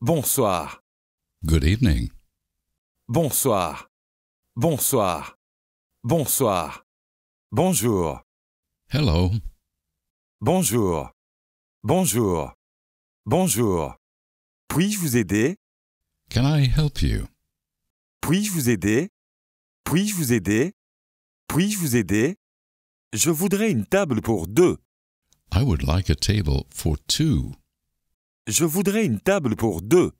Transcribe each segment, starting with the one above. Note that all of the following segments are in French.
Bonsoir. Good evening. Bonsoir. Bonsoir. Bonsoir. Bonjour. Hello. Bonjour. Bonjour. Bonjour. Puis-je vous aider? Can I help you? Puis-je vous aider? Puis-je vous aider? Puis-je vous aider? Je voudrais une table pour deux. I would like a table for two. Je voudrais une table pour deux.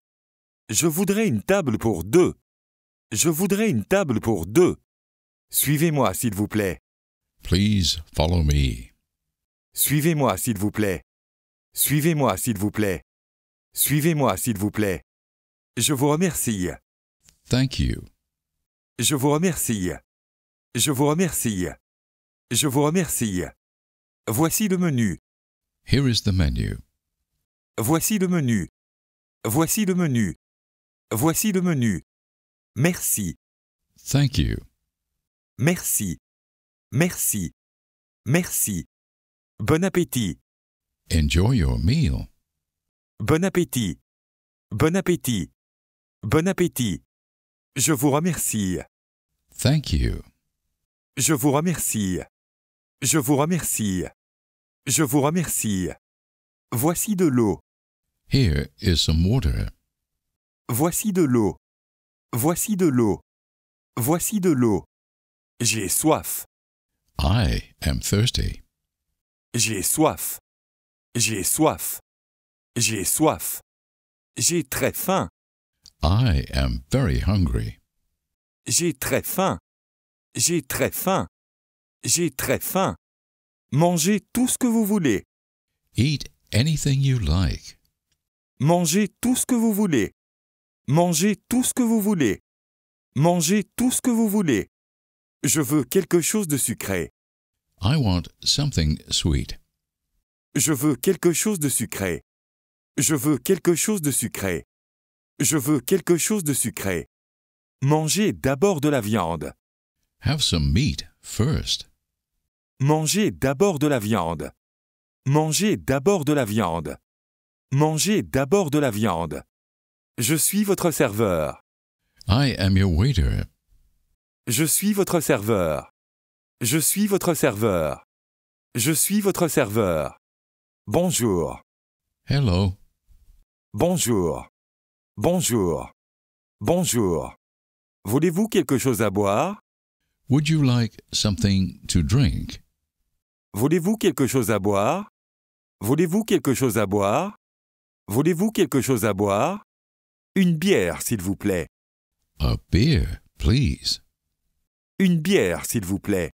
Je voudrais une table pour deux. Je voudrais une table pour deux. Suivez-moi, s'il vous plaît. Please follow me. Suivez-moi, s'il vous plaît. Suivez-moi, s'il vous plaît. Suivez-moi, s'il vous plaît. Je vous remercie. Thank you. Je vous remercie. Je vous remercie. Je vous remercie. Voici le menu. Here is the menu. Voici le menu. Voici le menu. Voici le menu. Merci. Thank you. Merci. Merci. Merci. Bon appétit. Enjoy your meal. Bon appétit. Bon appétit. Bon appétit. Je vous remercie. Thank you. Je vous remercie. Je vous remercie. Je vous remercie. Voici de l'eau. Here is some water. Voici de l'eau. Voici de l'eau. Voici de l'eau. J'ai soif. I am thirsty. J'ai soif. J'ai soif. J'ai soif. J'ai très faim. I am very hungry. J'ai très faim. J'ai très faim. J'ai très faim. Mangez tout ce que vous voulez. Eat anything you like. Mangez tout ce que vous voulez. Mangez tout ce que vous voulez. Mangez tout ce que vous voulez. Je veux quelque chose de sucré. I want something sweet. Je veux quelque chose de sucré. Je veux quelque chose de sucré. Je veux quelque chose de sucré. Mangez d'abord de la viande. Have some meat first. Mangez d'abord de la viande. Mangez d'abord de la viande. Mangez d'abord de la viande. Je suis votre serveur. I am your waiter. Je suis votre serveur. Je suis votre serveur. Je suis votre serveur. Bonjour. Hello. Bonjour. Bonjour. Bonjour. Voulez-vous quelque chose à boire? Would you like something to drink? Voulez-vous quelque chose à boire? Voulez-vous quelque chose à boire? Voulez-vous quelque chose à boire Une bière, s'il vous plaît. A beer, please. Une bière, s'il vous plaît.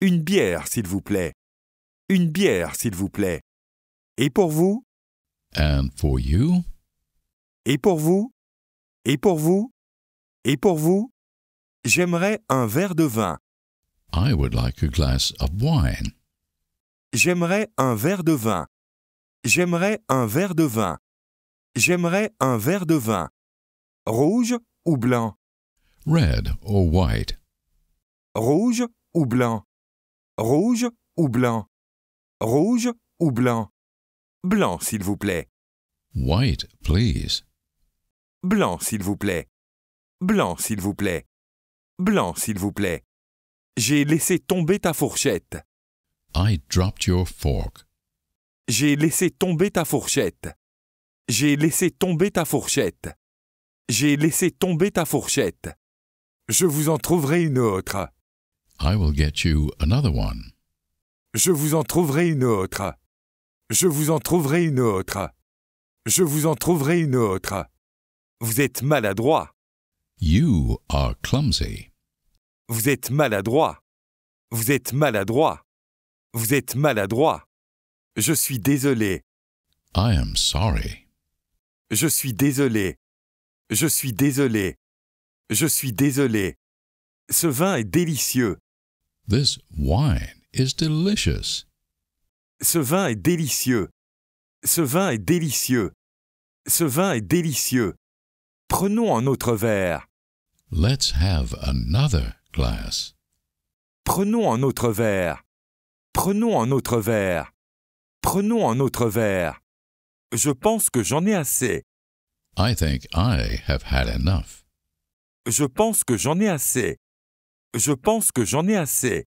Une bière, s'il vous plaît. Une bière, s'il vous plaît. Et pour vous And for you Et pour vous Et pour vous Et pour vous J'aimerais un verre de vin. I would like a glass of wine. J'aimerais un verre de vin. J'aimerais un verre de vin. J'aimerais un verre de vin. Rouge ou blanc? Red or white. Rouge ou blanc? Rouge ou blanc? Rouge ou blanc? Blanc, s'il vous plaît. White, please. Blanc, s'il vous plaît. Blanc, s'il vous plaît. Blanc, s'il vous plaît. J'ai laissé tomber ta fourchette. I dropped your fork. J'ai laissé tomber ta fourchette. J'ai laissé tomber ta fourchette. J'ai laissé tomber ta fourchette. Je vous en trouverai une autre. I will get you another one. Je vous en trouverai une autre. Je vous en trouverai une autre. Je vous en trouverai une autre. Vous êtes maladroit. You are clumsy. Vous êtes maladroit. Vous êtes maladroit. Vous êtes maladroit. Je suis désolé. I am sorry. Je suis désolé. Je suis désolé. Je suis désolé. Ce vin est délicieux. This wine is delicious. Ce vin est délicieux. Ce vin est délicieux. Ce vin est délicieux. Prenons un autre verre. Let's have another glass. Prenons un autre verre. Prenons un autre verre. Prenons un autre verre. Je pense que j'en ai assez. I think I have had enough. Je pense que j'en ai assez. Je pense que j'en ai assez.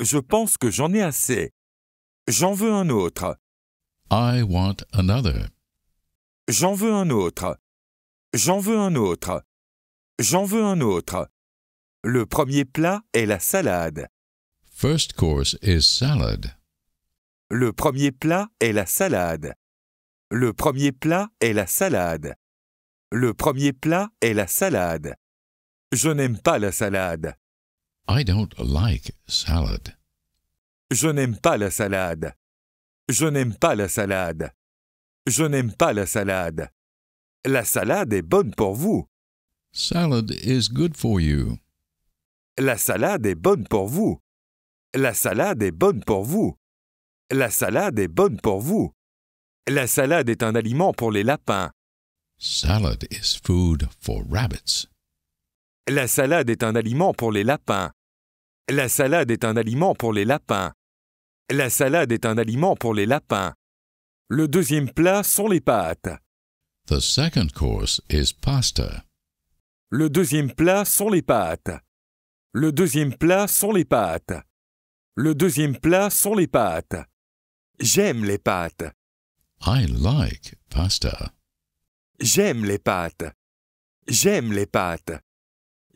Je pense que j'en ai assez. J'en veux un autre. I want another. J'en veux un autre. J'en veux un autre. J'en veux un autre. Le premier plat est la salade. First course is salad. Le premier plat est la salade. Le premier plat est la salade. Le premier plat est la salade. Je n'aime pas la salade. I don't like salad. Je n'aime pas la salade. Je n'aime pas la salade. Je n'aime pas la salade. La salade est bonne pour vous. Salad is good for you. La salade est bonne pour vous. La salade est bonne pour vous. La salade est bonne pour vous. La salade est un aliment pour les lapins. Salad is food for rabbits. La salade est un aliment pour les lapins. La salade est un aliment pour les lapins. La salade est un aliment pour les lapins. Le deuxième plat sont les pâtes. The second course is pasta. Le deuxième plat sont les pâtes. Le deuxième plat sont les pâtes. Le deuxième plat sont les pâtes. J'aime les pâtes. I like pasta. J'aime les pâtes. J'aime les pâtes.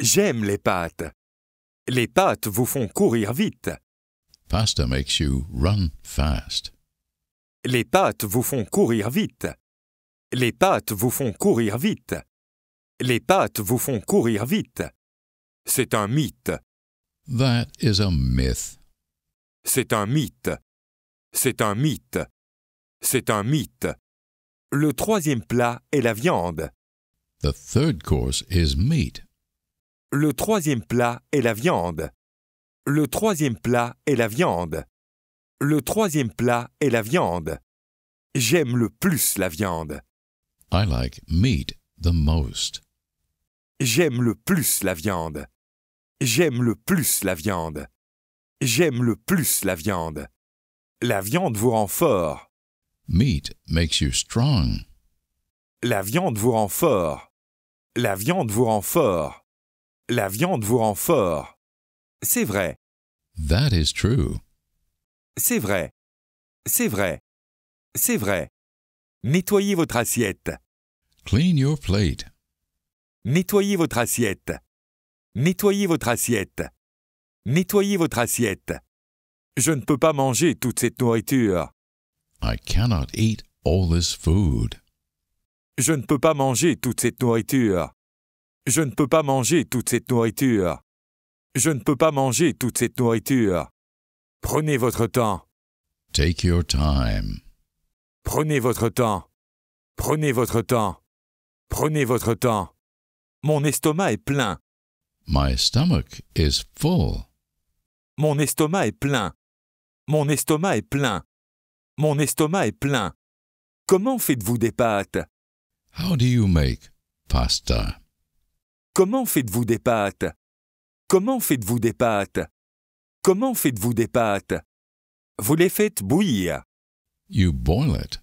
J'aime les pâtes. Les pâtes vous font courir vite. Pasta makes you run fast. Les pâtes vous font courir vite. Les pâtes vous font courir vite. Les pâtes vous font courir vite. C'est un mythe. That is a myth. C'est un mythe. C'est un mythe. C'est un mythe. Le troisième plat est la viande. The third course is meat. Le troisième plat est la viande. Le troisième plat est la viande. Le troisième plat est la viande. J'aime le plus la viande. I like meat the most. J'aime le plus la viande. J'aime le plus la viande. J'aime le plus la viande. La viande vous rend fort. Meat makes you strong. La viande vous rend fort. La viande vous rend fort. La viande vous rend fort. C'est vrai. That is true. C'est vrai. C'est vrai. C'est vrai. Nettoyez votre assiette. Clean your plate. Nettoyez votre assiette. Nettoyez votre assiette. Nettoyez votre assiette. Je ne peux pas manger toute cette nourriture. I cannot eat all this food. Je ne peux pas manger toute cette nourriture. Je ne peux pas manger toute cette nourriture. Je ne peux pas manger toute cette nourriture. Prenez votre temps. Take your time. Prenez votre temps. Prenez votre temps. Prenez votre temps. Mon estomac est plein. My stomach is full. Mon estomac est plein. Mon estomac est plein. Mon estomac est plein. Comment faites-vous des pâtes? How do you make pasta? Comment faites-vous des pâtes? Comment faites-vous des pâtes? Comment faites-vous des pâtes? Vous les faites bouillir. You boil it.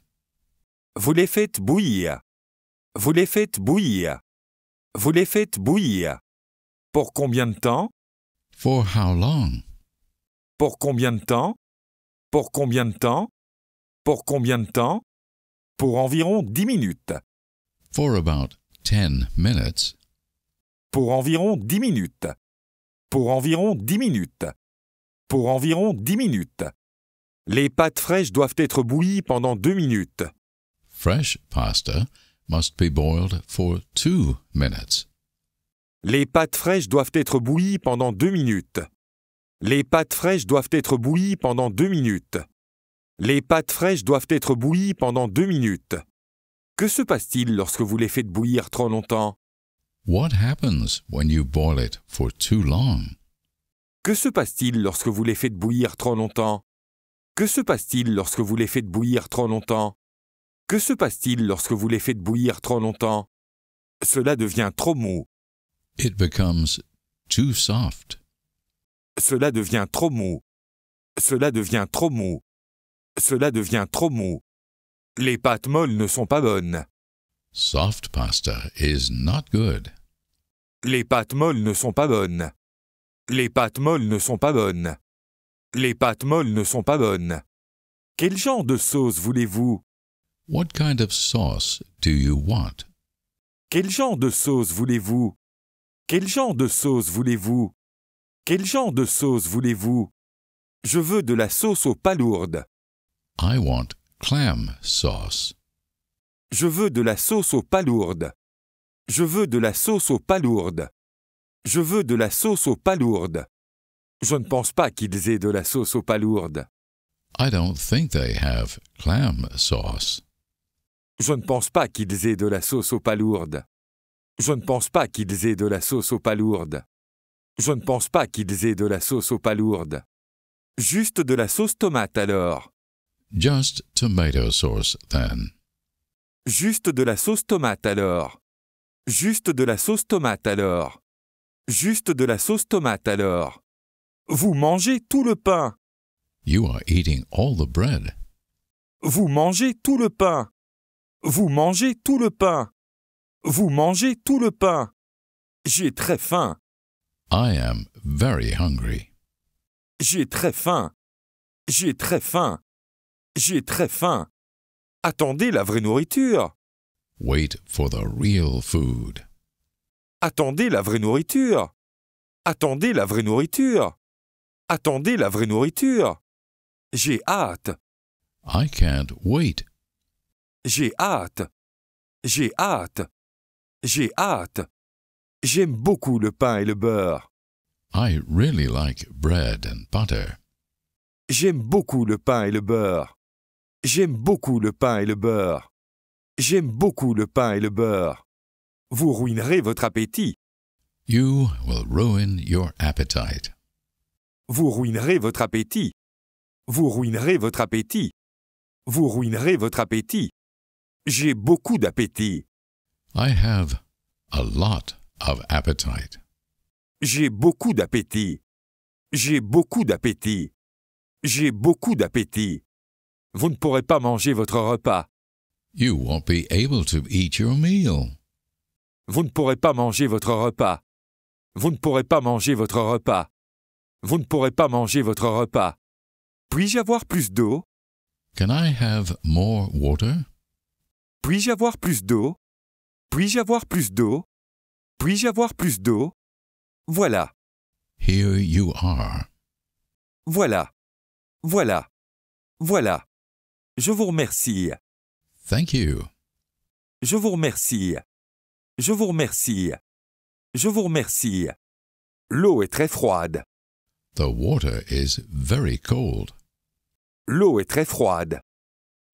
Vous les faites bouillir. Vous les faites bouillir. Vous les faites bouillir. Pour combien de temps? For how long? Pour combien de temps? Pour combien de temps Pour combien de temps Pour environ 10 minutes. For about 10 minutes. Pour environ 10 minutes. Pour environ 10 minutes. Pour environ 10 minutes. Les pâtes fraîches doivent être bouillies pendant 2 minutes. Fresh pasta must be boiled for 2 minutes. Les pâtes fraîches doivent être bouillies pendant 2 minutes. Les pâtes fraîches doivent être bouillies pendant deux minutes. Les pâtes fraîches doivent être bouillies pendant deux minutes. Que se passe-t-il lorsque vous les faites bouillir trop longtemps Que se passe-t-il lorsque vous les faites bouillir trop longtemps Que se passe-t-il lorsque vous les faites bouillir trop longtemps Que se passe-t-il lorsque vous les faites bouillir trop longtemps Cela devient trop mou. It becomes too soft. Cela devient trop mou. Cela devient trop mou. Cela devient trop mou. Les pâtes molles ne sont pas bonnes. Soft pasta is not good. Les pâtes molles ne sont pas bonnes. Les pâtes molles ne sont pas bonnes. Les pâtes molles ne sont pas bonnes. Quel genre de sauce voulez-vous What kind of sauce do you want? Quel genre de sauce voulez-vous Quel genre de sauce voulez-vous quel genre de sauce voulez-vous Je veux de la sauce aux palourdes. I want clam sauce. Je veux de la sauce aux palourdes. Je veux de la sauce aux palourdes. Je veux de la sauce aux palourdes. Je ne pense pas qu'ils aient de la sauce aux palourdes. I don't think they have clam sauce. Je ne pense pas qu'ils aient de la sauce aux palourdes. Je ne pense pas qu'ils aient de la sauce aux palourdes. Je ne pense pas qu'ils aient de la sauce aux palourdes. Juste de la sauce tomate alors. Just tomato sauce then. Juste de la sauce tomate alors. Juste de la sauce tomate alors. Juste de la sauce tomate alors. Vous mangez tout le pain. You are eating all the bread. Vous mangez tout le pain. Vous mangez tout le pain. Vous mangez tout le pain. J'ai très faim. I am very hungry. J'ai très faim. J'ai très faim. J'ai très faim. Attendez la vraie nourriture. Wait for the real food. Attendez la vraie nourriture. Attendez la vraie nourriture. Attendez la vraie nourriture. J'ai hâte. I can't wait. J'ai hâte. J'ai hâte. J'ai hâte. J'aime beaucoup le pain et le beurre. I really like bread and butter. J'aime beaucoup le pain et le beurre. J'aime beaucoup le pain et le beurre. J'aime beaucoup le pain et le beurre. Vous ruinerez votre appétit. You will ruin your appetite. Vous ruinerez votre appétit. Vous ruinerez votre appétit. Vous ruinerez votre appétit. J'ai beaucoup d'appétit. I have a lot j'ai beaucoup d'appétit. J'ai beaucoup d'appétit. J'ai beaucoup d'appétit. Vous ne pourrez pas manger votre repas. You won't be able to eat your meal. Vous ne pourrez pas manger votre repas. Vous ne pourrez pas manger votre repas. Vous ne pourrez pas manger votre repas. Puis-je avoir plus d'eau? Can I have more water? Puis-je avoir plus d'eau? Puis-je avoir plus d'eau? Puis-je avoir plus d'eau Voilà. Here you are. Voilà. Voilà. Voilà. Je vous remercie. Thank you. Je vous remercie. Je vous remercie. Je vous remercie. L'eau est très froide. The water is very cold. L'eau est très froide.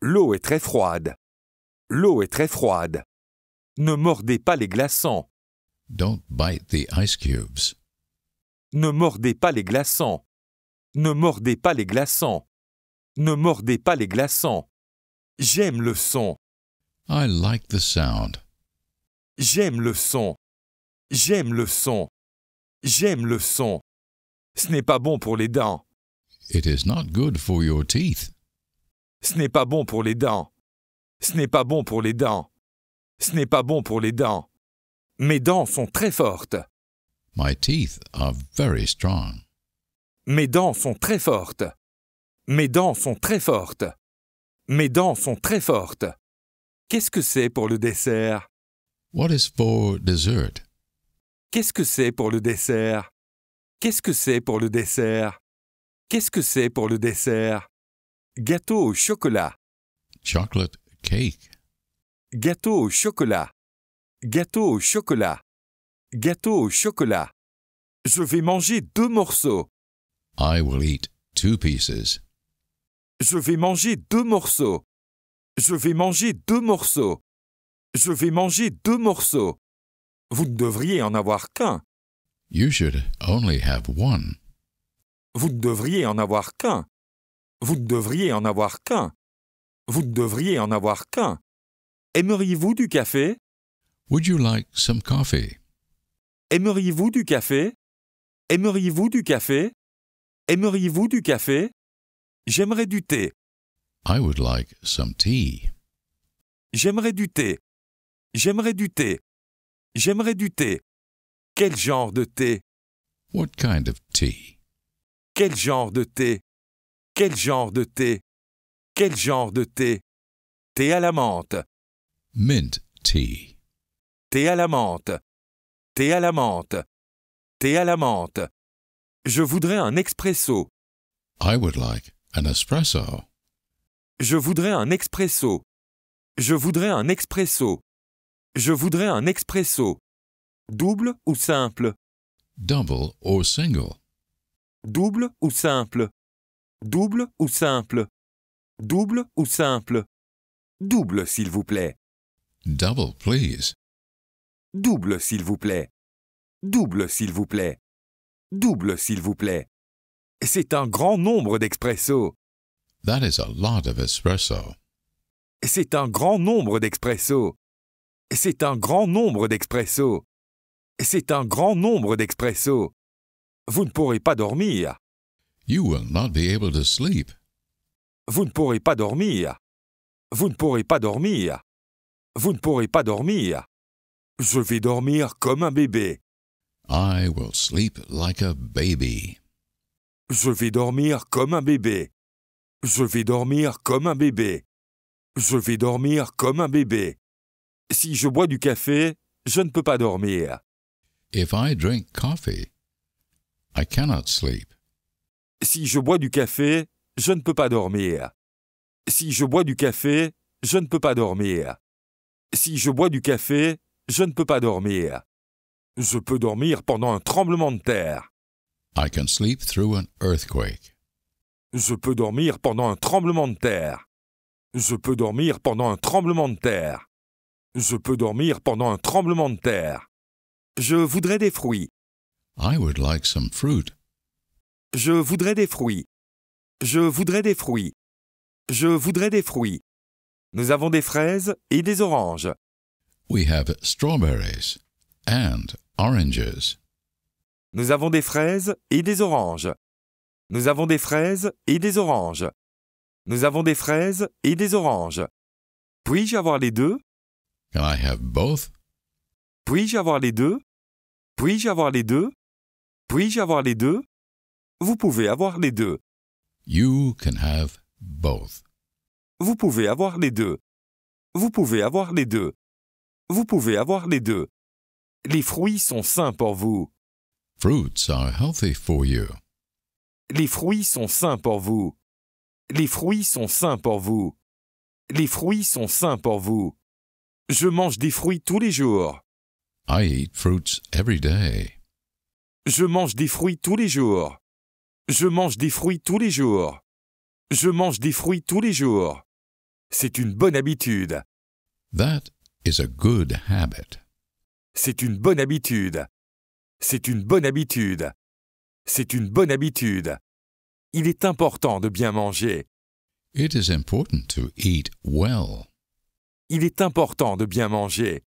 L'eau est très froide. L'eau est très froide. Ne mordez pas les glaçons. Don't bite the ice cubes. Ne mordez pas les glaçons. Ne mordez pas les glaçons. Ne mordez pas les glaçons. J'aime le son. I like the sound. J'aime le son. J'aime le son. J'aime le son. Ce n'est pas bon pour les dents. It is not good for your teeth. Ce n'est pas bon pour les dents. Ce n'est pas bon pour les dents. Ce n'est pas bon pour les dents. Mes dents sont très fortes. My teeth are very strong. Mes dents sont très fortes. Mes dents sont très fortes. Mes dents sont très fortes. Qu'est-ce que c'est pour le dessert? What is for dessert? Qu'est-ce que c'est pour le dessert? Qu'est-ce que c'est pour le dessert? Qu'est-ce que c'est pour le dessert? Gâteau au chocolat. Chocolate cake. Gâteau au chocolat. Gâteau au chocolat. Gâteau au chocolat. Je vais manger deux morceaux. I will eat two pieces. Je vais manger deux morceaux. Je vais manger deux morceaux. Je vais manger deux morceaux. Vous devriez en avoir qu'un. You should only have one. Vous devriez en avoir qu'un. Vous devriez en avoir qu'un. Vous devriez en avoir qu'un. Aimeriez-vous du café Would you like some coffee? Aimeriez-vous du café? Aimeriez-vous du café? Aimeriez-vous du café? J'aimerais du thé. I would like some tea. J'aimerais du thé. J'aimerais du thé. J'aimerais du thé. Quel genre de thé? What kind of tea? Quel genre de thé? Quel genre de thé? Quel genre de thé? Thé à la menthe. Mint tea. Thé à la menthe. Thé à la menthe. Thé à la menthe. Je voudrais un expresso. I would like an espresso. Je voudrais un expresso. Je voudrais un expresso. Je voudrais un expresso. Double ou simple Double or single. Double ou simple Double ou simple Double ou simple Double, s'il vous plaît. Double, please. Double, s'il vous plaît. Double, s'il vous plaît. Double, s'il vous plaît. C'est un grand nombre d'expresso. That is a lot of espresso. C'est un grand nombre d'expresso. C'est un grand nombre d'expresso. C'est un grand nombre d'expresso. Vous ne pourrez pas dormir. You will not be able to sleep. Vous ne pourrez pas dormir. Vous ne pourrez pas dormir. Vous ne pourrez pas dormir. Je vais dormir comme un bébé. I will sleep like a baby. Je vais dormir comme un bébé. Je vais dormir comme un bébé. Je vais dormir comme un bébé. Si je bois du café, je ne peux pas dormir. If I drink coffee, I cannot sleep. Si je bois du café, je ne peux pas dormir. Si je bois du café, je ne peux pas dormir. Si je bois du café, je ne peux pas dormir. Je peux dormir pendant un tremblement de terre. I can sleep through an earthquake. Je peux dormir pendant un tremblement de terre. Je peux dormir pendant un tremblement de terre. Je peux dormir pendant un tremblement de terre. Je voudrais des fruits. I would like some fruit. Je voudrais des fruits. Je voudrais des fruits. Je voudrais des fruits. Nous avons des fraises et des oranges. We have strawberries and oranges. Nous avons des fraises et des oranges. Nous avons des fraises et des oranges. Nous avons des fraises et des oranges. Puis-je avoir les deux? Can I have both? Puis-je avoir les deux? Puis-je avoir les deux? Puis-je avoir les deux? Vous pouvez avoir les deux. You can have both. Vous pouvez avoir les deux. Vous pouvez avoir les deux. Vous pouvez avoir les deux. Les fruits sont sains pour vous. Fruits are healthy for you. Les fruits sont sains pour vous. Les fruits sont sains pour vous. Les fruits sont sains pour vous. Je mange des fruits tous les jours. I eat fruits every day. Je mange des fruits tous les jours. Je mange des fruits tous les jours. Je mange des fruits tous les jours. C'est une bonne habitude. That a good habit. C'est une bonne habitude. C'est une bonne habitude. C'est une bonne habitude. Il est important de bien manger. It is important to eat well. Il est important de bien manger.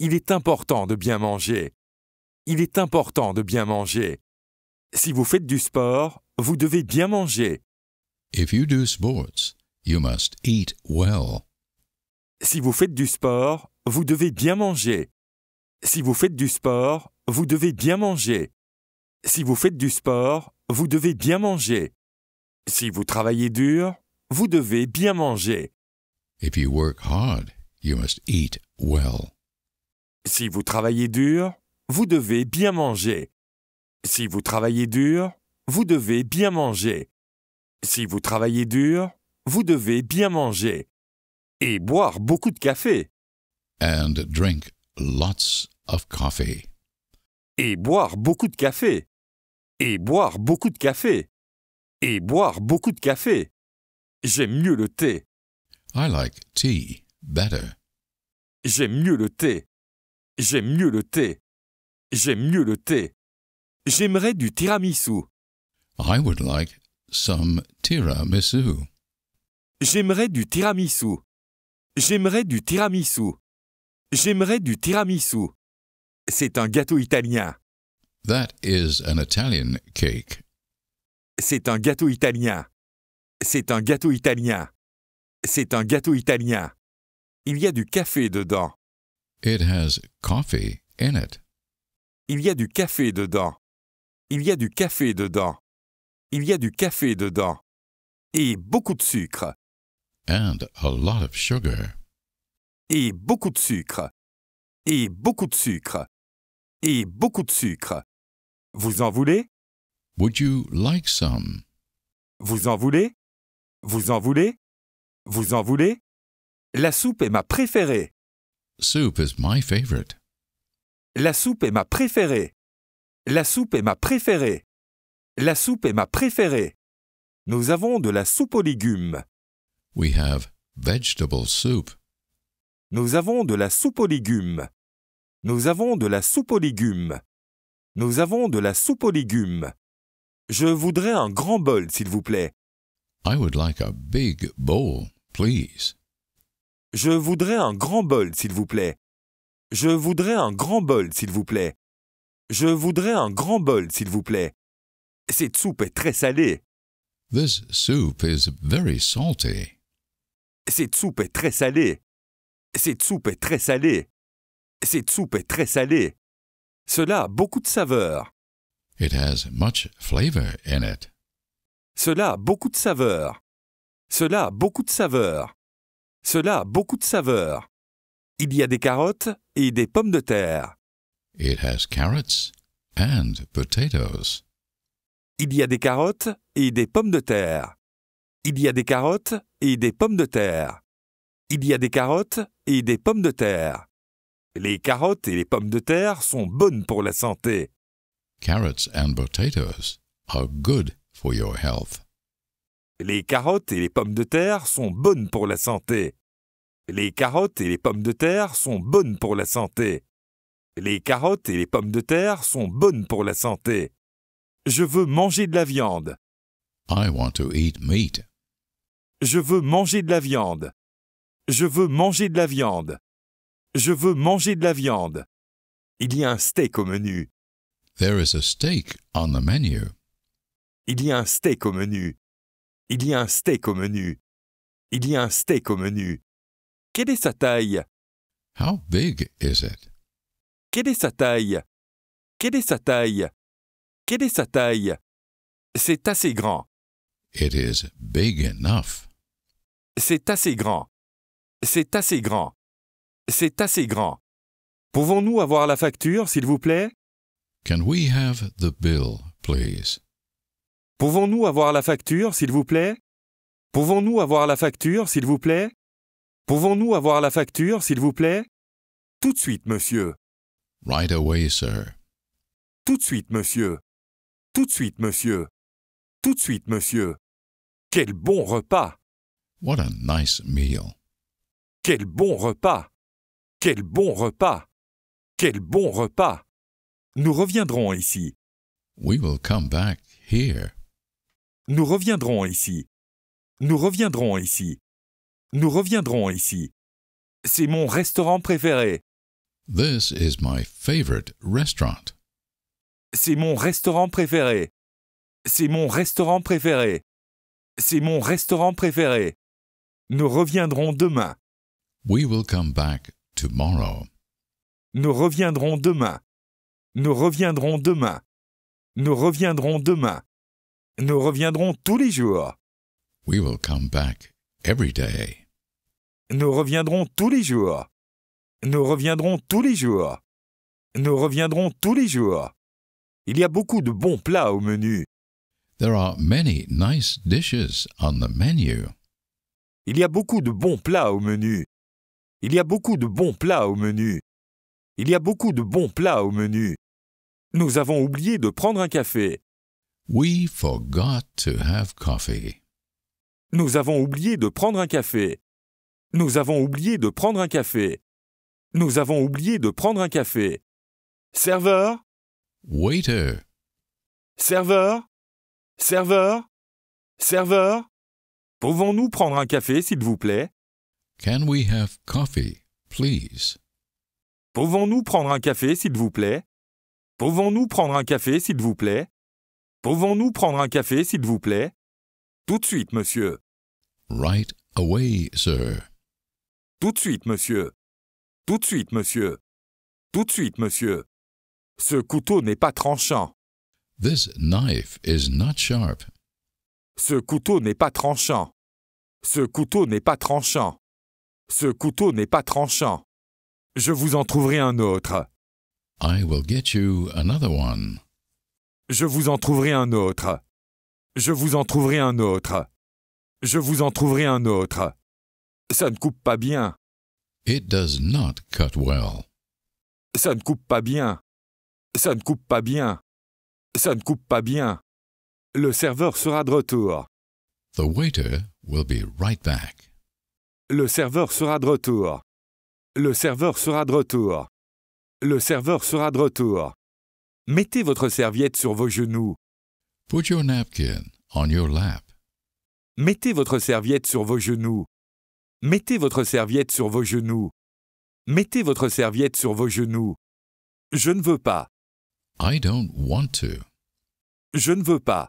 Il est important de bien manger. Il est important de bien manger. Si vous faites du sport, vous devez bien manger. If you do sports, you must eat well. Si vous faites du sport, vous devez bien manger. Si vous faites du sport, vous devez bien manger. Si vous faites du sport, vous devez bien manger. Si vous travaillez dur, vous devez bien manger. If you work hard, you must eat well. Si vous travaillez dur, vous devez bien manger. Si vous travaillez dur, vous devez bien manger. Si vous travaillez dur, vous devez bien manger et boire beaucoup de café. And drink lots of coffee. Et boire beaucoup de café. Et boire beaucoup de café. Et boire beaucoup de café. J'aime mieux le thé. I like tea better. J'aime mieux le thé. J'aime mieux le thé. J'aime mieux le thé. J'aimerais du tiramisu. I would like some tiramisu. J'aimerais du tiramisu. J'aimerais du tiramisu. J'aimerais du tiramisu. C'est un gâteau italien. That is an Italian cake. C'est un gâteau italien. C'est un gâteau italien. C'est un gâteau italien. Il y a du café dedans. It has coffee in it. Il y a du café dedans. Il y a du café dedans. Il y a du café dedans. Et beaucoup de sucre. And a lot of sugar. Et beaucoup de sucre. Et beaucoup de sucre. Et beaucoup de sucre. Vous en voulez? Would you like some? Vous en voulez? Vous en voulez? Vous en voulez? La soupe est ma préférée. Soup is my favorite. La soupe est ma préférée. La soupe est ma préférée. La soupe est ma préférée. Nous avons de la soupe aux légumes. We have vegetable soup. Nous avons de la soupe aux légumes. Nous avons de la soupe aux légumes. Nous avons de la soupe aux légumes. Je voudrais un grand bol, s'il vous plaît. I would like a big bowl, please. Je voudrais un grand bol, s'il vous plaît. Je voudrais un grand bol, s'il vous plaît. Je voudrais un grand bol, s'il vous plaît. Cette soupe est très salée. This soup is very salty. Cette soupe est très salée. Cette soupe est très salée. Cette soupe est très salée. Cela a beaucoup de saveur. Cela a beaucoup de saveur. Cela a beaucoup de saveur. Cela a beaucoup de saveur. Il y a des carottes et des pommes de terre. It has carrots and potatoes. Il y a des carottes et des pommes de terre. Il y a des carottes et des pommes de terre. Il y a des carottes et des pommes de terre. Les carottes et les pommes de terre sont bonnes pour la santé. Carrots and potatoes are good for your health. Les carottes et les pommes de terre sont bonnes pour la santé. Les carottes et les pommes de terre sont bonnes pour la santé. Les carottes et les pommes de terre sont bonnes pour la santé. Je veux manger de la viande. I want to eat meat. Je veux manger de la viande. Je veux manger de la viande. Je veux manger de la viande. Il y a un steak au menu. There is a steak on the menu. Il y a un steak au menu. Il y a un steak au menu. Il y a un steak au menu. Quelle est sa taille? How big is it? Quelle est sa taille? Quelle est sa taille? Quelle est sa taille? C'est assez grand. It is big enough. C'est assez grand. C'est assez grand. C'est assez grand. Pouvons-nous avoir la facture, s'il vous plaît? Can we have the bill, please? Pouvons-nous avoir la facture, s'il vous plaît? Pouvons-nous avoir la facture, s'il vous plaît? Pouvons-nous avoir la facture, s'il vous plaît? Tout de suite, monsieur. Right away, sir. Tout de suite, monsieur. Tout de suite, monsieur. Tout de suite, monsieur. Quel bon repas! What a nice meal. Quel bon repas. Quel bon repas. Quel bon repas. Nous reviendrons ici. We will come back here. Nous reviendrons ici. Nous reviendrons ici. Nous reviendrons ici. C'est mon restaurant préféré. This is my favorite restaurant. C'est mon restaurant préféré. C'est mon restaurant préféré. C'est mon restaurant préféré. Nous reviendrons demain. We will come back tomorrow. Nous reviendrons demain. Nous reviendrons demain. Nous reviendrons demain. Nous reviendrons tous les jours. We will come back every day. Nous reviendrons tous les jours. Nous reviendrons tous les jours. Nous reviendrons tous les jours. Il y a beaucoup de bons plats au menu. There are many nice dishes on the menu. Il y a beaucoup de bons plats au menu. Il y a beaucoup de bons plats au menu. Il y a beaucoup de bons plats au menu. Nous avons oublié de prendre un café. We forgot to have coffee. Nous avons oublié de prendre un café. Nous avons oublié de prendre un café. Nous avons oublié de prendre un café. Serveur. Waiter. Serveur. Serveur. Serveur. Pouvons-nous prendre un café, s'il vous plaît? Can we have coffee, please? Pouvons-nous prendre un café, s'il vous plaît? Pouvons-nous prendre un café, s'il vous plaît? Pouvons-nous prendre un café, s'il vous plaît? Tout de suite, monsieur. Right away, sir. Tout de suite, monsieur. Tout de suite, monsieur. Tout de suite, monsieur. Ce couteau n'est pas tranchant. This knife is not sharp. Ce couteau n'est pas tranchant. Ce couteau n'est pas tranchant. Ce couteau n'est pas tranchant. Je vous en trouverai un autre. I will get you another one. Je vous en trouverai un autre. Je vous en trouverai un autre. Je vous en trouverai un autre. Ça ne coupe pas bien. It does not cut well. Ça ne coupe pas bien. Ça ne coupe pas bien. Ça ne coupe pas bien. Le serveur sera de retour. The waiter will be right back. Le serveur sera de retour. Le serveur sera de retour. Le serveur sera de retour. Mettez votre serviette sur vos genoux. Mettez votre serviette sur vos genoux. Mettez votre serviette sur vos genoux. Mettez votre serviette sur vos genoux. Je ne veux pas. I don't want to. Je ne veux pas.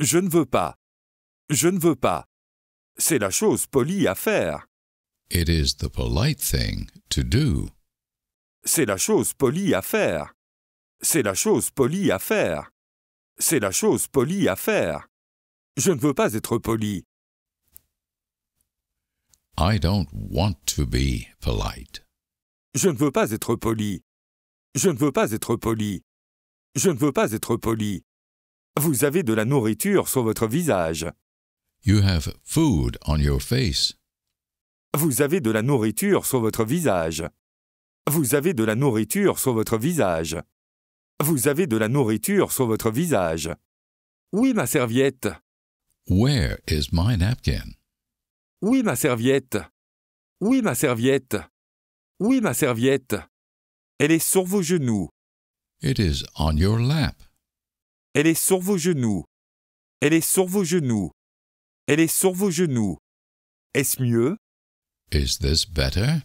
Je ne veux pas. Je ne veux pas. C'est la chose polie à faire. It is the polite thing to do. C'est la chose polie à faire. C'est la chose polie à faire. C'est la chose polie à faire. Je ne veux pas être poli. I don't want to be polite. Je ne veux pas être poli. Je ne veux pas être poli. Je ne veux pas être poli. Vous avez de la nourriture sur votre visage. You have food on your face. Vous avez de la nourriture sur votre visage. Vous avez de la nourriture sur votre visage. Vous avez de la nourriture sur votre visage. Oui, ma serviette. Where is my napkin? Oui, ma serviette. Oui, ma serviette. Oui, ma serviette. Elle est sur vos genoux. It is on your lap. Elle est sur vos genoux. Elle est sur vos genoux. Elle est sur vos genoux. Est-ce mieux? Is this better?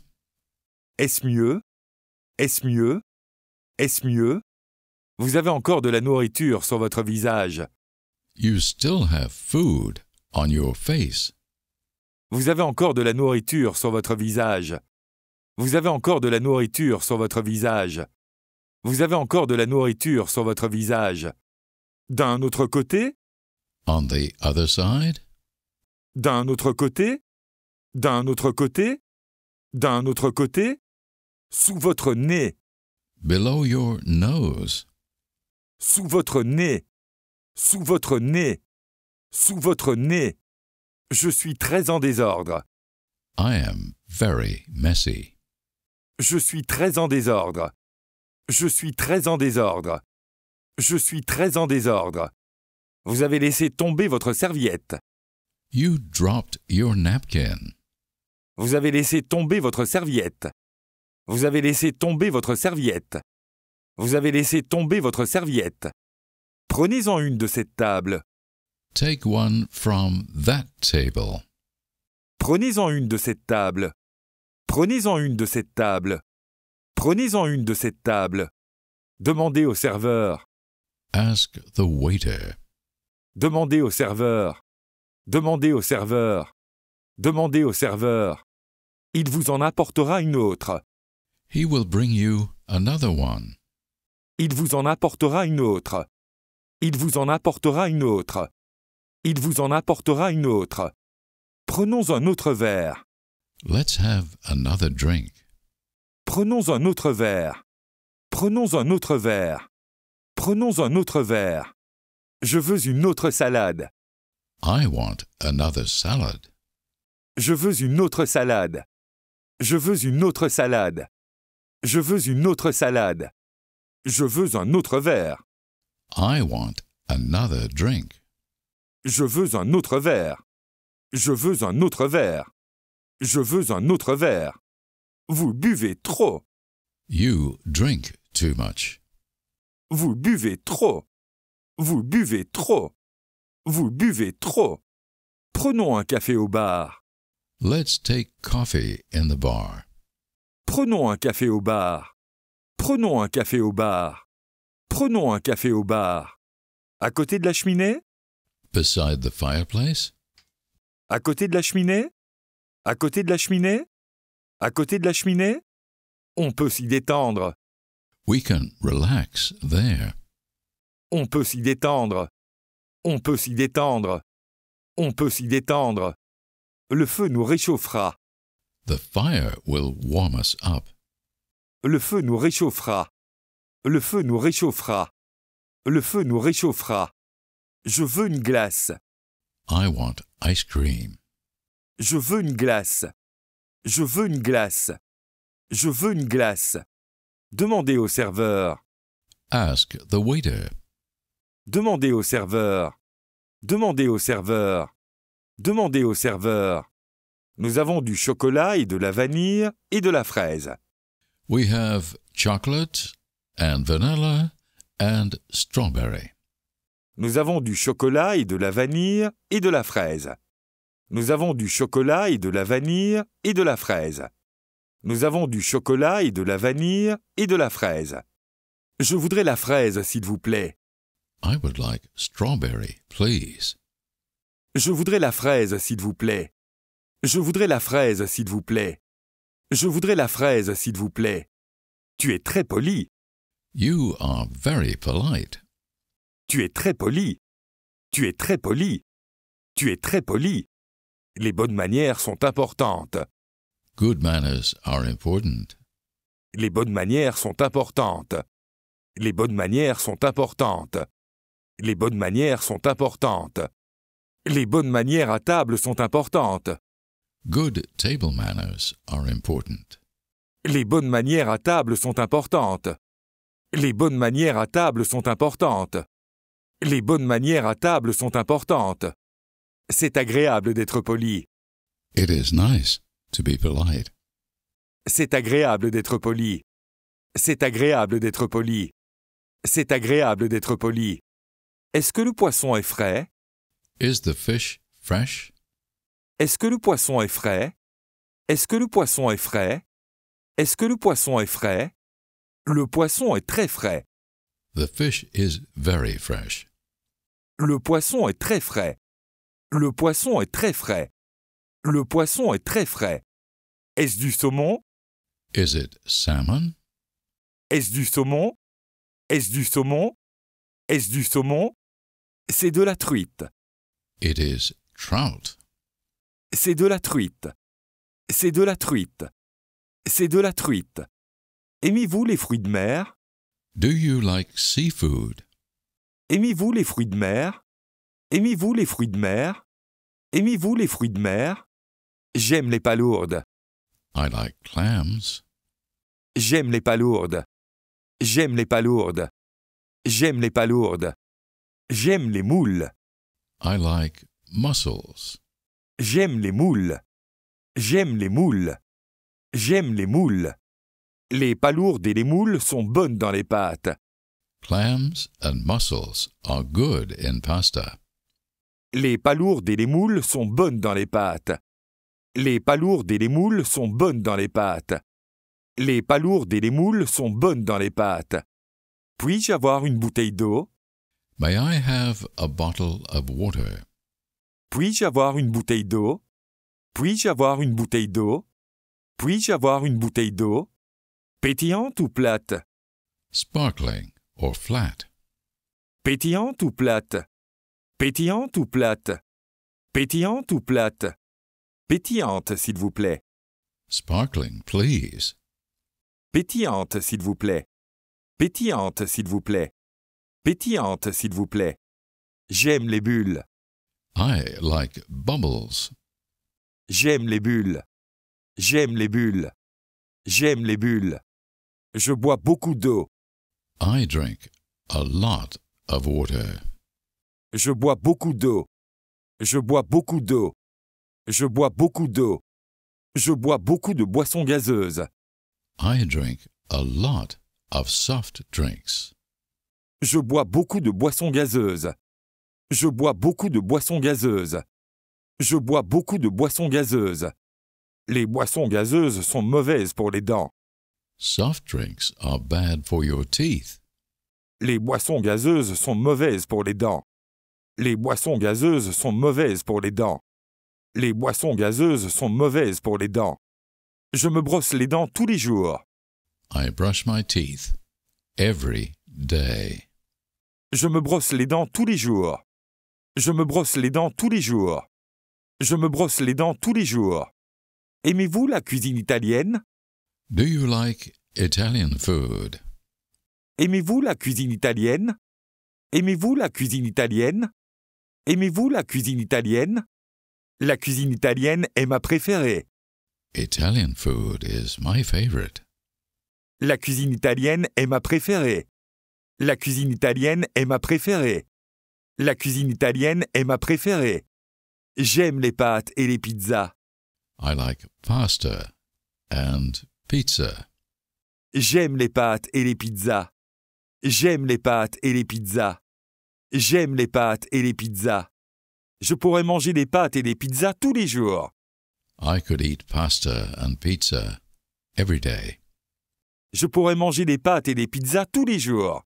Est-ce mieux? Est-ce mieux? Est-ce mieux? Vous avez encore de la nourriture sur votre visage. You still have food on your face. Vous avez encore de la nourriture sur votre visage. Vous avez encore de la nourriture sur votre visage. Vous avez encore de la nourriture sur votre visage. D'un autre côté. On the other side. D'un autre côté. D'un autre côté. D'un autre côté. Sous votre nez. Below your nose. Sous votre nez. Sous votre nez. Sous votre nez. Je suis très en désordre. I am very messy. Je suis très en désordre. Je suis très en désordre. Je suis très en désordre. Vous avez laissé tomber votre serviette. Vous avez laissé tomber votre serviette. Vous avez laissé tomber votre serviette. Vous avez laissé tomber votre serviette. Prenez-en une de cette table. Prenez-en une de cette table. Prenez-en une de cette table. Prenez-en une de cette table. Demandez au serveur. Ask the waiter. Demandez au serveur. Demandez au serveur. Demandez au serveur. Il vous en apportera une autre. He will bring you another one. Il vous en apportera une autre. Il vous en apportera une autre. Il vous en apportera une autre. Prenons un autre verre. Let's have another drink. Prenons un autre verre. Prenons un autre verre. Prenons un autre verre. Je veux une autre salade. I want another Je veux une autre salade. Je veux une autre salade. Je veux une autre salade. Je veux un autre verre. I want another drink. Je veux un autre verre. Je veux un autre verre. Je veux un autre verre. Vous buvez trop. You drink too much. Vous buvez trop. Vous buvez trop. Vous buvez trop. Prenons un café au bar. Let's take coffee in the bar. Prenons un café au bar. Prenons un café au bar. Prenons un café au bar. À côté de la cheminée? Beside the fireplace? À côté de la cheminée? À côté de la cheminée? À côté de la cheminée? On peut s'y détendre. We can relax there. On peut s'y détendre. On peut s'y détendre. On peut s'y détendre. Le feu nous réchauffera. The fire will warm us up. Le feu nous réchauffera. Le feu nous réchauffera. Le feu nous réchauffera. Je veux une glace. I want ice cream. Je veux une glace. Je veux une glace. Je veux une glace. Demandez au serveur. Ask the waiter. Demandez au serveur. Demandez au serveur. Demandez au serveur. Nous avons du chocolat et de la vanille et de la fraise. We have chocolate and vanilla and strawberry. Nous avons du chocolat et de la vanille et de la fraise. Nous avons du chocolat et de la vanille et de la fraise. Nous avons du chocolat et de la vanille et de la fraise. Je voudrais la fraise, s'il vous plaît. I would like strawberry, please. Je voudrais la fraise, s'il vous plaît. Je voudrais la fraise, s'il vous plaît. Je voudrais la fraise, s'il vous plaît. Tu es très poli. You are very polite. Tu es très poli. Tu es très poli. Tu es très poli. Les bonnes manières sont importantes. Good manners are important. Les bonnes manières sont importantes. Les bonnes manières sont importantes. Les bonnes manières sont importantes. Les bonnes manières à table sont importantes. Good table manners are important. Les bonnes manières à table sont importantes. Les bonnes manières à table sont importantes. Les bonnes manières à table sont importantes. C'est agréable d'être poli. It is nice be polite. C'est agréable d'être poli. C'est agréable d'être poli. C'est agréable d'être poli. Est-ce que le poisson est frais? Is the fish fresh? Est-ce que le poisson est frais? Est-ce que le poisson est frais? Est-ce que le poisson est frais? Le poisson est très frais. The fish is very fresh. Le poisson est très frais. Le poisson est très frais. Le poisson est très frais. Est-ce du saumon? Est-ce du saumon? Est-ce du saumon? Est-ce du saumon? C'est de la truite. C'est de la truite. C'est de la truite. C'est de la truite. Aimez-vous les fruits de mer? Do you like Aimez-vous les fruits de mer? Aimez-vous les fruits de mer? Aimez-vous les fruits de mer? J'aime les palourdes. I like clams. J'aime les palourdes. J'aime les palourdes. J'aime les palourdes. J'aime les moules. I like mussels. J'aime les moules. J'aime les moules. J'aime les moules. Les palourdes et les moules sont bonnes dans les pâtes. Clams and mussels are good in pasta. Les palourdes et les moules sont bonnes dans les pâtes. Les palourdes et les moules sont bonnes dans les pâtes. Les palourdes et les moules sont bonnes dans les pâtes. Puis-je avoir une bouteille d'eau? May I have a bottle of water? Puis-je avoir une bouteille d'eau? Puis-je avoir une bouteille d'eau? Puis-je avoir une bouteille d'eau? Pétillante ou plate? Sparkling or flat. Pétillante ou plate? Pétillante ou plate? Pétillante ou plate? Pétillante, s'il vous plaît. Sparkling, please. Pétillante, s'il vous plaît. Pétillante, s'il vous plaît. Pétillante, s'il vous plaît. J'aime les bulles. I like bubbles. J'aime les bulles. J'aime les bulles. J'aime les bulles. Je bois beaucoup d'eau. I drink a lot of water. Je bois beaucoup d'eau. Je bois beaucoup d'eau. Je bois beaucoup d'eau. Je bois beaucoup de boissons gazeuses. I drink a lot of soft drinks. Je bois beaucoup de boissons gazeuses. Je bois beaucoup de boissons gazeuses. Je bois beaucoup de boissons gazeuses. Les boissons gazeuses sont mauvaises pour les dents. Soft drinks are bad for your teeth. Les boissons gazeuses sont mauvaises pour les dents. Les boissons gazeuses sont mauvaises pour les dents. Les boissons gazeuses sont mauvaises pour les dents. Je me brosse les dents tous les jours. I brush my teeth every day. Je me brosse les dents tous les jours. Je me brosse les dents tous les jours. Je me brosse les dents tous les jours. Aimez-vous la cuisine italienne? Do you like Italian food? Aimez-vous la cuisine italienne? Aimez-vous la cuisine italienne? Aimez-vous la cuisine italienne? La cuisine italienne est ma préférée. Italian food is my favorite. La cuisine italienne est ma préférée. La cuisine italienne est ma préférée. La cuisine italienne est ma préférée. J'aime les pâtes et les pizzas. I like pasta and pizza. J'aime les pâtes et les pizzas. J'aime les pâtes et les pizzas. J'aime les pâtes et les pizzas. Je pourrais manger des pâtes et des pizzas tous les jours. I could eat pasta and pizza every day. Je pourrais manger des pâtes et des pizzas tous les jours.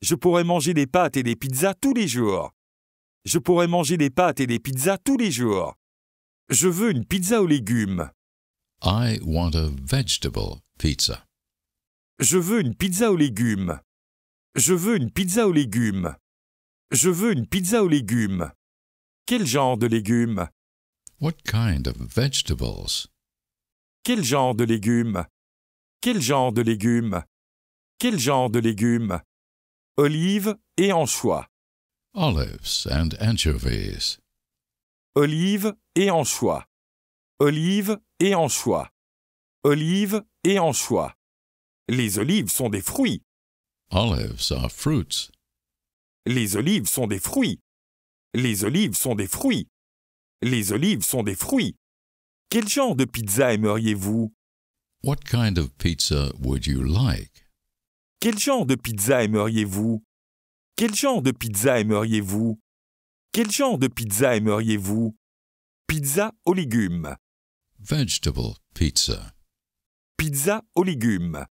Je pourrais manger des pâtes et des pizzas tous les jours. Je pourrais manger des pâtes et des pizzas tous les jours. Je veux une pizza aux légumes. I want a vegetable pizza. Je veux une pizza aux légumes. Je veux une pizza aux légumes. Je veux une pizza aux légumes. Quel genre de légumes What kind of vegetables Quel genre de légumes Quel genre de légumes Quel genre de légumes Olives et anchois. Olives and anchovies. Olives et anchois. Olives et anchois. Olives et anchois. Les olives sont des fruits. Olives are fruits. Les olives sont des fruits. Les olives sont des fruits. Les olives sont des fruits. Quel genre de pizza aimeriez-vous? What kind of pizza would you like? Quel genre de pizza aimeriez-vous? Quel genre de pizza aimeriez-vous? Quel genre de pizza aimeriez-vous? Pizza aux légumes. Vegetable pizza. Pizza aux légumes.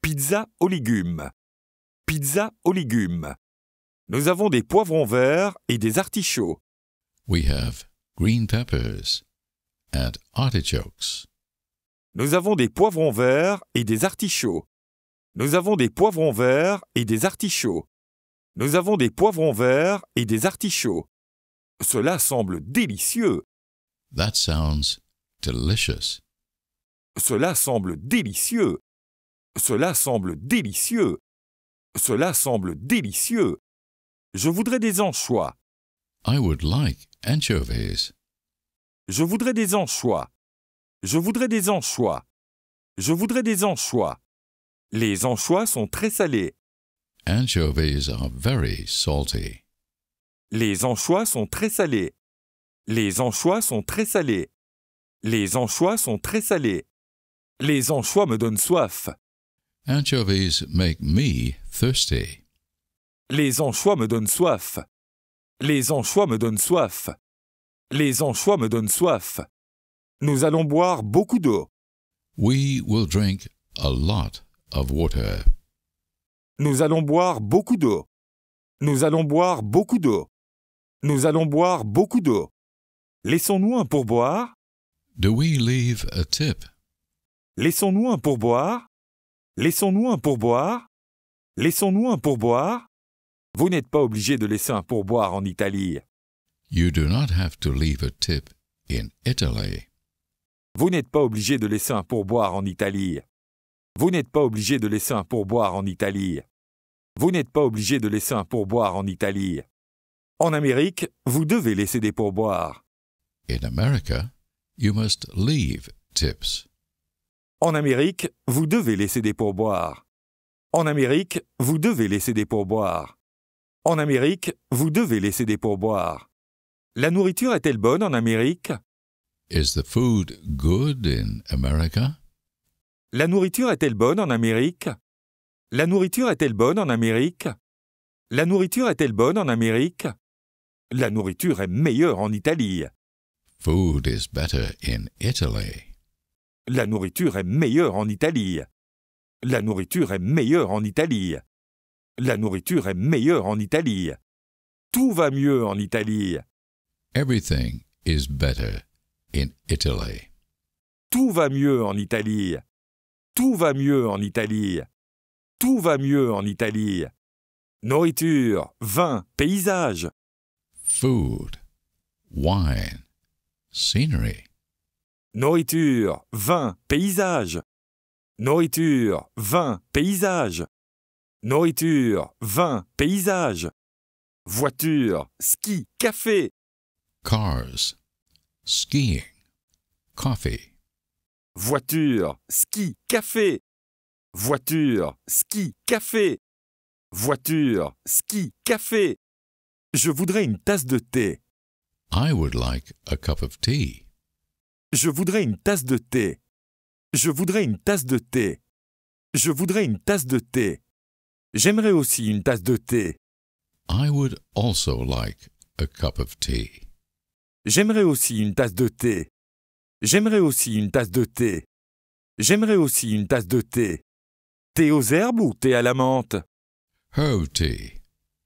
Pizza aux légumes. Pizza aux légumes. Nous avons des poivrons verts et des artichauts. We have green peppers and artichokes. Nous avons des poivrons verts et des artichauts. Nous avons des poivrons verts et des artichauts. Nous avons des poivrons verts et des artichauts. Cela semble délicieux. Cela semble délicieux. Cela semble délicieux. Cela semble délicieux. Je voudrais des anchois. I would like anchovies. Je voudrais des anchois. Je voudrais des anchois. Je voudrais des anchois. Les anchois sont très salés. Anchovies are very salty. Les anchois sont très salés. Les anchois sont très salés. Les anchois sont très salés. Les anchois me donnent soif. Anchovies make me thirsty. Les anchois me donnent soif. Les anchois me donnent soif. Les anchois me donnent soif. Nous allons boire beaucoup d'eau. We will drink a lot of water. Nous allons boire beaucoup d'eau. Nous allons boire beaucoup d'eau. Nous allons boire beaucoup d'eau. Laissons-nous un pourboire Do we leave a tip? Laissons-nous un pourboire Laissons-nous un pourboire Laissons-nous un pourboire vous n'êtes pas obligé de laisser un pourboire en Italie. Vous n'êtes pas obligé de laisser un pourboire en Italie. Vous n'êtes pas obligé de laisser un pourboire en Italie. Vous n'êtes pas obligé de laisser un pourboire en Italie. En Amérique, vous devez laisser des pourboires. En Amérique, vous devez laisser des pourboires. En Amérique, vous devez laisser des pourboires. En Amérique, vous devez laisser des pourboires. La nourriture est-elle bonne en Amérique Is the food good in America? La nourriture est-elle bonne en Amérique La nourriture est-elle bonne en Amérique La nourriture est-elle bonne en Amérique La nourriture est meilleure en Italie. Food is better in Italy. La nourriture est meilleure en Italie. La nourriture est meilleure en Italie. La nourriture est meilleure en Italie. Tout va mieux en Italie. Everything is better in Italy. Tout va mieux en Italie. Tout va mieux en Italie. Tout va mieux en Italie. Nourriture, vin, paysage. Food, wine, scenery. Nourriture, vin, paysage. Nourriture, vin, paysage nourriture, vin, paysage, voiture, ski, café, cars, skiing, coffee, voiture, ski, café, voiture, ski, café, voiture, ski, café. Je voudrais une tasse de thé. I would like a cup of tea. Je voudrais une tasse de thé. Je voudrais une tasse de thé. Je voudrais une tasse de thé. J'aimerais aussi une tasse de thé. I would also like a cup of tea. J'aimerais aussi une tasse de thé. J'aimerais aussi une tasse de thé. J'aimerais aussi une tasse de thé. Thé aux herbes ou thé à la menthe Herb tea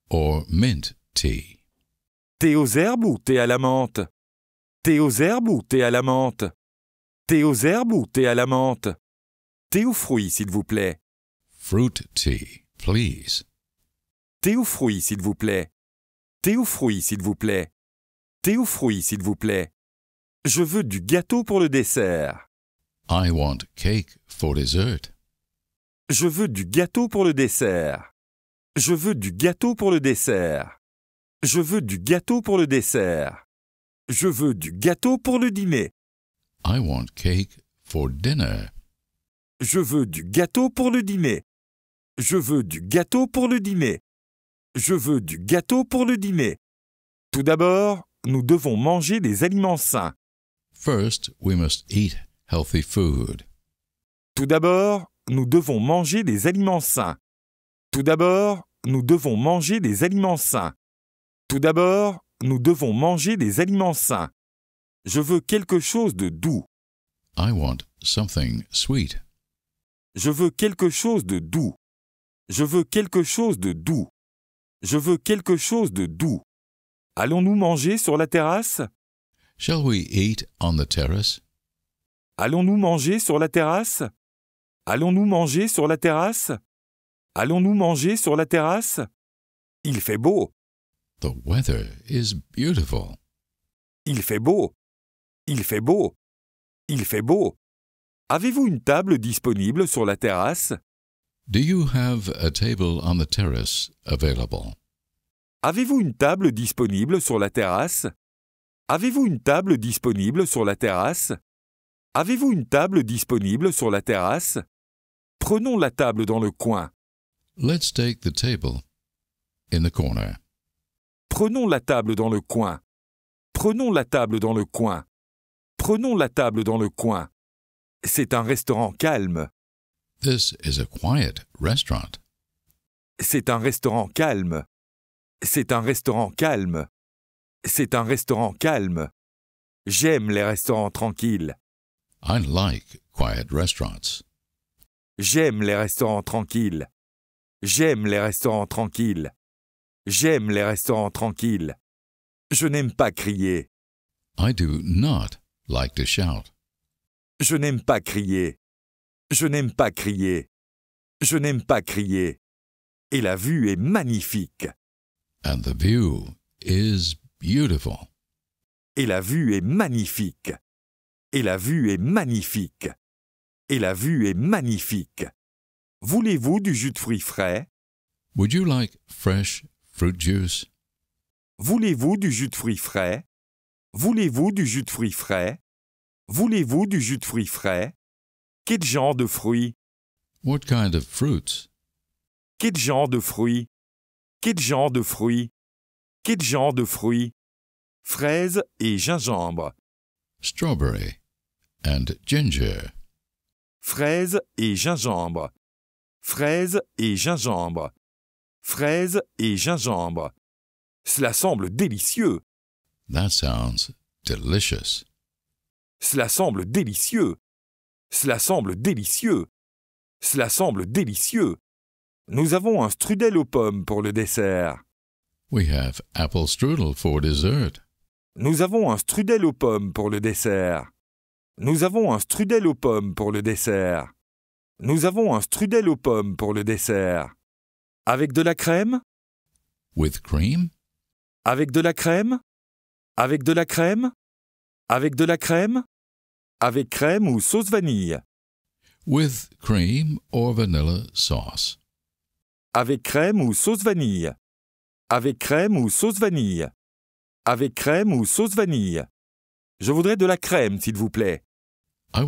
or mint tea. Thé aux herbes ou thé à la menthe Thé aux herbes ou thé à la menthe Thé aux herbes ou thé à la menthe Thé aux fruits, s'il vous plaît. Fruit tea please. Thé ou s'il vous plaît. Thé ou s'il vous plaît. Thé ou s'il vous plaît. Je veux du gâteau pour le dessert. I want cake for dessert. Je veux du gâteau pour le dessert. Je veux du gâteau pour le dessert. Je veux du gâteau pour le dessert. Je veux du gâteau pour le dîner. I want cake for dinner. Je veux du gâteau pour le dîner. Je veux du gâteau pour le dîner. Je veux du gâteau pour le dîner. Tout d'abord, nous devons manger des aliments sains. First, we must eat healthy food. Tout d'abord, nous devons manger des aliments sains. Tout d'abord, nous devons manger des aliments sains. Tout d'abord, nous devons manger des aliments sains. Je veux quelque chose de doux. I want something sweet. Je veux quelque chose de doux. Je veux quelque chose de doux. Je veux quelque chose de doux. Allons-nous manger sur la terrasse? Shall we eat on the terrace? Allons-nous manger sur la terrasse? Allons-nous manger sur la terrasse? Allons-nous manger sur la terrasse? Il fait beau. The weather is beautiful. Il fait beau. Il fait beau. Il fait beau. Avez-vous une table disponible sur la terrasse? Do you have a table on the terrace available? Avez-vous une table disponible sur la terrasse? Avez-vous une table disponible sur la terrasse? Avez-vous une table disponible sur la terrasse? Prenons la table dans le coin. Let's take the table in the corner. Prenons la table dans le coin. Prenons la table dans le coin. Prenons la table dans le coin. C'est un restaurant calme. This is a quiet restaurant. C'est un restaurant calme. C'est un restaurant calme. C'est un restaurant calme. J'aime les restaurants tranquilles. I like quiet restaurants. J'aime les restaurants tranquilles. J'aime les restaurants tranquilles. J'aime les restaurants tranquilles. Je n'aime pas crier. I do not like to shout. Je n'aime pas crier. Je n'aime pas crier. Je n'aime pas crier. Et la vue est magnifique. And the view is beautiful. Et la vue est magnifique. Et la vue est magnifique. Et la vue est magnifique. Voulez-vous du jus de fruits frais? Would you like fresh fruit juice? Voulez-vous du jus de fruits frais? Voulez-vous du jus de fruits frais? Voulez-vous du jus de fruits frais? Quel genre de fruits? What kind of fruits? Quel genre de fruits? Quel genre de fruits? Quel genre de fruits? Fraises et gingembre. Strawberry and ginger. Fraises et gingembre. Fraises et gingembre. Fraises et gingembre. Cela semble délicieux. That sounds delicious. Cela semble délicieux. Cela semble délicieux. Cela semble délicieux. Nous avons un strudel aux pommes pour le dessert. We have apple strudel for dessert. Nous avons un strudel aux pommes pour le dessert. Nous avons un strudel aux pommes pour le dessert. Nous avons un strudel aux pommes pour le dessert. Avec de la crème With cream Avec de la crème Avec de la crème Avec de la crème avec crème ou sauce vanille. With cream or vanilla sauce. Avec crème ou sauce vanille. Avec crème ou sauce vanille. Avec crème ou sauce vanille. Je voudrais de la crème, s'il vous plaît. Je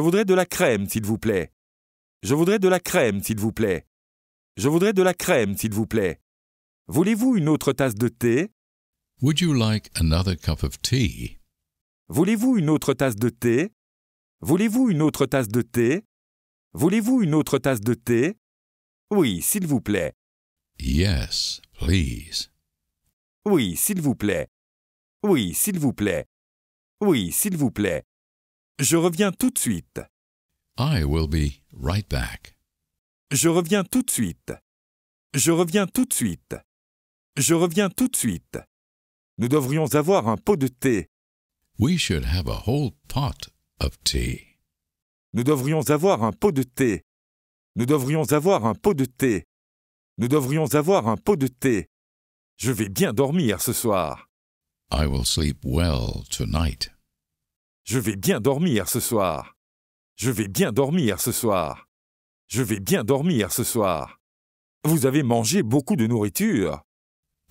voudrais de la crème, s'il vous plaît. Je voudrais de la crème, s'il vous plaît. Je voudrais de la crème, s'il vous plaît. Voulez-vous une autre tasse de thé Would you like another cup of tea? Voulez-vous une autre tasse de thé? Voulez-vous une autre tasse de thé? Voulez-vous une autre tasse de thé? Oui, s'il vous plaît. Yes, please. Oui, s'il vous plaît. Oui, s'il vous plaît. Oui, s'il vous plaît. Je reviens tout de suite. I will be right back. Je reviens tout de suite. Je reviens tout de suite. Je reviens tout de suite. Nous devrions avoir un pot de thé. Nous devrions avoir un pot de thé. Nous devrions avoir un pot de thé. Nous devrions avoir un pot de thé. Je vais bien dormir ce soir. Je vais bien dormir ce soir. Je vais bien dormir ce soir. Je vais bien dormir ce soir. Vous avez mangé beaucoup de nourriture.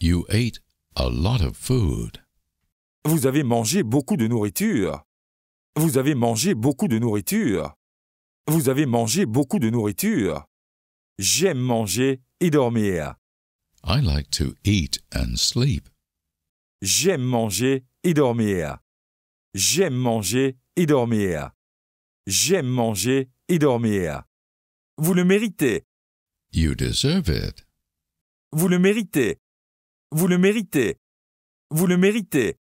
You ate a lot of food. Vous avez mangé beaucoup de nourriture. Vous avez mangé beaucoup de nourriture. Vous avez mangé beaucoup de nourriture. J'aime manger et dormir. I like to eat and sleep. J'aime manger et dormir. J'aime manger et dormir. J'aime manger et dormir. Vous le méritez. You deserve it. Vous le méritez. Vous le méritez. Vous le méritez.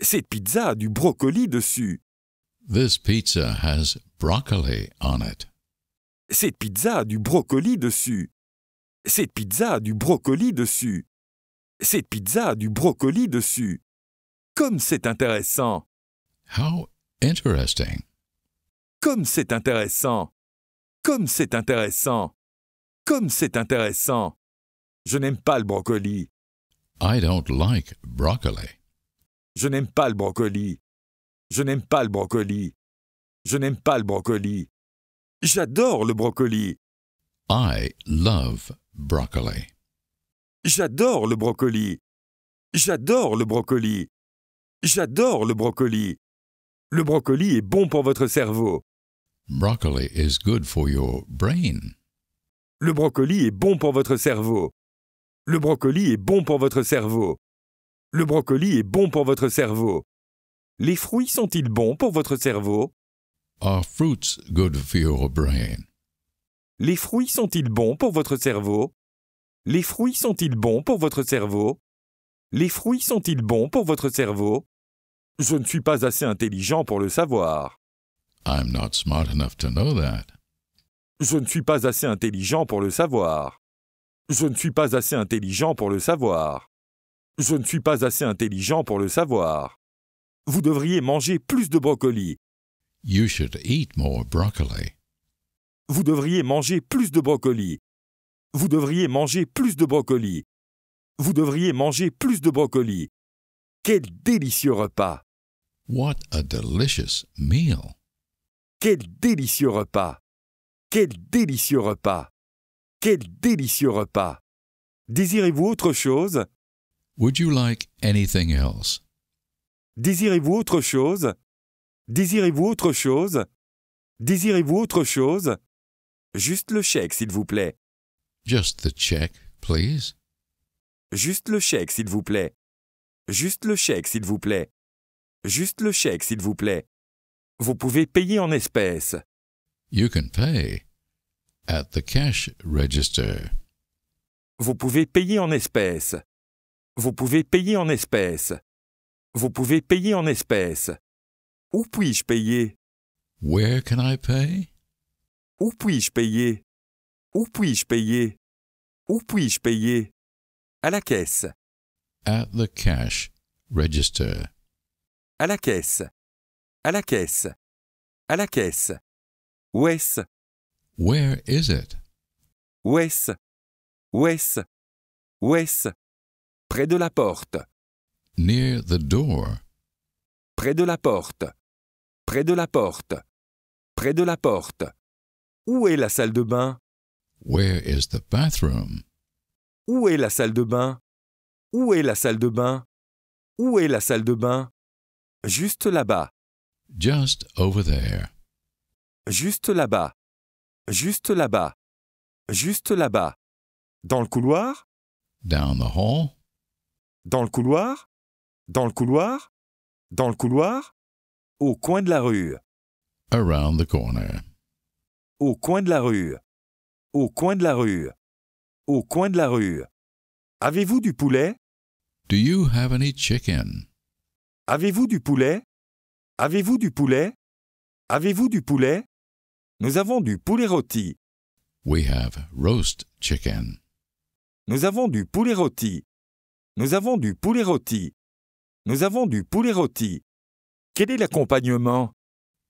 Cette pizza a du brocoli dessus. This pizza has on it. Cette pizza a du brocoli dessus. Cette pizza a du brocoli dessus. Cette pizza du brocoli dessus. Comme c'est intéressant. How interesting. Comme c'est intéressant. Comme c'est intéressant. Comme c'est intéressant. Je n'aime pas le brocoli. I don't like broccoli. Je n'aime pas le brocoli. Je n'aime pas le brocoli. Je n'aime pas le brocoli. J'adore le brocoli. I love broccoli. J'adore le brocoli. J'adore le brocoli. J'adore le brocoli. Le brocoli est bon pour votre cerveau. Broccoli is good for your brain. Le brocoli est bon pour votre cerveau. Le brocoli est bon pour votre cerveau. Le brocoli est bon pour votre cerveau. Les fruits sont-ils bons pour votre cerveau? Are fruits good for your brain? Les fruits sont-ils bons pour votre cerveau? Les fruits sont-ils bons pour votre cerveau? Les fruits sont-ils bons pour votre cerveau? Je ne suis pas assez intelligent pour le savoir. I'm not smart enough to know that. Je ne suis pas assez intelligent pour le savoir. Je ne suis pas assez intelligent pour le savoir. Je ne suis pas assez intelligent pour le savoir. Vous devriez manger plus de brocoli. You should eat more broccoli. Vous devriez manger plus de brocoli. Vous devriez manger plus de brocoli. Vous devriez manger plus de brocoli. Quel délicieux repas. What a delicious meal. Quel délicieux repas. Quel délicieux repas. Quel délicieux repas Désirez-vous autre chose Would you like anything else Désirez-vous autre chose Désirez-vous autre chose Désirez-vous autre chose Juste le chèque, s'il vous plaît. Just the check, please. Juste le chèque, s'il vous plaît. Juste le chèque, s'il vous plaît. Juste le chèque, s'il vous plaît. Vous pouvez payer en espèces. You can pay at the cash register. Vous pouvez payer en espèces. Vous pouvez payer en espèces. Vous pouvez payer en espèces. Où puis-je payer? Where can I pay? Où puis-je payer? Où puis-je payer? Où puis-je payer? À la caisse. At the cash register. À la caisse. À la caisse. À la caisse. Où est-ce? Where is it? Où est-ce? Où est-ce? Où est-ce? Près de la porte. Near the door. Près de la porte. Près de la porte. Près de la porte. Où est la salle de bain? Where is the bathroom? Où est la salle de bain? Où est la salle de bain? Où est la salle de bain? Juste là-bas. Just over there. Juste là-bas. Juste là-bas. Juste là-bas. Dans le couloir. Down the hall. Dans le couloir. Dans le couloir. Dans le couloir. Au coin de la rue. Around the corner. Au coin de la rue. Au coin de la rue. Au coin de la rue. Avez-vous du poulet? Do you have any chicken? Avez-vous du poulet? Avez-vous du poulet? Avez-vous du poulet? Nous avons du poulet rôti. We have roast chicken. Nous avons du poulet rôti. Nous avons du poulet rôti. Nous avons du poulet rôti. Quel est l'accompagnement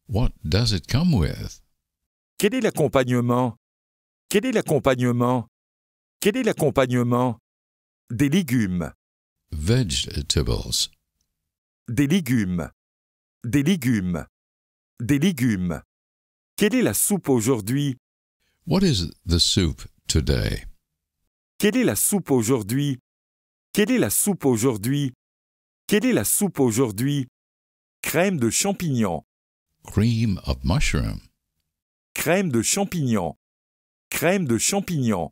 What does it come with? Quel est l'accompagnement Quel est l'accompagnement Quel est l'accompagnement Des légumes. Vegetables. Des légumes. Des légumes. Des légumes. Quelle est la soupe aujourd'hui? What is the soup today? Quelle est la soupe aujourd'hui? Quelle est la soupe aujourd'hui? Quelle est la soupe aujourd'hui? Crème de champignons. Cream of mushroom. Crème de champignons. Crème de champignons.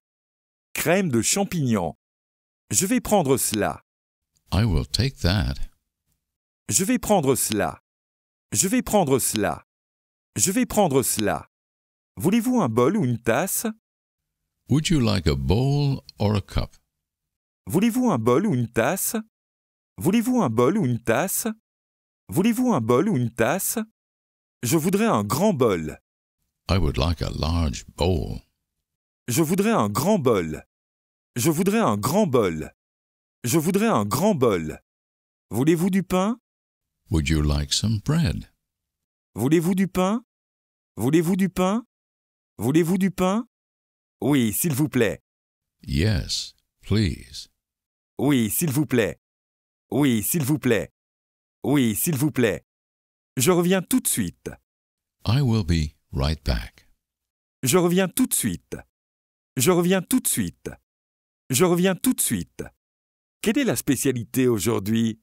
Crème de champignons. Je vais prendre cela. I will take that. Je vais prendre cela. Je vais prendre cela. Je vais prendre cela. Voulez-vous un bol ou une tasse? Would you like a bowl or a cup? Voulez-vous un bol ou une tasse? Voulez-vous un bol ou une tasse? Voulez-vous un bol ou une tasse? Je voudrais un grand bol. would like large bowl. Je voudrais un grand bol. Je voudrais un grand bol. Je voudrais un grand bol. Voulez-vous du pain? Would you like some bread? Voulez-vous du pain? Voulez-vous du pain? Voulez-vous du pain? Oui, s'il vous plaît. Yes, please. Oui, s'il vous plaît. Oui, s'il vous plaît. Oui, s'il vous plaît. Je reviens tout de suite. I will be right back. Je reviens tout de suite. Je reviens tout de suite. Je reviens tout de suite. Quelle est la spécialité aujourd'hui?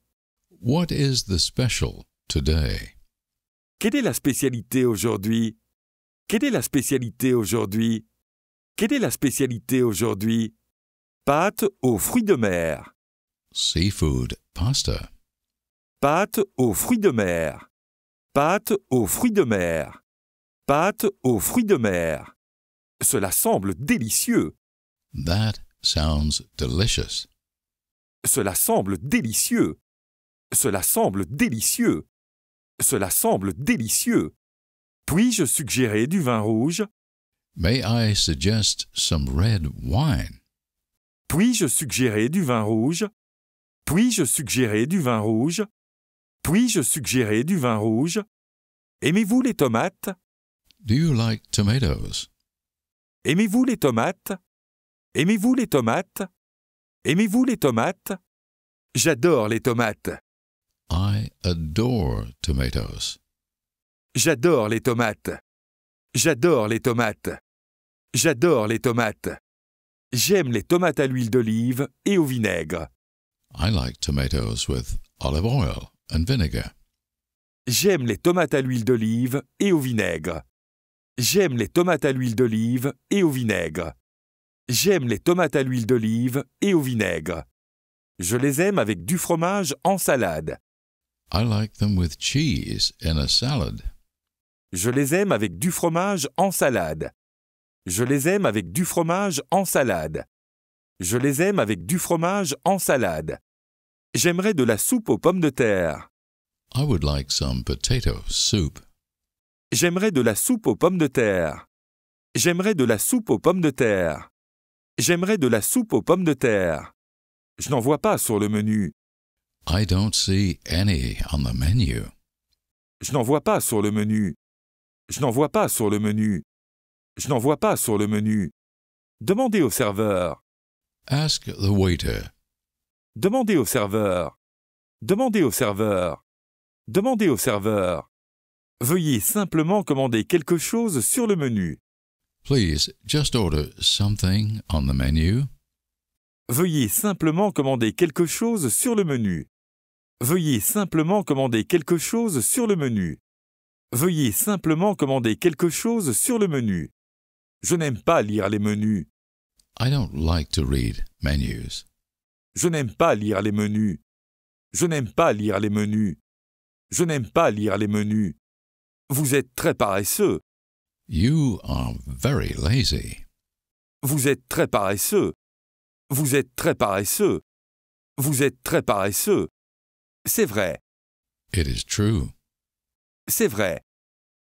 What is the special today? Quelle est la spécialité aujourd'hui? Quelle est la spécialité aujourd'hui Quelle est la spécialité aujourd'hui Pâte aux fruits de mer. Seafood pasta. Pâte aux fruits de mer. Pâte aux fruits de mer. Pâte aux fruits de mer. Cela semble délicieux. That sounds delicious. Cela semble délicieux. Cela semble délicieux. Cela semble délicieux. Puis-je suggérer du vin rouge? May I suggest some red wine? Puis-je suggérer du vin rouge? Puis-je suggérer du vin rouge? Puis-je suggérer du vin rouge? Aimez-vous les tomates? Do you like tomatoes? Aimez-vous les tomates? Aimez-vous les tomates? Aimez-vous les tomates? J'adore les tomates. I adore tomatoes. J'adore les tomates. J'adore les tomates. J'adore les tomates. J'aime les tomates à l'huile d'olive et au vinaigre. I like tomatoes with olive oil and vinegar. J'aime les tomates à l'huile d'olive et au vinaigre. J'aime les tomates à l'huile d'olive et au vinaigre. J'aime les tomates à l'huile d'olive et au vinaigre. Je les aime avec du fromage en salade. I like them with cheese in a salad. Je les aime avec du fromage en salade. Je les aime avec du fromage en salade. Je les aime avec du fromage en salade. J'aimerais de la soupe aux pommes de terre. I would like some potato soup. J'aimerais de la soupe aux pommes de terre. J'aimerais de la soupe aux pommes de terre. J'aimerais de la soupe aux pommes de terre. Je n'en vois pas sur le menu. I don't see any on the menu. Je n'en vois pas sur le menu. Je n'en vois pas sur le menu. Je n'en vois pas sur le menu. Demandez au serveur. Ask the waiter. Demandez au serveur. Demandez au serveur. Demandez au serveur. Veuillez simplement commander quelque chose sur le menu. Please just order something on the menu. Veuillez simplement commander quelque chose sur le menu. Veuillez simplement commander quelque chose sur le menu veuillez simplement commander quelque chose sur le menu. Je n'aime pas lire les menus. Je n'aime pas lire les menus. Je n'aime pas lire les menus. Je n'aime pas lire les menus. Vous êtes très paresseux. Vous êtes très paresseux. Vous êtes très paresseux. Vous êtes très paresseux. C'est vrai. It is c'est vrai.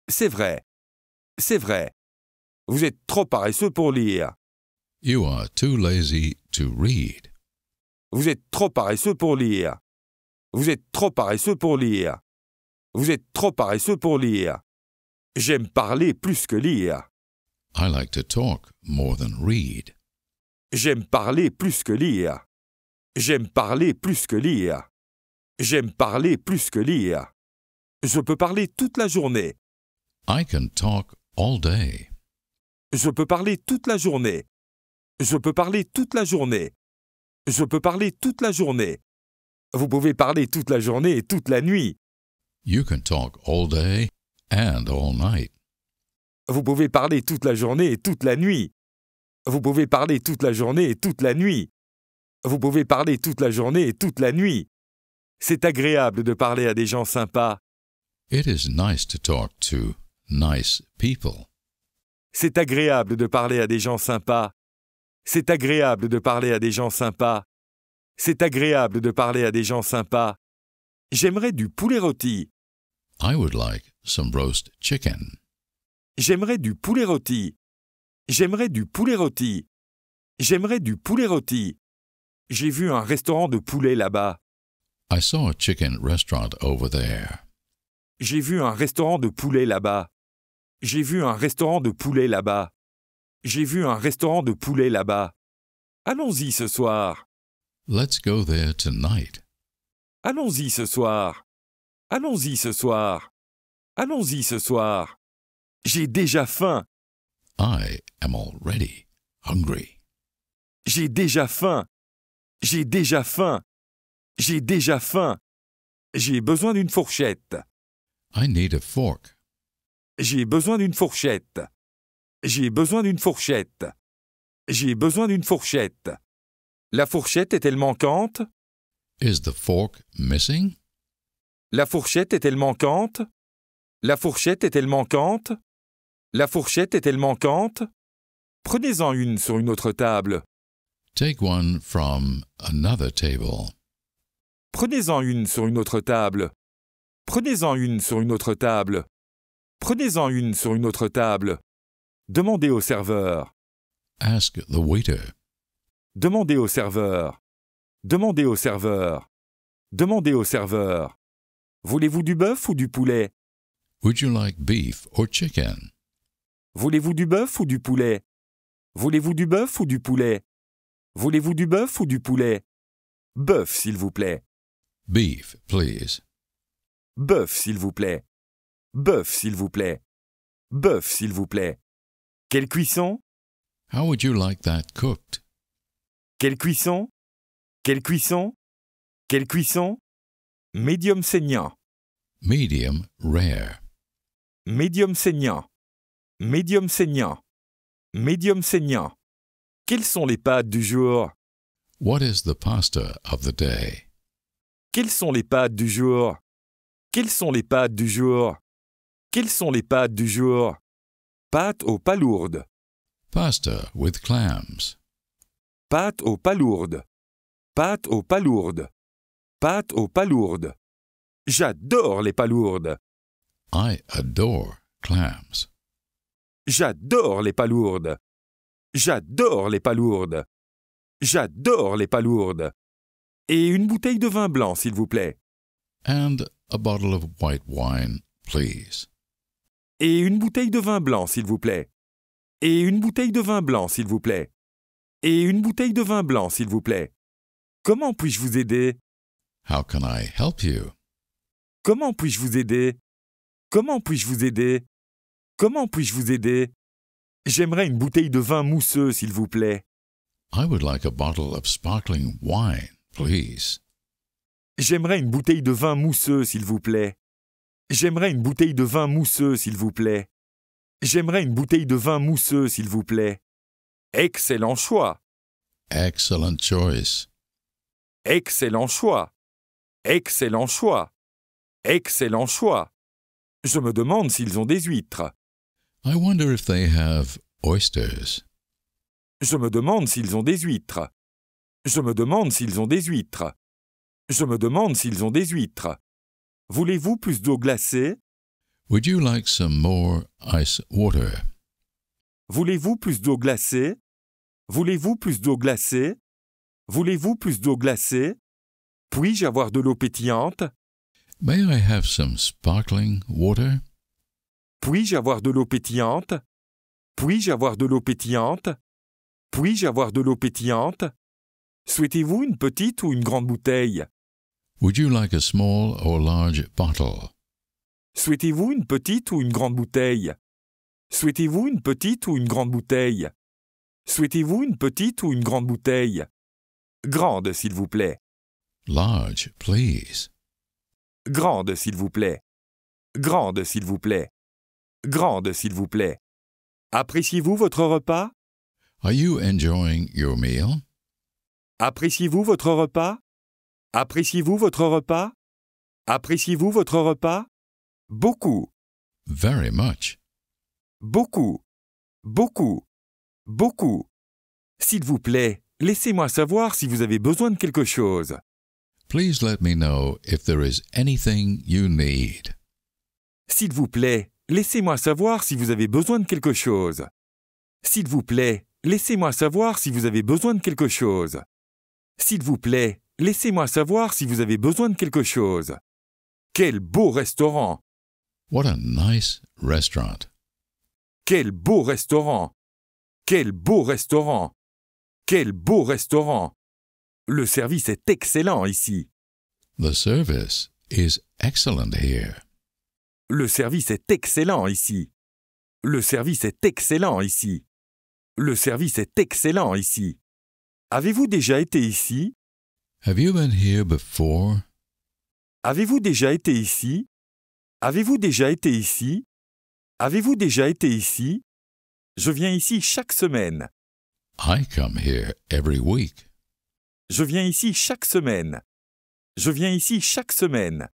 C'est vrai. C'est vrai. Vous êtes trop paresseux pour lire. You are too lazy to read. Vous êtes trop paresseux pour lire. Vous êtes trop paresseux pour lire. Vous êtes trop paresseux pour lire. J'aime parler plus que lire. I like to talk more than read. J'aime parler plus que lire. J'aime parler plus que lire. J'aime parler plus que lire. Je peux parler toute la journée. I can talk all day. Je peux parler toute la journée. Je peux parler toute la journée. Je peux parler toute la journée. Vous pouvez parler toute la journée et toute la nuit. You can talk all day and all night. Vous pouvez parler toute la journée et toute la nuit. Vous pouvez parler toute la journée et toute la nuit. Vous pouvez parler toute la journée et toute la nuit. C'est agréable de parler à des gens sympas. It is nice to talk to nice people. C'est agréable de parler à des gens sympas. C'est agréable de parler à des gens sympas. C'est agréable de parler à des gens sympas. J'aimerais du poulet rôti. I would like some roast chicken. J'aimerais du poulet rôti. J'aimerais du poulet rôti. J'aimerais du poulet rôti. J'ai vu un restaurant de poulet là-bas. I saw a chicken restaurant over there. J'ai vu un restaurant de poulet là-bas. J'ai vu un restaurant de poulet là-bas. J'ai vu un restaurant de poulet là-bas. Allons-y ce soir. Let's go there tonight. Allons-y ce soir. Allons-y ce soir. Allons-y ce soir. J'ai déjà faim. I am already hungry. J'ai déjà faim. J'ai déjà faim. J'ai déjà faim. J'ai besoin d'une fourchette. I need a fork. J'ai besoin d'une fourchette. J'ai besoin d'une fourchette. J'ai besoin d'une fourchette. La fourchette est-elle manquante? Is the fork missing? La fourchette est-elle manquante? La fourchette est-elle manquante? La fourchette est-elle manquante? Prenez-en une sur une autre table. Take one from another table. Prenez-en une sur une autre table. Prenez-en une sur une autre table. Prenez-en une sur une autre table. Demandez au serveur. Ask the waiter. Demandez au serveur. Demandez au serveur. Demandez au serveur. Voulez-vous du bœuf ou du poulet? Would you like beef or chicken? Voulez-vous du bœuf ou du poulet? Voulez-vous du bœuf ou du poulet? Voulez-vous du bœuf ou du poulet? Bœuf, s'il vous plaît. Beef, please. Bœuf, s'il vous plaît. Bœuf, s'il vous plaît. Bœuf, s'il vous plaît. Quelle cuisson? How would you like that cooked? Quelle cuisson? Quelle cuisson? Quelle cuisson? Medium saignant. Medium rare. Medium saignant. Medium saignant. Medium saignant. Quelles sont les pâtes du jour? What is the pasta of the day? Quels sont les pâtes du jour? Quels sont les pâtes du jour Quels sont les pâtes du jour Pâtes aux palourdes. Pasta with clams. Pâtes aux palourdes. Pâtes aux palourdes. Pâtes aux palourdes. J'adore les palourdes. I adore clams. J'adore les palourdes. J'adore les palourdes. J'adore les palourdes. Et une bouteille de vin blanc, s'il vous plaît. And a bottle of white wine, please. Et une bouteille de vin blanc, s'il vous plaît. Et une bouteille de vin blanc, s'il vous plaît. Et une bouteille de vin blanc, s'il vous plaît. Comment puis-je vous aider? How can I help you? Comment puis-je vous aider? Comment puis-je vous aider? Comment puis-je vous aider? J'aimerais une bouteille de vin mousseux, s'il vous plaît. I would like a bottle of sparkling wine, please. J'aimerais une bouteille de vin mousseux, s'il vous plaît. J'aimerais une bouteille de vin mousseux, s'il vous plaît. J'aimerais une bouteille de vin mousseux, s'il vous plaît. Excellent choix. Excellent choice. Excellent choix. Excellent choix. Excellent choix. Je me demande s'ils ont des huîtres. I wonder if they have oysters. Je me demande s'ils ont des huîtres. Je me demande s'ils ont des huîtres. Je me demande s'ils ont des huîtres. Voulez-vous plus d'eau glacée? Voulez-vous plus d'eau glacée? Voulez-vous plus d'eau glacée? Voulez-vous plus d'eau glacée? Puis-je avoir de l'eau pétillante? May I have some sparkling water? Puis-je avoir de l'eau pétillante? Puis-je avoir de l'eau pétillante? Puis-je avoir de l'eau pétillante? Souhaitez-vous une petite ou une grande bouteille? Would you like a small or large bottle? Souhaitez-vous une petite ou une grande bouteille? Souhaitez-vous une petite ou une grande bouteille? Souhaitez-vous une petite ou une grande bouteille? Grande, s'il vous plaît. Large, please. Grande, s'il vous plaît. Grande, s'il vous plaît. Grande, s'il vous plaît. Appréciez-vous votre repas? Are you enjoying your meal? Appréciez-vous votre repas? Appréciez-vous votre repas Appréciez-vous votre repas Beaucoup. Very much. Beaucoup. Beaucoup. Beaucoup. S'il vous plaît, laissez-moi savoir si vous avez besoin de quelque chose. Please let me know if there is anything you need. S'il vous plaît, laissez-moi savoir si vous avez besoin de quelque chose. S'il vous plaît, laissez-moi savoir si vous avez besoin de quelque chose. S'il vous plaît, Laissez-moi savoir si vous avez besoin de quelque chose. Quel beau restaurant. What a nice restaurant. Quel beau restaurant. Quel beau restaurant. Quel beau restaurant. Le service est excellent ici. The service is excellent here. Le service est excellent ici. Le service est excellent ici. Le service est excellent ici. Avez-vous déjà été ici Have you been here before? Avez-vous déjà été ici? Avez-vous déjà été ici? Avez-vous déjà été ici? Je viens ici chaque semaine. I come here every week. Je viens ici chaque semaine. Je viens ici chaque semaine.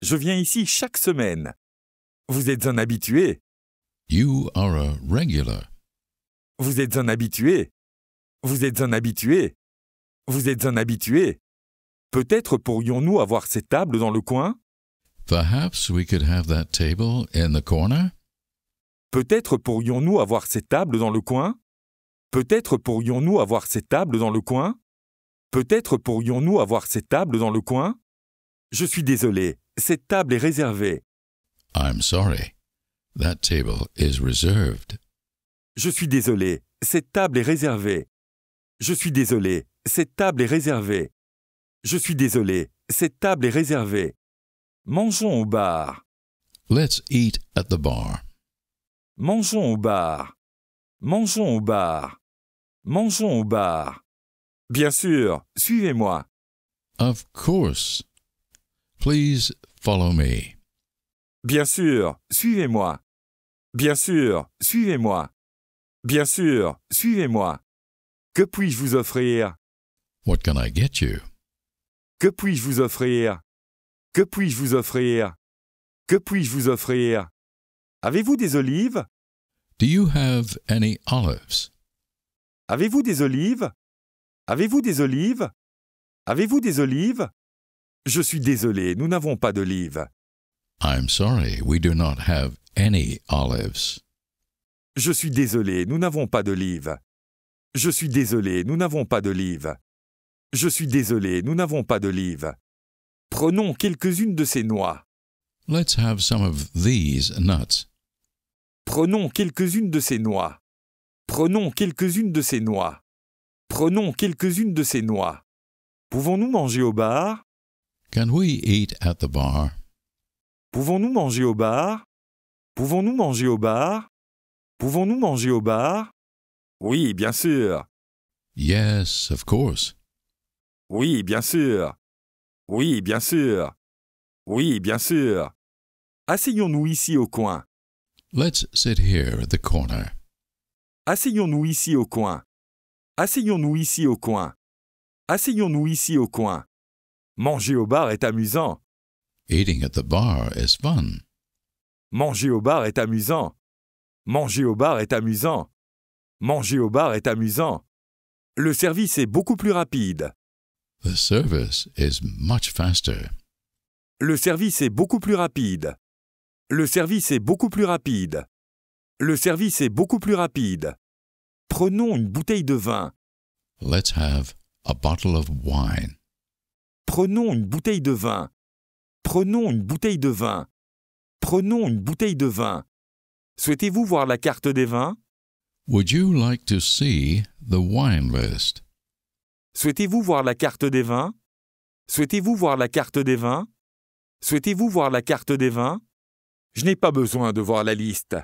Je viens ici chaque semaine. Vous êtes un habitué. You are a regular. Vous êtes un habitué. Vous êtes un habitué. Vous êtes un habitué. Peut-être pourrions-nous avoir cette table dans le coin Peut-être pourrions-nous avoir cette table dans le coin Peut-être pourrions-nous avoir cette table dans le coin Peut-être pourrions-nous avoir cette table dans le coin Je suis désolé, cette table est réservée. I'm sorry. That table is reserved. Je suis désolé, cette table est réservée. Je suis désolé, cette table est réservée. Je suis désolé, cette table est réservée. Mangeons au bar. Let's eat at the bar. Mangeons au bar. Mangeons au bar. Mangeons au bar. Bien sûr, suivez-moi. Of course. Please follow me. Bien sûr, suivez-moi. Bien sûr, suivez-moi. Bien sûr, suivez-moi. Que puis-je vous offrir What can I get you? Que puis-je vous offrir? Que puis-je vous offrir? Que puis-je vous offrir? Avez-vous des olives? Do you have any olives? Avez-vous des olives? Avez-vous des olives? Avez-vous des olives? Je suis désolé, nous n'avons pas d'olives. I'm sorry, we do not have any olives. Je suis désolé, nous n'avons pas d'olives. Je suis désolé, nous n'avons pas d'olives. Je suis désolé, nous n'avons pas d'olives. Prenons quelques-unes de ces noix. Let's have some of these nuts. Prenons quelques-unes de ces noix. Prenons quelques-unes de ces noix. Prenons quelques-unes de ces noix. Pouvons-nous manger au bar? Can we eat at the bar? Pouvons-nous manger au bar? Pouvons-nous manger au bar? Pouvons-nous manger au bar? Oui, bien sûr. Yes, of course. Oui, bien sûr. Oui, bien sûr. Oui, bien sûr. Asseyons-nous ici au coin. Let's sit here at the corner. Asseyons-nous ici au coin. Asseyons-nous ici au coin. Asseyons-nous ici au coin. Manger au bar est amusant. Eating at the bar is fun. Manger au bar est amusant. Manger au bar est amusant. Manger au bar est amusant. Le service est beaucoup plus rapide. The service is much faster. Le service est beaucoup plus rapide. Le service est beaucoup plus rapide. Le service est beaucoup plus rapide. Prenons une bouteille de vin. Let's have a bottle of wine. Prenons une bouteille de vin. Prenons une bouteille de vin. Prenons une bouteille de vin. Souhaitez-vous voir la carte des vins? Would you like to see the wine list? Souhaitez-vous voir la carte des vins Souhaitez-vous voir la carte des vins Souhaitez-vous voir la carte des vins Je n'ai pas besoin de voir la liste.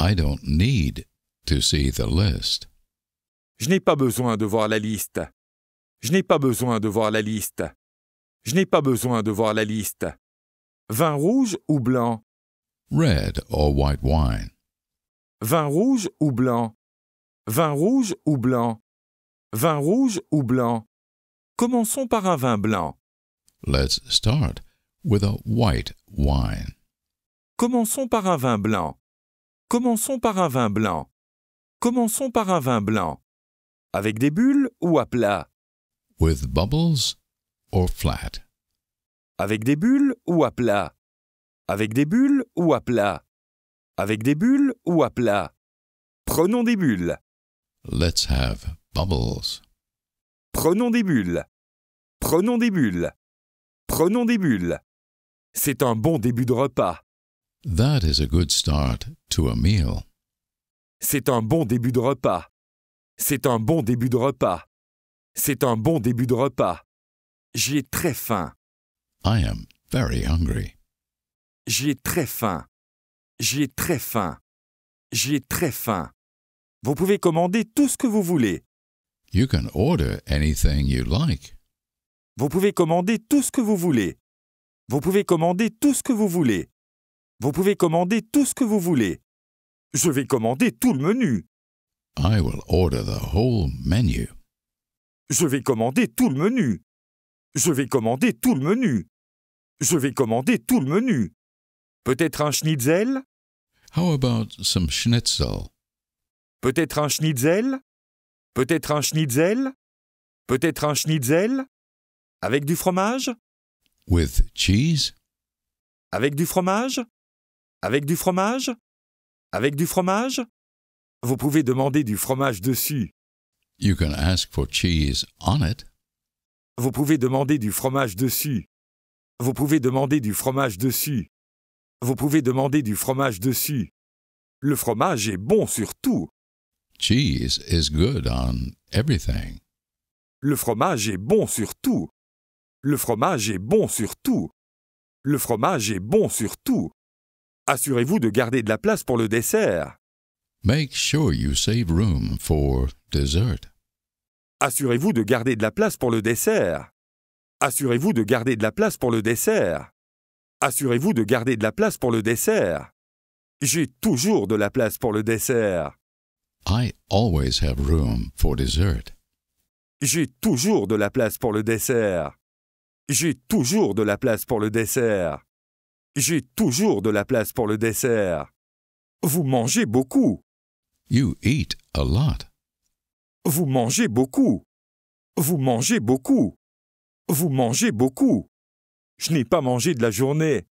I don't need to see the list. Je n'ai pas besoin de voir la liste. Je n'ai pas besoin de voir la liste. Je n'ai pas besoin de voir la liste. Vin rouge ou blanc Red or white wine. Vin rouge ou blanc Vin rouge ou blanc Vin rouge ou blanc Commençons par un vin blanc. Let's start with a white wine. Commençons par un vin blanc. Commençons par un vin blanc. Commençons par un vin blanc. Avec des bulles ou à plat With bubbles or flat. Avec des bulles ou à plat Avec des bulles ou à plat Avec des bulles ou à plat Prenons des bulles. Let's have Bubbles. Prenons des bulles. Prenons des bulles. Prenons des bulles. C'est un bon début de repas. That is a good start to a meal. C'est un bon début de repas. C'est un bon début de repas. C'est un bon début de repas. J'ai très faim. I am very hungry. J'ai très faim. J'ai très faim. J'ai très faim. Vous pouvez commander tout ce que vous voulez. You can order anything you like. Vous pouvez commander tout ce que vous voulez. Vous pouvez commander tout ce que vous voulez. Vous pouvez commander tout ce que vous voulez. Je vais commander tout le menu. I will order the whole menu. Je vais commander tout le menu. Je vais commander tout le menu. Je vais commander tout le menu. Peut-être un schnitzel? How about some schnitzel? Peut-être un schnitzel? Peut-être un schnitzel Peut-être un schnitzel Avec du fromage With cheese Avec du fromage Avec du fromage Avec du fromage Vous pouvez demander du fromage dessus. You can ask for cheese on it. Vous pouvez demander du fromage dessus. Vous pouvez demander du fromage dessus. Vous pouvez demander du fromage dessus. Le fromage est bon sur tout. Cheese is good on everything. Le fromage est bon sur tout. Le fromage est bon sur tout. Le fromage est bon sur tout. Assurez-vous de garder de la place pour le dessert. Make sure you save room for dessert. Assurez-vous de garder de la place pour le dessert. Assurez-vous de garder de la place pour le dessert. Assurez-vous de garder de la place pour le dessert. J'ai toujours de la place pour le dessert. I always have room for dessert. J'ai toujours de la place pour le dessert. J'ai toujours de la place pour le dessert. J'ai toujours de la place pour le dessert. Vous mangez beaucoup. You eat a lot. Vous mangez beaucoup. Vous mangez beaucoup. Vous mangez beaucoup. Je n'ai pas mangé de la journée.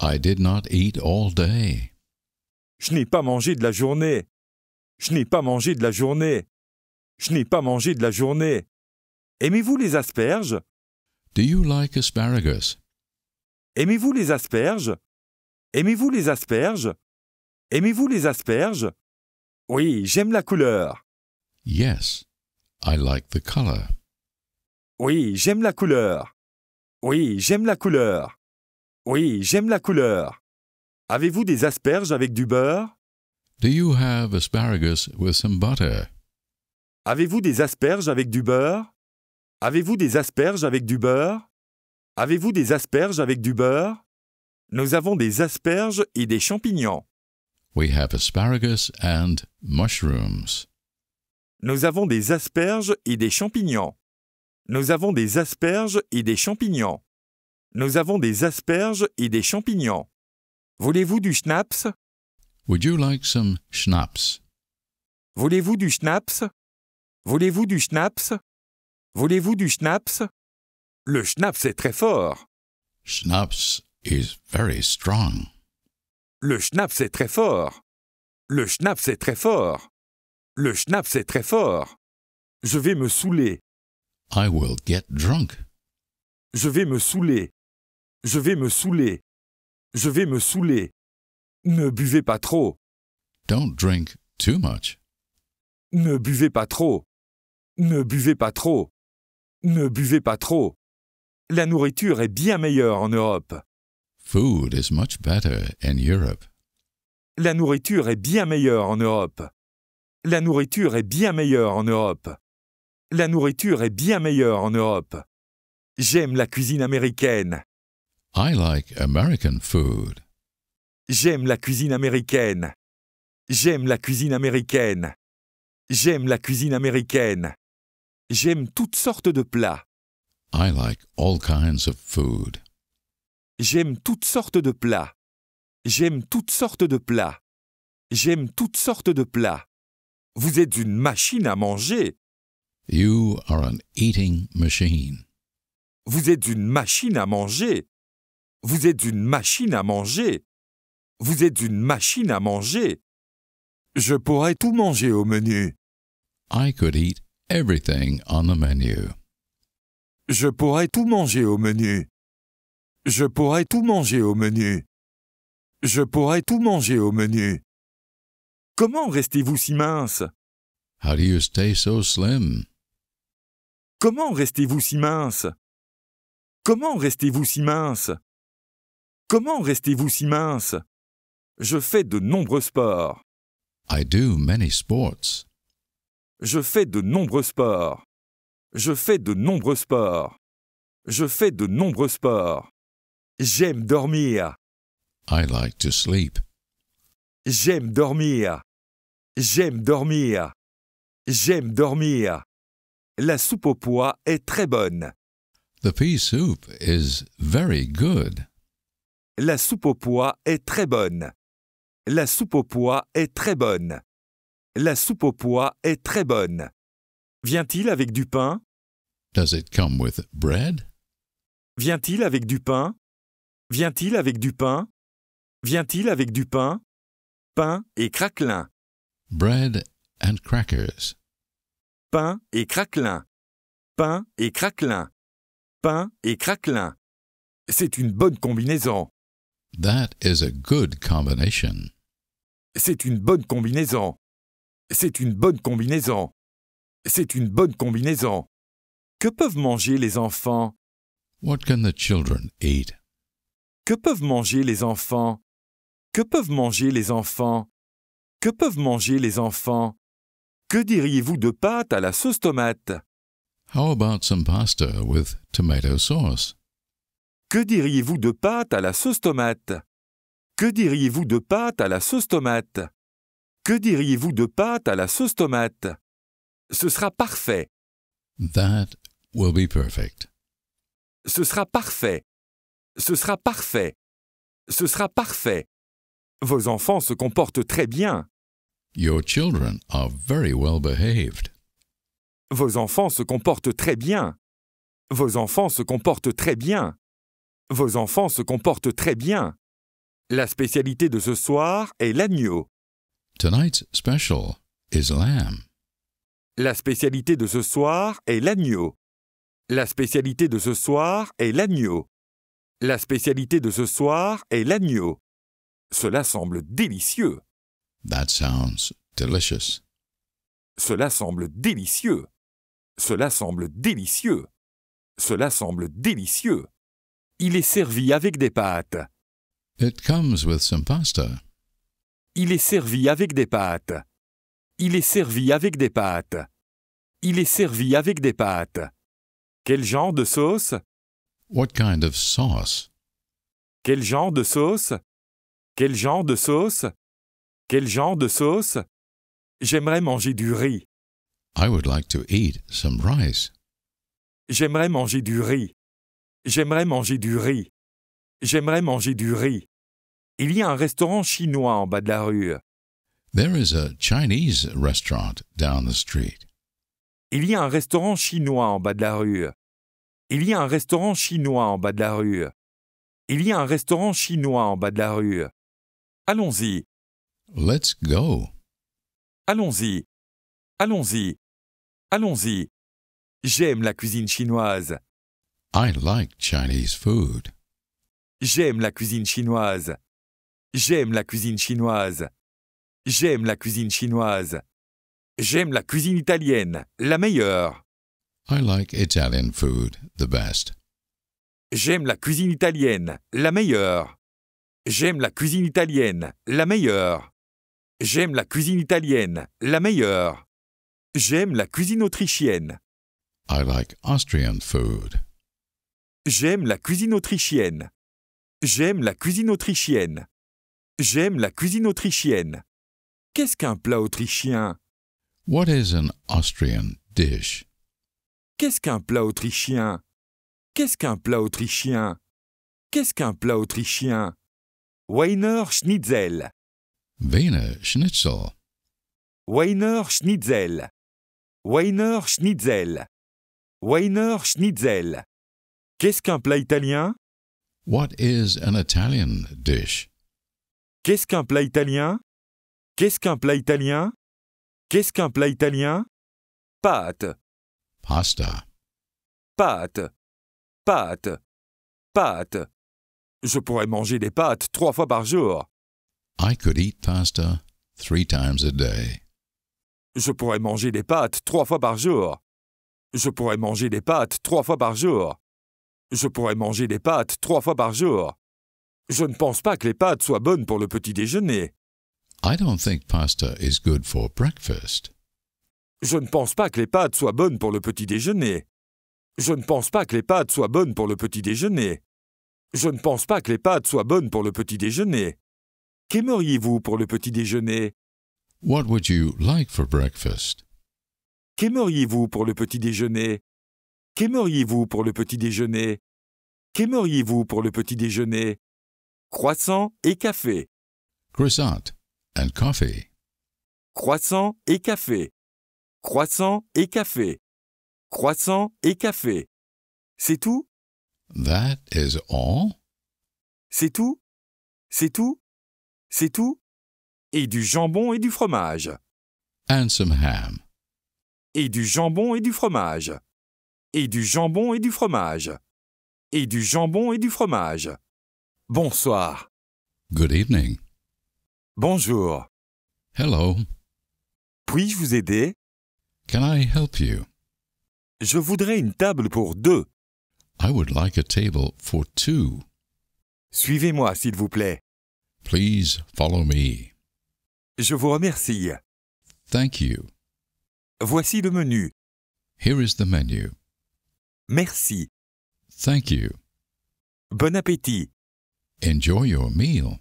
I did not eat all day. Je n'ai pas mangé de la journée. Je n'ai pas mangé de la journée. Je n'ai pas mangé de la journée. Aimez-vous les asperges? Do you like asparagus? Aimez-vous les asperges? Aimez-vous les asperges? Aimez-vous les asperges? Oui, j'aime la couleur. Yes, I like the color. Oui, j'aime la couleur. Oui, j'aime la couleur. Oui, j'aime la couleur. Avez-vous des asperges avec du beurre? Do you have asparagus with some butter? Avez-vous des asperges avec du beurre? Avez-vous des asperges avec du beurre? Avez-vous des asperges avec du beurre? Nous avons des asperges et des champignons. We have asparagus and mushrooms. Nous avons des asperges et des champignons. Nous avons des asperges et des champignons. Nous avons des asperges et des champignons. Voulez-vous du schnapps Would you like some schnapps? Voulez-vous du schnaps? Voulez-vous du schnaps? Voulez-vous du schnaps? Le schnaps est très fort. Schnaps is very strong. Le schnaps est très fort. Le schnaps est très fort. Le schnaps est très fort. Je vais me saouler. I will get drunk. Je vais me saouler. Je vais me saouler. Je vais me saouler. Ne buvez pas trop. Don't drink too much. Ne buvez pas trop. Ne buvez pas trop. Ne buvez pas trop. La nourriture est bien meilleure en Europe. Food is much better in Europe. La nourriture est bien meilleure en Europe. La nourriture est bien meilleure en Europe. La nourriture est bien meilleure en Europe. J'aime la cuisine américaine. I like American food. J'aime la cuisine américaine. J'aime la cuisine américaine. J'aime la cuisine américaine. J'aime toutes sortes de plats. I like all kinds of food. J'aime toutes sortes de plats. J'aime toutes sortes de plats. J'aime toutes sortes de plats. Vous êtes une machine à manger. You are an eating machine. Vous êtes une machine à manger. Vous êtes une machine à manger. Vous êtes une machine à manger. Je pourrais tout manger au menu. I could eat everything on the menu. Je pourrais tout manger au menu. Je pourrais tout manger au menu. Je pourrais tout manger au menu. Comment restez-vous si mince? How do you stay so slim? Comment restez-vous si mince? Comment restez-vous si mince? Comment restez-vous si mince? Je fais de nombreux sports. Je fais de nombreux sports. Je fais de nombreux sports. Je fais de nombreux sports. J'aime dormir. I like to sleep. J'aime dormir. J'aime dormir. J'aime dormir. La soupe au pois est très bonne. The pea soup is very good. La soupe au pois est très bonne. La soupe au pois est très bonne. La soupe au pois est très bonne. Vient-il avec du pain? Does it come with bread? Vient-il avec du pain? Vient-il avec du pain? Vient-il avec du pain? Pain et craquelin. Bread and crackers. Pain et craquelin. Pain et craquelin. Pain et craquelin. C'est une bonne combinaison. That is a good combination. C'est une bonne combinaison. C'est une bonne combinaison. C'est une bonne combinaison. Que peuvent manger les enfants? What can the children eat? Que peuvent manger les enfants? Que peuvent manger les enfants? Que peuvent manger les enfants? Que diriez-vous de pâte à la sauce tomate? How about some pasta with tomato sauce? Que diriez-vous de pâte à la sauce tomate? Que diriez-vous de pâte à la sauce tomate Que diriez-vous de pâte à la sauce tomate Ce sera parfait. That will be perfect. Ce sera parfait. Ce sera parfait. Ce sera parfait. Vos enfants se comportent très bien. Your children are very well behaved. Vos enfants se comportent très bien. Vos enfants se comportent très bien. Vos enfants se comportent très bien. La spécialité de ce soir est l'agneau. La spécialité de ce soir est l'agneau. La spécialité de ce soir est l'agneau. La spécialité de ce soir est l'agneau. Cela semble délicieux. That sounds delicious. Cela semble délicieux. Cela semble délicieux. Cela semble délicieux. Il est servi avec des pâtes. It comes with some pasta. Il est servi avec des pâtes. Il est servi avec des pâtes. Il est servi avec des pâtes. Quel genre de sauce What kind of sauce? Quel genre de sauce Quel genre de sauce Quel genre de sauce J'aimerais manger du riz. I would like to eat some rice. J'aimerais manger du riz. J'aimerais manger du riz. J'aimerais manger du riz. Il y a un restaurant chinois en bas de la rue. There is a Chinese restaurant down the street. Il y a un restaurant chinois en bas de la rue. Il y a un restaurant chinois en bas de la rue. Il y a un restaurant chinois en bas de la rue. Allons-y. Let's go. Allons-y. Allons-y. Allons-y. J'aime la cuisine chinoise. I like Chinese food. J'aime la cuisine chinoise. J'aime la cuisine chinoise. J'aime la cuisine chinoise. J'aime la cuisine italienne, la meilleure. I like Italian food the best. J'aime la cuisine italienne, la meilleure. J'aime la cuisine italienne, la meilleure. J'aime la cuisine italienne, la meilleure. J'aime la cuisine autrichienne. I like Austrian food. J'aime la cuisine autrichienne. J'aime la cuisine autrichienne. J'aime la cuisine autrichienne. Qu'est-ce qu'un plat autrichien What is an Austrian dish? Qu'est-ce qu'un plat autrichien Qu'est-ce qu'un plat autrichien Qu'est-ce qu'un plat autrichien Weiner Schnitzel. Wiener Schnitzel. Weiner Schnitzel. Weiner Schnitzel. Weiner Schnitzel. Qu'est-ce qu'un plat italien dish? Qu'est-ce qu'un plat italien Qu'est-ce qu'un plat italien Qu'est-ce qu'un plat italien Pâte. Pasta. Pâte. Pâte. Pâte. Je pourrais manger des pâtes trois fois par jour. I could eat pasta three times a day. Je pourrais manger des pâtes trois fois par jour. Je pourrais manger des pâtes trois fois par jour. Je pourrais manger des pâtes trois fois par jour. Je ne pense pas que les pâtes soient bonnes pour le petit déjeuner. I don't think pasta is good for breakfast. Je ne pense pas que les pâtes soient bonnes pour le petit déjeuner. Je ne pense pas que les pâtes soient bonnes pour le petit déjeuner. Je ne pense pas que les pâtes soient bonnes pour le petit déjeuner. Qu'aimeriez-vous pour le petit déjeuner? What would you like for breakfast? Qu'aimeriez-vous pour le petit déjeuner? Qu'aimeriez-vous pour le petit déjeuner Qu'aimeriez-vous pour le petit déjeuner Croissant et café. Croissant and coffee. Croissant et café. Croissant et café. Croissant et café. C'est tout That is all. C'est tout C'est tout C'est tout Et du jambon et du fromage. And some ham. Et du jambon et du fromage. Et du jambon et du fromage. Et du jambon et du fromage. Bonsoir. Good evening. Bonjour. Hello. Puis-je vous aider? Can I help you? Je voudrais une table pour deux. I would like a table for two. Suivez-moi, s'il vous plaît. Please follow me. Je vous remercie. Thank you. Voici le menu. Here is the menu. Merci. Thank you. Bon appétit. Enjoy your meal.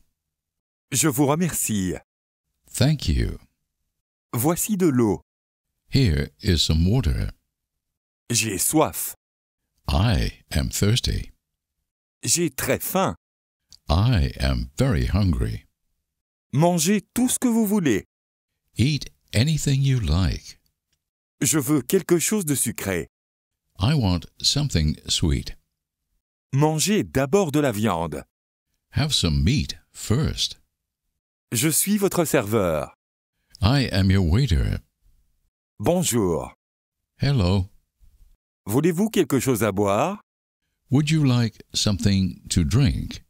Je vous remercie. Thank you. Voici de l'eau. Here is some water. J'ai soif. I am thirsty. J'ai très faim. I am very hungry. Mangez tout ce que vous voulez. Eat anything you like. Je veux quelque chose de sucré. I want something sweet. Mangez d'abord de la viande. Have some meat first. Je suis votre serveur. I am your waiter. Bonjour. Hello. Voulez-vous quelque chose à boire Would you like something to drink?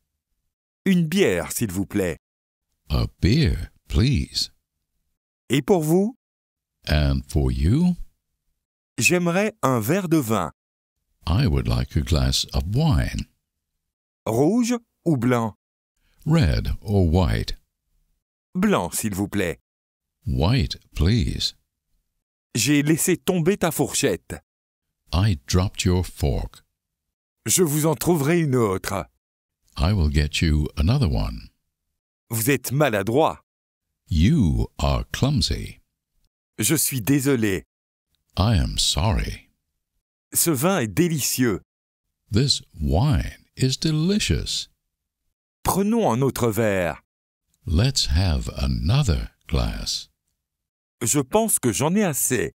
Une bière, s'il vous plaît. A beer, please. Et pour vous And for you? J'aimerais un verre de vin. I would like a glass of wine. Rouge ou blanc? Red or white. Blanc, s'il vous plaît. White, please. J'ai laissé tomber ta fourchette. I dropped your fork. Je vous en trouverai une autre. I will get you another one. Vous êtes maladroit. You are clumsy. Je suis désolé. I am sorry. Ce vin est délicieux. This wine is delicious. Prenons un autre verre. Let's have another glass. Je pense que j'en ai assez.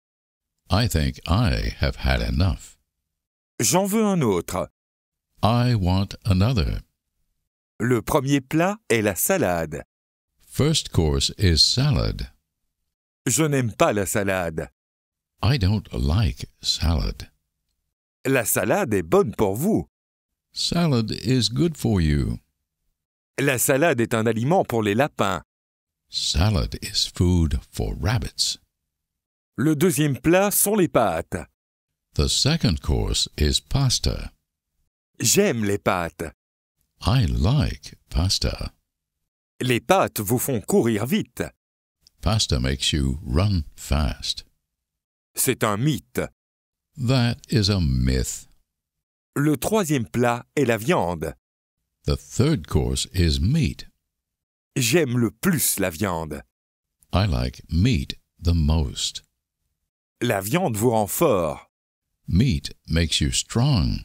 I think I have had enough. J'en veux un autre. I want another. Le premier plat est la salade. First course is salad. Je n'aime pas la salade. I don't like salad. La salade est bonne pour vous. Salad is good for you. La salade est un aliment pour les lapins. Salad is food for rabbits. Le deuxième plat sont les pâtes. The second course is pasta. J'aime les pâtes. I like pasta. Les pâtes vous font courir vite. Pasta makes you run fast. C'est un mythe. Le troisième plat est la viande. The third course is meat. J'aime le plus la viande. meat the most. La viande vous rend fort. Meat makes you strong.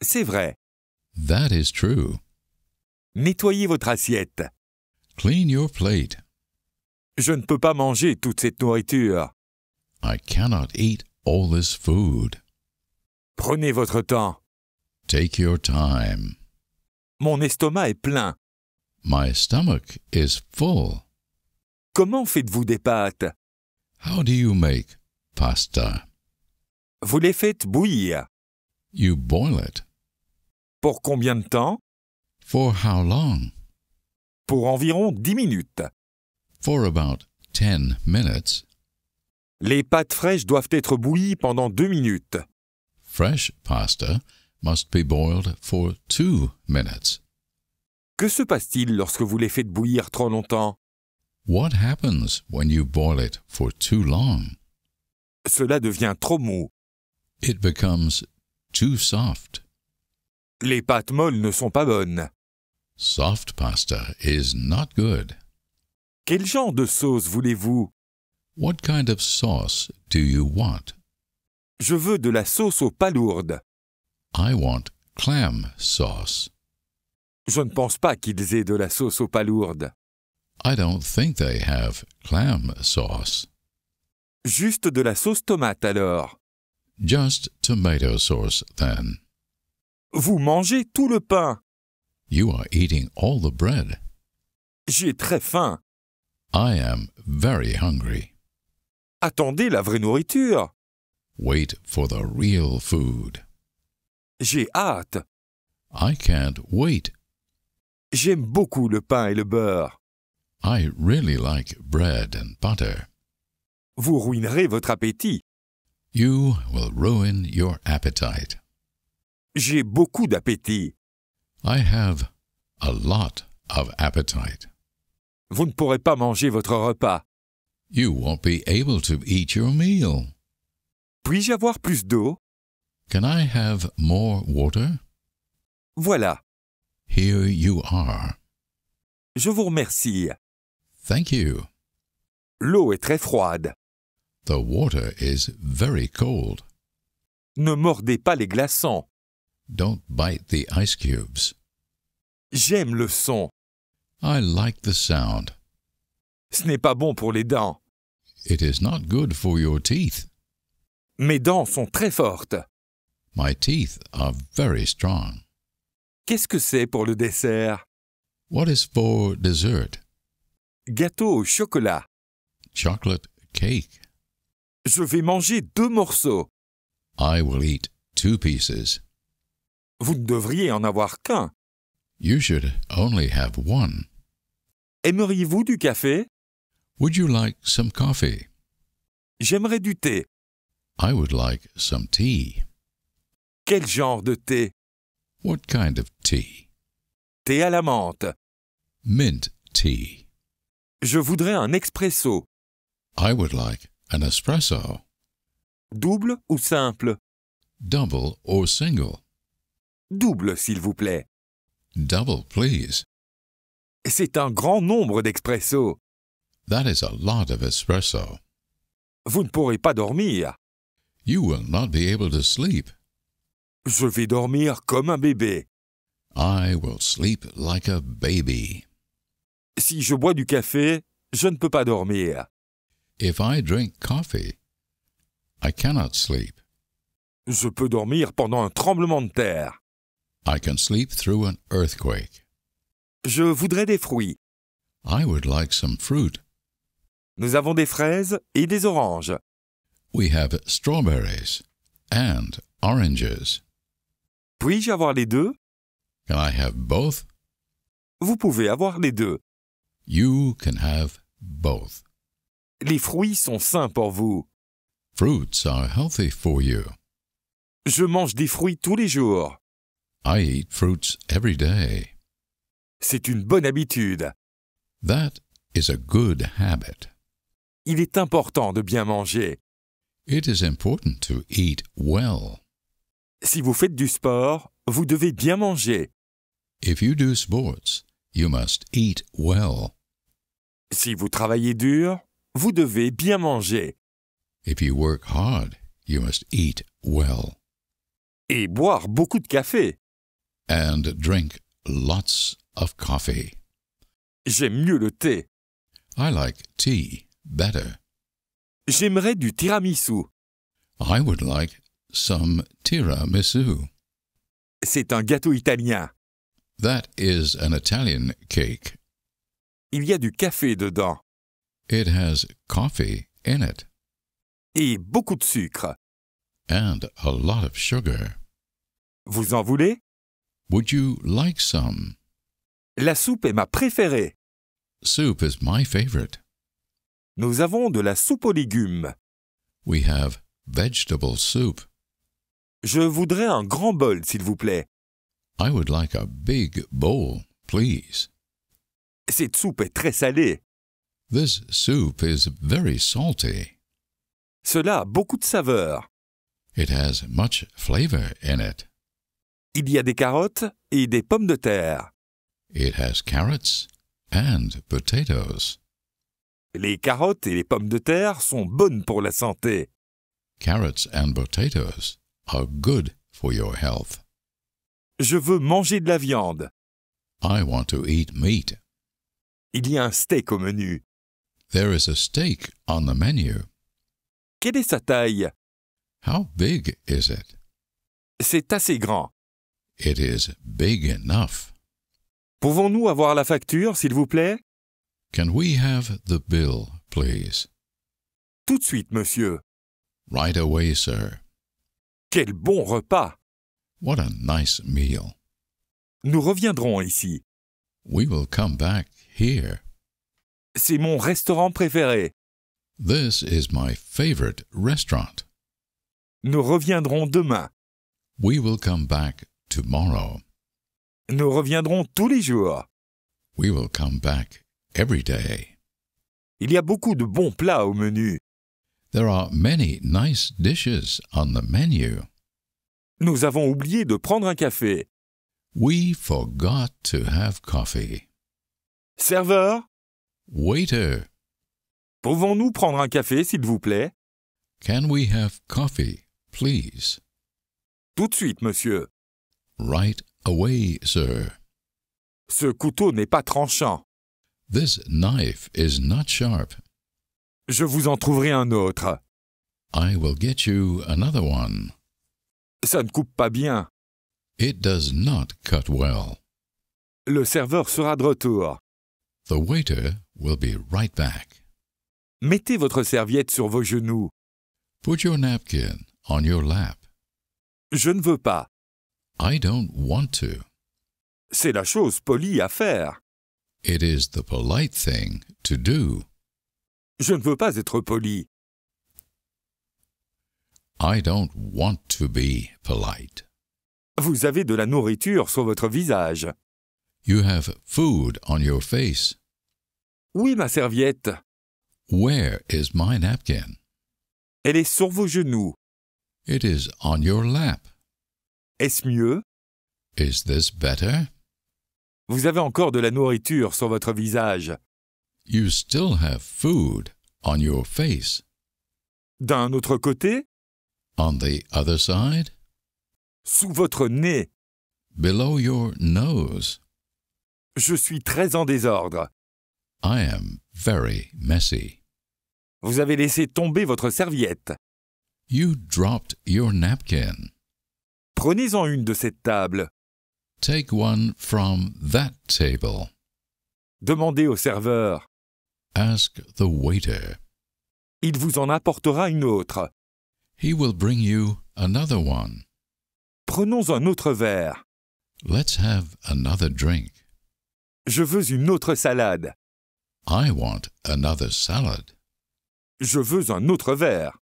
C'est vrai. That is true. Nettoyez votre assiette. Clean your plate. Je ne peux pas manger toute cette nourriture. I cannot eat all this food. Prenez votre temps. Take your time. Mon estomac est plein. My stomach is full. Comment faites-vous des pâtes How do you make pasta? Vous les faites bouillir. You boil it. Pour combien de temps For how long? Pour environ dix minutes. For about ten minutes. Les pâtes fraîches doivent être bouillies pendant deux minutes. Fresh pasta must be boiled for two minutes. Que se passe-t-il lorsque vous les faites bouillir trop longtemps? What happens when you boil it for too long? Cela devient trop mou. It becomes too soft. Les pâtes molles ne sont pas bonnes. Soft pasta is not good. Quel genre de sauce voulez-vous? What kind of sauce do you want? Je veux de la sauce aux palourdes. I want clam sauce. Je ne pense pas qu'ils aient de la sauce aux palourdes. I don't think they have clam sauce. Juste de la sauce tomate alors. Just tomato sauce then. Vous mangez tout le pain. You are eating all the bread. J'ai très faim. I am very hungry. Attendez la vraie nourriture. Wait for the real food. J'ai hâte. I can't wait. J'aime beaucoup le pain et le beurre. I really like bread and butter. Vous ruinerez votre appétit. You will ruin your appetite. J'ai beaucoup d'appétit. I have a lot of appetite. Vous ne pourrez pas manger votre repas. You won't be able to eat your meal. Puis-je avoir plus d'eau? Can I have more water? Voilà. Here you are. Je vous remercie. Thank you. L'eau est très froide. The water is very cold. Ne mordez pas les glaçons. Don't bite the ice cubes. J'aime le son. I like the sound. Ce n'est pas bon pour les dents. It is not good for your teeth. Mes dents sont très fortes. My teeth are very strong. Qu'est-ce que c'est pour le dessert? What is for dessert? Gâteau au chocolat. Chocolate cake. Je vais manger deux morceaux. I will eat two pieces. Vous devriez en avoir qu'un. You should only have one. Aimeriez-vous du café? Would you like some coffee? J'aimerais du thé. I would like some tea. Quel genre de thé? What kind of tea? Thé à la menthe. Mint tea. Je voudrais un espresso. I would like an espresso. Double ou simple? Double or single. Double, s'il vous plaît. Double, please. C'est un grand nombre d'expressos. That is a lot of espresso. Vous ne pourrez pas dormir. You will not be able to sleep. Je vais dormir comme un bébé. I will sleep like a baby. Si je bois du café, je ne peux pas dormir. If I drink coffee, I cannot sleep. Je peux dormir pendant un tremblement de terre. I can sleep through an earthquake. Je voudrais des fruits. I would like some fruit. Nous avons des fraises et des oranges. We have strawberries and oranges. Puis-je avoir les deux? Can I have both? Vous pouvez avoir les deux. You can have both. Les fruits sont sains pour vous. Fruits are healthy for you. Je mange des fruits tous les jours. I eat fruits every day. C'est une bonne habitude. That is a good habit. Il est important de bien manger. It is important to eat well. Si vous faites du sport, vous devez bien manger. If you do sports, you must eat well. Si vous travaillez dur, vous devez bien manger. If you work hard, you must eat well. Et boire beaucoup de café. And drink lots of coffee. J'aime mieux le thé. I like tea better. J'aimerais du tiramisu. I would like some tiramisu. C'est un gâteau italien. That is an Italian cake. Il y a du café dedans. It has coffee in it. Et beaucoup de sucre. And a lot of sugar. Vous en voulez? Would you like some? La soupe est ma préférée. Soup is my favorite. Nous avons de la soupe aux légumes. We have vegetable soup. Je voudrais un grand bol, s'il vous plaît. I would like a big bowl, please. Cette soupe est très salée. This soup is very salty. Cela a beaucoup de saveur. It has much flavor in it. Il y a des carottes et des pommes de terre. It has carrots and potatoes. Les carottes et les pommes de terre sont bonnes pour la santé. Carrots and potatoes are good for your health. Je veux manger de la viande. I want to eat meat. Il y a un steak au menu. There is a steak on the menu. Quelle est sa taille? How big is it? C'est assez grand. It is big enough. Pouvons-nous avoir la facture, s'il vous plaît? Can we have the bill, please? Tout de suite, monsieur. Right away, sir. Quel bon repas! What a nice meal. Nous reviendrons ici. We will come back here. C'est mon restaurant préféré. This is my favorite restaurant. Nous reviendrons demain. We will come back tomorrow. Nous reviendrons tous les jours. We will come back every day. Il y a beaucoup de bons plats au menu. There are many nice dishes on the menu. Nous avons oublié de prendre un café. We forgot to have coffee. Serveur, waiter, pouvons-nous prendre un café, s'il vous plaît can we have coffee, please? Tout de suite, monsieur. Right away, sir. Ce couteau n'est pas tranchant. This knife is not sharp. Je vous en trouverai un autre. I will get you another one. Ça ne coupe pas bien. It does not cut well. Le serveur sera de retour. The waiter will be right back. Mettez votre serviette sur vos genoux. Put your napkin on your lap. Je ne veux pas. I don't want to. C'est la chose polie à faire. It is the polite thing to do. Je ne veux pas être poli. I don't want to be polite. Vous avez de la nourriture sur votre visage. You have food on your face. Oui, ma serviette. Where is my napkin? Elle est sur vos genoux. It is on your lap. Est-ce mieux? Is this better? Vous avez encore de la nourriture sur votre visage. You still have food on your face. D'un autre côté. On the other side. Sous votre nez. Below your nose. Je suis très en désordre. I am very messy. Vous avez laissé tomber votre serviette. You dropped your napkin. Prenez-en une de cette table. Take one from that table. Demandez au serveur. Ask the waiter. Il vous en apportera une autre. He will bring you another one. Prenons un autre verre. Let's have another drink. Je veux une autre salade. I want another salad. Je veux un autre verre.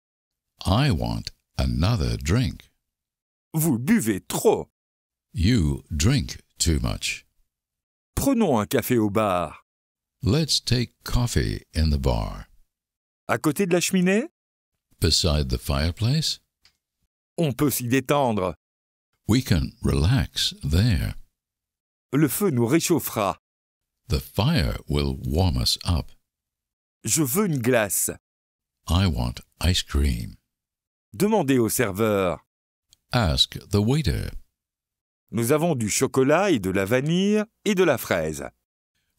I want another drink. Vous buvez trop. You drink too much. Prenons un café au bar. Let's take coffee in the bar. À côté de la cheminée? Beside the fireplace? On peut s'y détendre. We can relax there. Le feu nous réchauffera. The fire will warm us up. Je veux une glace. I want ice cream. Demandez au serveur. Ask the waiter. Nous avons du chocolat et de la vanille et de la fraise.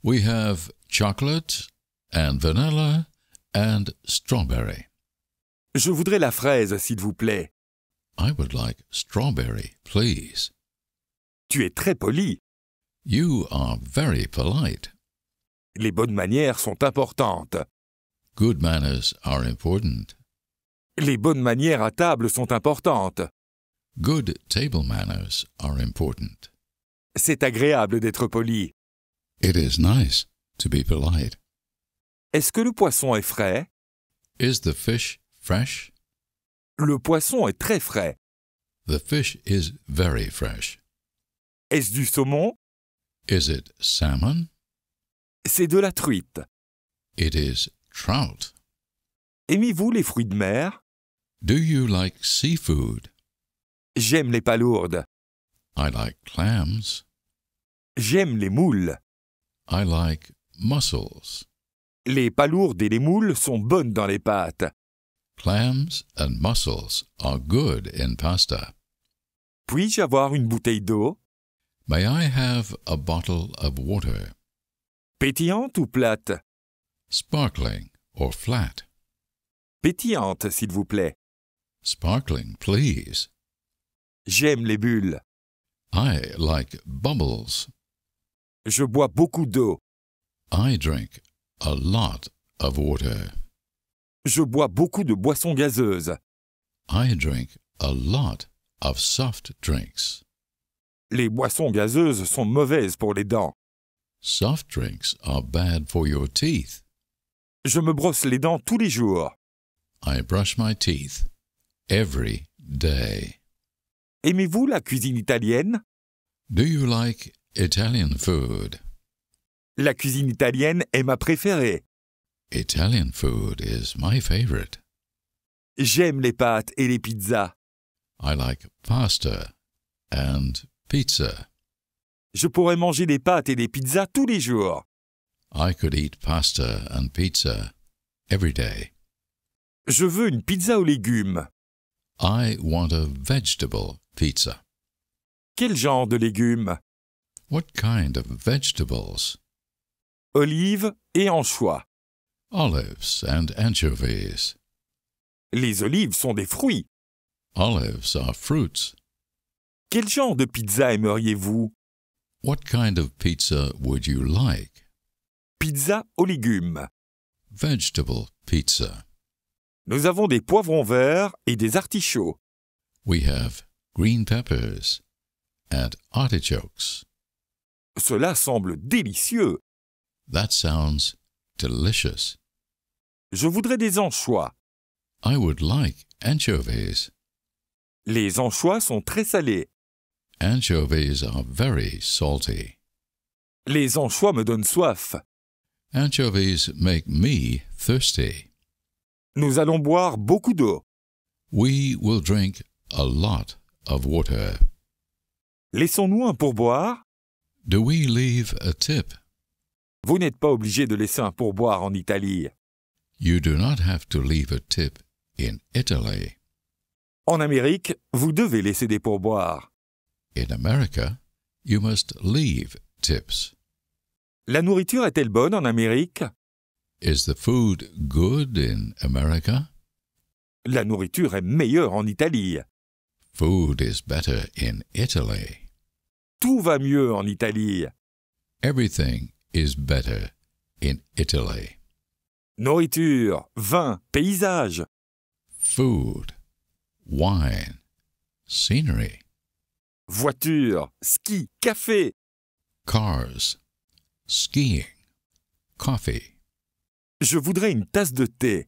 We have chocolate and vanilla and strawberry. Je voudrais la fraise, s'il vous plaît. I would like strawberry, please. Tu es très poli. You are very polite. Les bonnes manières sont importantes. Good manners are important. Les bonnes manières à table sont importantes. Good table manners are important. C'est agréable d'être poli. It is nice to be polite. Est-ce que le poisson est frais? Is the fish fresh? Le poisson est très frais. The fish is very fresh. Est-ce du saumon? Is it salmon? C'est de la truite. It is trout. Aimez-vous les fruits de mer? Do you like seafood? J'aime les palourdes. I like clams. J'aime les moules. I like mussels. Les palourdes et les moules sont bonnes dans les pâtes. Clams and mussels are good in pasta. Puis-je avoir une bouteille d'eau? May I have a bottle of water? Pétillante ou plate? Sparkling or flat. Pétillante, s'il vous plaît. Sparkling, please. J'aime les bulles. I like bubbles. Je bois beaucoup d'eau. I drink a lot of water. Je bois beaucoup de boissons gazeuses. I drink a lot of soft drinks. Les boissons gazeuses sont mauvaises pour les dents. Soft drinks are bad for your teeth. Je me brosse les dents tous les jours. I brush my teeth every day. Aimez-vous la cuisine italienne? Do you like Italian food? La cuisine italienne est ma préférée. Italian food is my favorite. J'aime les pâtes et les pizzas. I like pasta and pizza. Je pourrais manger des pâtes et des pizzas tous les jours. I could eat pasta and pizza every day. Je veux une pizza aux légumes. I want a vegetable pizza. Quel genre de légumes What kind of vegetables? Olives et anchois. Olives and anchovies. Les olives sont des fruits. Olives are fruits. Quel genre de pizza aimeriez-vous What kind of pizza would you like? Pizza aux légumes. Vegetable pizza. Nous avons des poivrons verts et des artichauts. We have green peppers and artichokes. Cela semble délicieux. That sounds delicious. Je voudrais des anchois. I would like anchovies. Les anchois sont très salés. Anchovies are very salty. Les anchois me donnent soif. Anchovies make me thirsty. Nous allons boire beaucoup d'eau. We will drink a lot of water. Laissons-nous un pourboire? Do we leave a tip? Vous n'êtes pas obligé de laisser un pourboire en Italie. You do not have to leave a tip in Italy. En Amérique, vous devez laisser des pourboires. In America, you must leave tips. La nourriture est-elle bonne en Amérique? Is the food good in America? La nourriture est meilleure en Italie. Food is better in Italy. Tout va mieux en Italie. Everything is better in Italy. Nourriture, vin, paysage. Food, wine, scenery. Voiture, ski, café. Cars, skiing, coffee. Je voudrais une tasse de thé.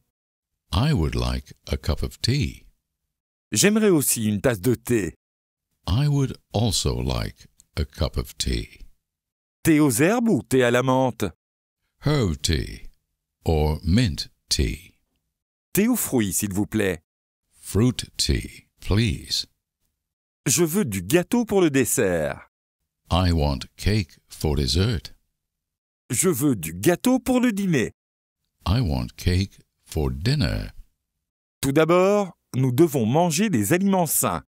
I would like a cup of tea. J'aimerais aussi une tasse de thé. I would also like a cup of tea. Thé aux herbes ou thé à la menthe? Herb tea or mint tea. Thé aux fruits, s'il vous plaît. Fruit tea, please. Je veux du gâteau pour le dessert. I want cake for dessert. Je veux du gâteau pour le dîner. I want cake for dinner. Tout d'abord, nous devons manger des aliments sains.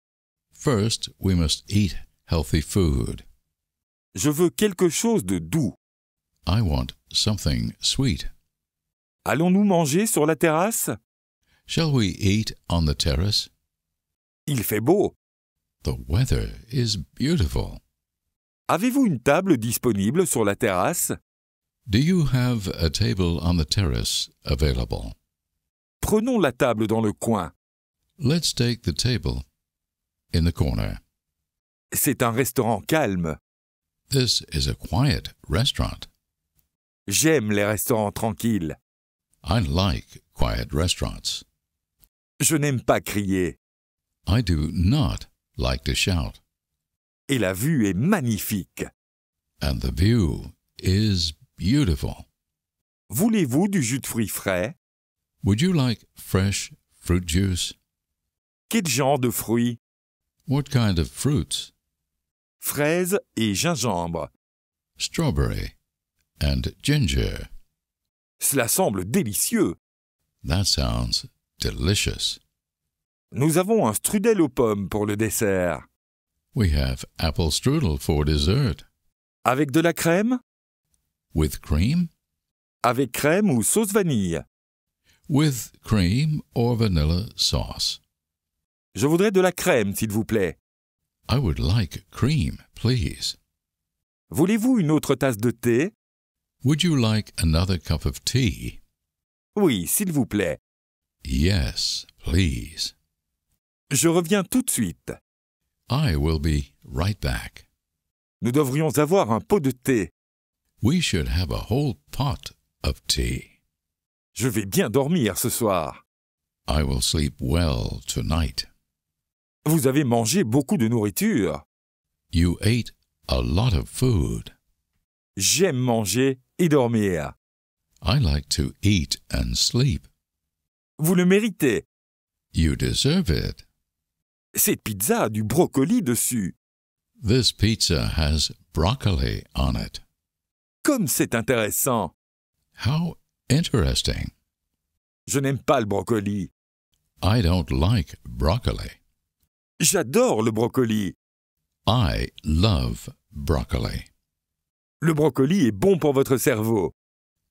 First, we must eat healthy food. Je veux quelque chose de doux. I want something sweet. Allons-nous manger sur la terrasse Shall we eat on the terrace Il fait beau. The weather is beautiful. Avez-vous une table disponible sur la terrasse Do you have a table on the terrace available? Prenons la table dans le coin. Let's take the table in the corner. C'est un restaurant calme. This is a quiet restaurant. J'aime les restaurants tranquilles. I like quiet restaurants. Je n'aime pas crier. I do not like to shout. Et la vue est magnifique. And the view is Beautiful. Voulez-vous du jus de fruits frais? Would you like fresh fruit juice? Quel genre de fruits? What kind of fruits? Fraises et gingembre. Strawberry and ginger. Cela semble délicieux. That sounds delicious. Nous avons un strudel aux pommes pour le dessert. We have apple strudel for dessert. Avec de la crème? With cream? Avec crème ou sauce vanille. With cream or vanilla sauce. Je voudrais de la crème, s'il vous plaît. I would like cream, please. Voulez-vous une autre tasse de thé? Would you like another cup of tea? Oui, s'il vous plaît. Yes, please. Je reviens tout de suite. I will be right back. Nous devrions avoir un pot de thé. We should have a whole pot of tea. Je vais bien dormir ce soir. I will sleep well tonight. Vous avez mangé beaucoup de nourriture. You ate a lot of food. J'aime manger et dormir. I like to eat and sleep. Vous le méritez. You deserve it. Cette pizza a du brocoli dessus. This pizza has broccoli on it. Comme c'est intéressant. How interesting. Je n'aime pas le brocoli. I don't like J'adore le brocoli. I love Le brocoli est bon pour votre cerveau.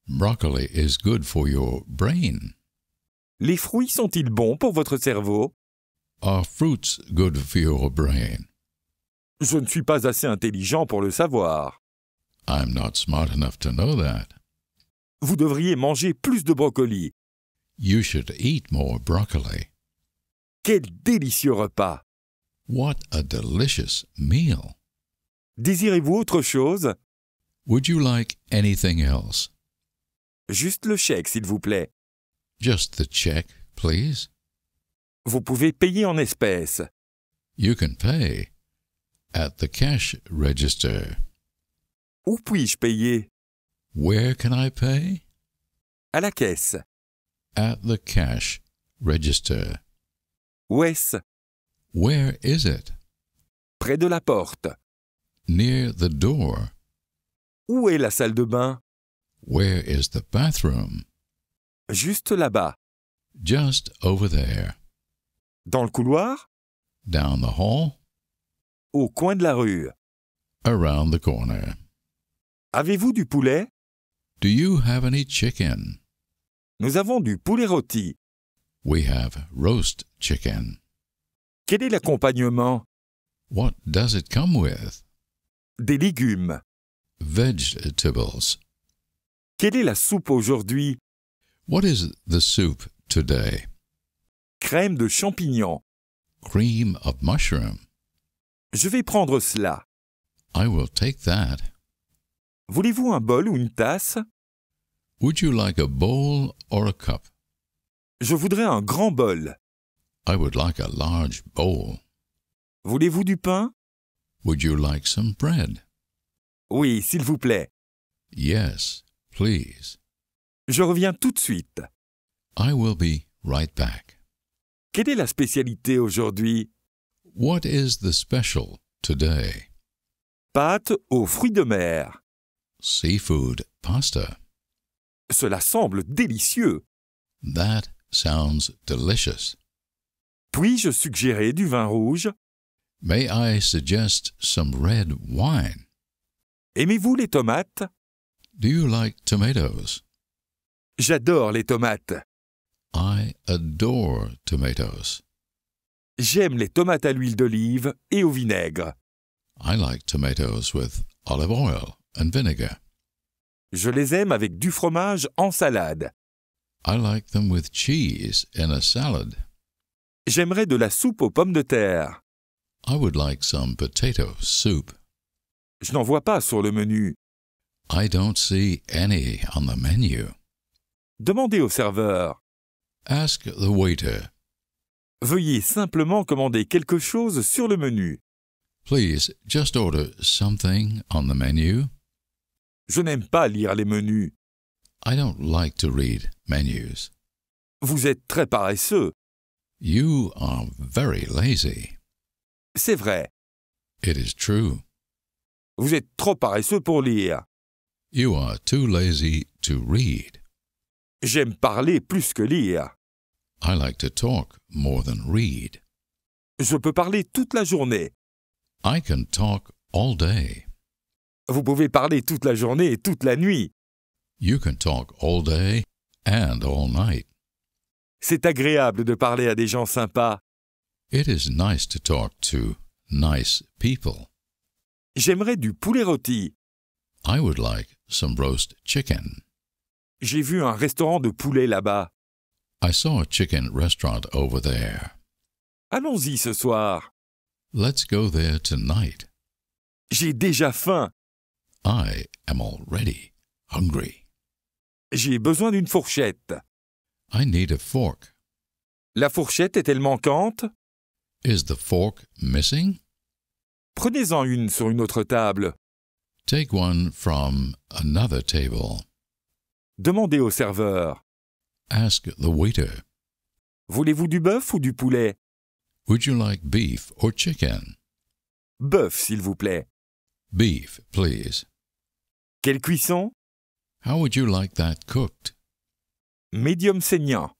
is good for your brain. Les fruits sont-ils bons pour votre cerveau? fruits good for your brain? Je ne suis pas assez intelligent pour le savoir. I'm not smart enough to know that. Vous devriez manger plus de brocoli. You should eat more broccoli. Quel délicieux repas. What a delicious meal. Désirez-vous autre chose? Would you like anything else? Juste le chèque, s'il vous plaît. Just the check, please. Vous pouvez payer en espèces. You can pay at the cash register. Où puis-je payer? Where can I pay? À la caisse. At the cash register. Où est-ce? Where is it? Près de la porte. Near the door. Où est la salle de bain? Where is the bathroom? Juste là-bas. Just over there. Dans le couloir? Down the hall. Au coin de la rue. Around the corner. Avez-vous du poulet? Do you have any chicken? Nous avons du poulet rôti. We have roast chicken. Quel est l'accompagnement? What does it come with? Des légumes. Vegetables. Quelle est la soupe aujourd'hui? What is the soup today? Crème de champignons. Cream of mushroom. Je vais prendre cela. I will take that. Voulez-vous un bol ou une tasse Would you like a bowl or a cup? Je voudrais un grand bol. I would like a large bowl. Voulez-vous du pain? Would you like some bread? Oui, s'il vous plaît. Yes, please. Je reviens tout de suite. I will be right back. Quelle est la spécialité aujourd'hui? What is the special today? Pâtes aux fruits de mer. seafood pasta. Cela semble délicieux. That sounds delicious. Puis-je suggérer du vin rouge? May I suggest some red wine? Aimez-vous les tomates? Do you like tomatoes? J'adore les tomates. I adore tomatoes. J'aime les tomates à l'huile d'olive et au vinaigre. I like tomatoes with olive oil. and vinegar. Je les aime avec du fromage en salade. I like them with cheese in a salad. J'aimerais de la soupe aux pommes de terre. I would like some potato soup. Je n'en vois pas sur le menu. I don't see any on the menu. Demandez au serveur. Ask the waiter. Veuillez simplement commander quelque chose sur le menu. Please just order something on the menu. Je n'aime pas lire les menus. I don't like to read menus. Vous êtes très paresseux. You are very lazy. C'est vrai. It is true. Vous êtes trop paresseux pour lire. You are too lazy to read. J'aime parler plus que lire. I like to talk more than read. Je peux parler toute la journée. I can talk all day. Vous pouvez parler toute la journée et toute la nuit. You can talk all day and all night. C'est agréable de parler à des gens sympas. It is nice to talk to nice people. J'aimerais du poulet rôti. I would like some roast chicken. J'ai vu un restaurant de poulet là-bas. I saw a chicken restaurant over there. Allons-y ce soir. Let's go there tonight. J'ai déjà faim. I am already hungry. J'ai besoin d'une fourchette. I need a fork. La fourchette est-elle manquante Is the fork missing? Prenez-en une sur une autre table. Take one from another table. Demandez au serveur. Ask the waiter. Voulez-vous du bœuf ou du poulet Would you like beef or chicken? Bœuf, s'il vous plaît. Beef, please. Quelle cuisson How would you like that cooked? Medium saignant.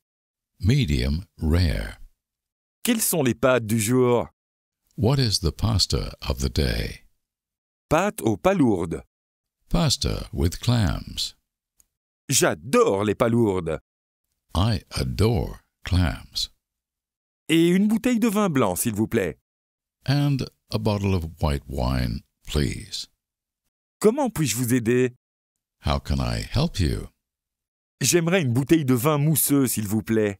Medium rare. Quelles sont les pâtes du jour What is the pasta of the day? Pâtes aux palourdes. Pasta with clams. J'adore les palourdes. I adore clams. Et une bouteille de vin blanc, s'il vous plaît. And a bottle of white wine, please. Comment puis-je vous aider? How can I help you? J'aimerais une bouteille de vin mousseux, s'il vous plaît.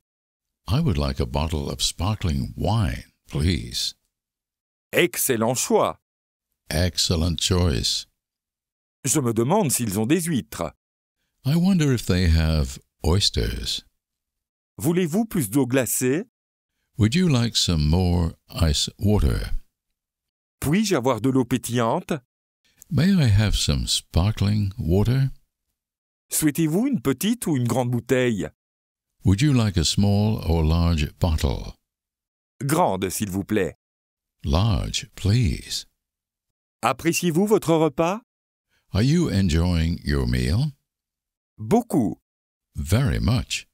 I would like a bottle of sparkling wine, please. Excellent choix. Excellent choice. Je me demande s'ils ont des huîtres. I wonder if they have oysters. Voulez-vous plus d'eau glacée? Would you like some more ice water? Puis-je avoir de l'eau pétillante? May I have some sparkling water? Souhaitez-vous une petite ou une grande bouteille? Would you like a small or large bottle? Grande, s'il vous plaît. Large, please. Appréciez-vous votre repas? Are you enjoying your meal? Beaucoup. Very much.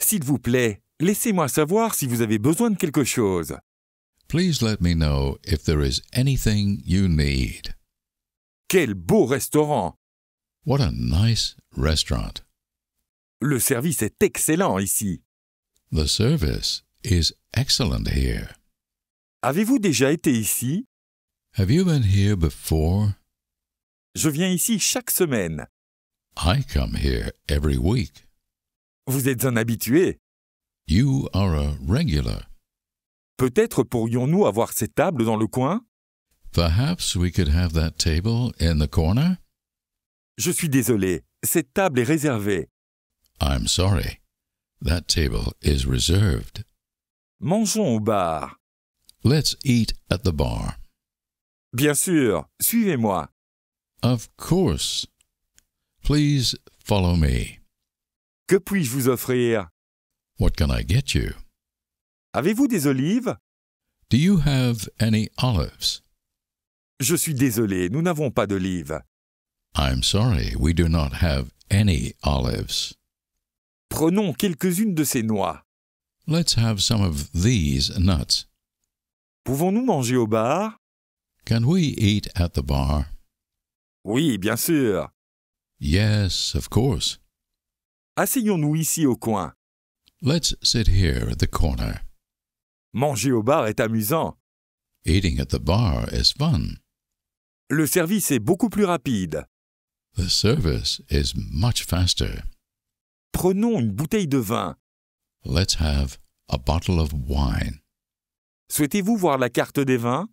S'il vous plaît, laissez-moi savoir si vous avez besoin de quelque chose. Please let me know if there is anything you need. Quel beau restaurant What a nice restaurant. Le service est excellent ici. The service is excellent here. Avez-vous déjà été ici Have you been here before? Je viens ici chaque semaine. I come here every week. Vous êtes un habitué. You are a regular. Peut-être pourrions-nous avoir ces tables dans le coin Perhaps we could have that table in the corner? Je suis désolé, cette table est réservée. I'm sorry, that table is reserved. Mangeons au bar. Let's eat at the bar. Bien sûr, suivez-moi. Of course. Please follow me. Que puis-je vous offrir? What can I get you? Avez-vous des olives? Do you have any olives? Je suis désolé, nous n'avons pas d'olives. I'm sorry, we do not have any olives. Prenons quelques-unes de ces noix. Let's have some of these nuts. Pouvons-nous manger au bar Can we eat at the bar? Oui, bien sûr. Yes, of course. Asseyons-nous ici au coin. Let's sit here at the corner. Manger au bar est amusant. Eating at the bar is fun. Le service est beaucoup plus rapide. The service is much faster. Prenons une bouteille de vin. Let's Souhaitez-vous voir la carte des vins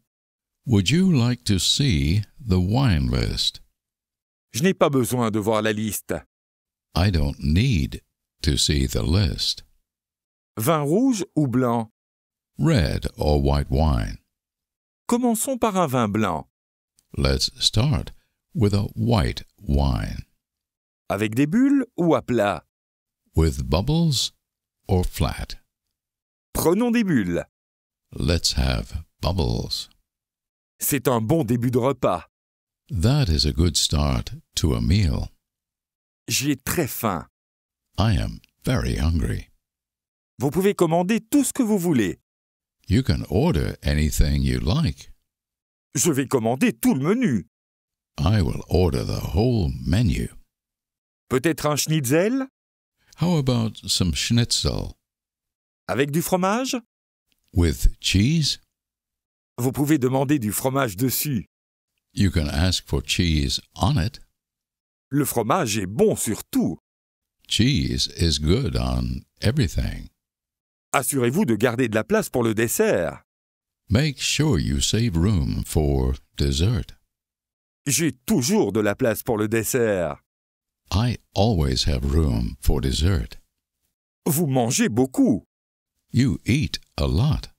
Would you like to see the wine Je n'ai pas besoin de voir la liste. I don't need to see the list. Vin rouge ou blanc Red or white wine. Commençons par un vin blanc. Let's start with a white wine. Avec des bulles ou à plat? With bubbles or flat? Prenons des bulles. Let's have bubbles. C'est un bon début de repas. That is a good start to a meal. J'ai très faim. I am very hungry. Vous pouvez commander tout ce que vous voulez. You can order anything you like. Je vais commander tout le menu. I will order the whole menu. Peut-être un schnitzel? How about some schnitzel? Avec du fromage? With cheese? Vous pouvez demander du fromage dessus. You can ask for cheese on it. Le fromage est bon sur tout. Cheese is good on everything. Assurez-vous de garder de la place pour le dessert. Make sure you save room for dessert. J'ai toujours de la place pour le dessert. I always have room for dessert. Vous mangez beaucoup. You eat a lot.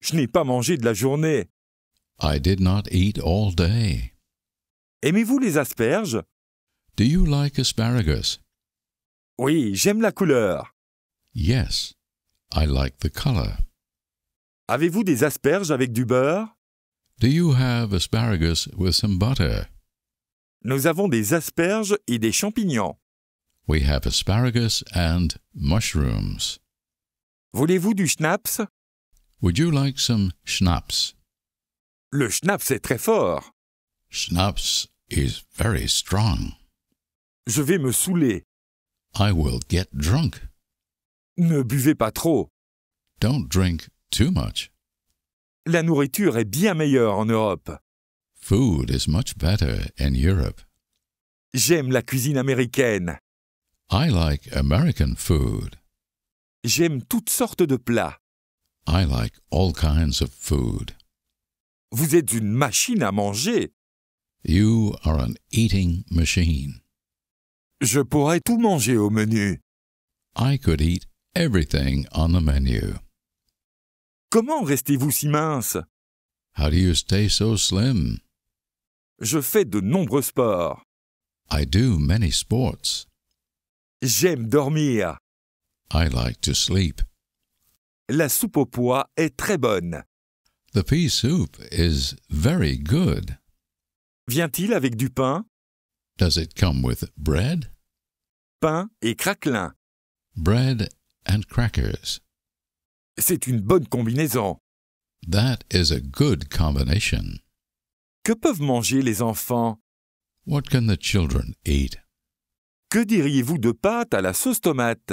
Je n'ai pas mangé de la journée. I did not eat all day. Aimez-vous les asperges? Do you like asparagus? Oui, j'aime la couleur. Yes, I like the color. Avez-vous des asperges avec du beurre? Do you have asparagus with some butter? Nous avons des asperges et des champignons. We have asparagus and mushrooms. Voulez-vous du schnapps? Would you like some schnapps? Le schnapps est très fort. Schnapps is very strong. Je vais me saouler. I will get drunk. Ne buvez pas trop. Don't drink Too much. La nourriture est bien meilleure en Europe. Food is much better in Europe. J'aime la cuisine américaine. I like American food. J'aime toutes sortes de plats. I like all kinds of food. Vous êtes une machine à manger. You are an eating machine. Je pourrais tout manger au menu. I could eat everything on the menu. Comment restez-vous si mince How do you stay so slim? Je fais de nombreux sports. I do many sports. J'aime dormir. I like to sleep. La soupe au pois est très bonne. The pea soup is very good. Vient-il avec du pain? Does it come with bread? Pain et craquelin. Bread and crackers. C'est une bonne combinaison. That is a good combination. Que peuvent manger les enfants? What can the children eat? Que diriez-vous de pâte à la sauce tomate?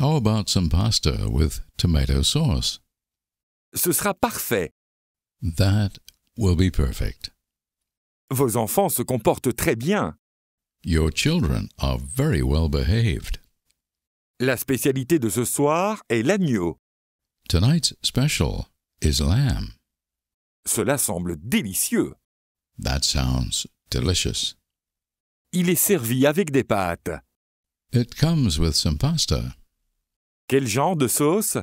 How about some pasta with tomato sauce? Ce sera parfait. That will be perfect. Vos enfants se comportent très bien. Your children are very well behaved. La spécialité de ce soir est l'agneau. Tonight's special is lamb. Cela semble délicieux. That sounds delicious. Il est servi avec des pâtes. It comes with some pasta. Quel genre de sauce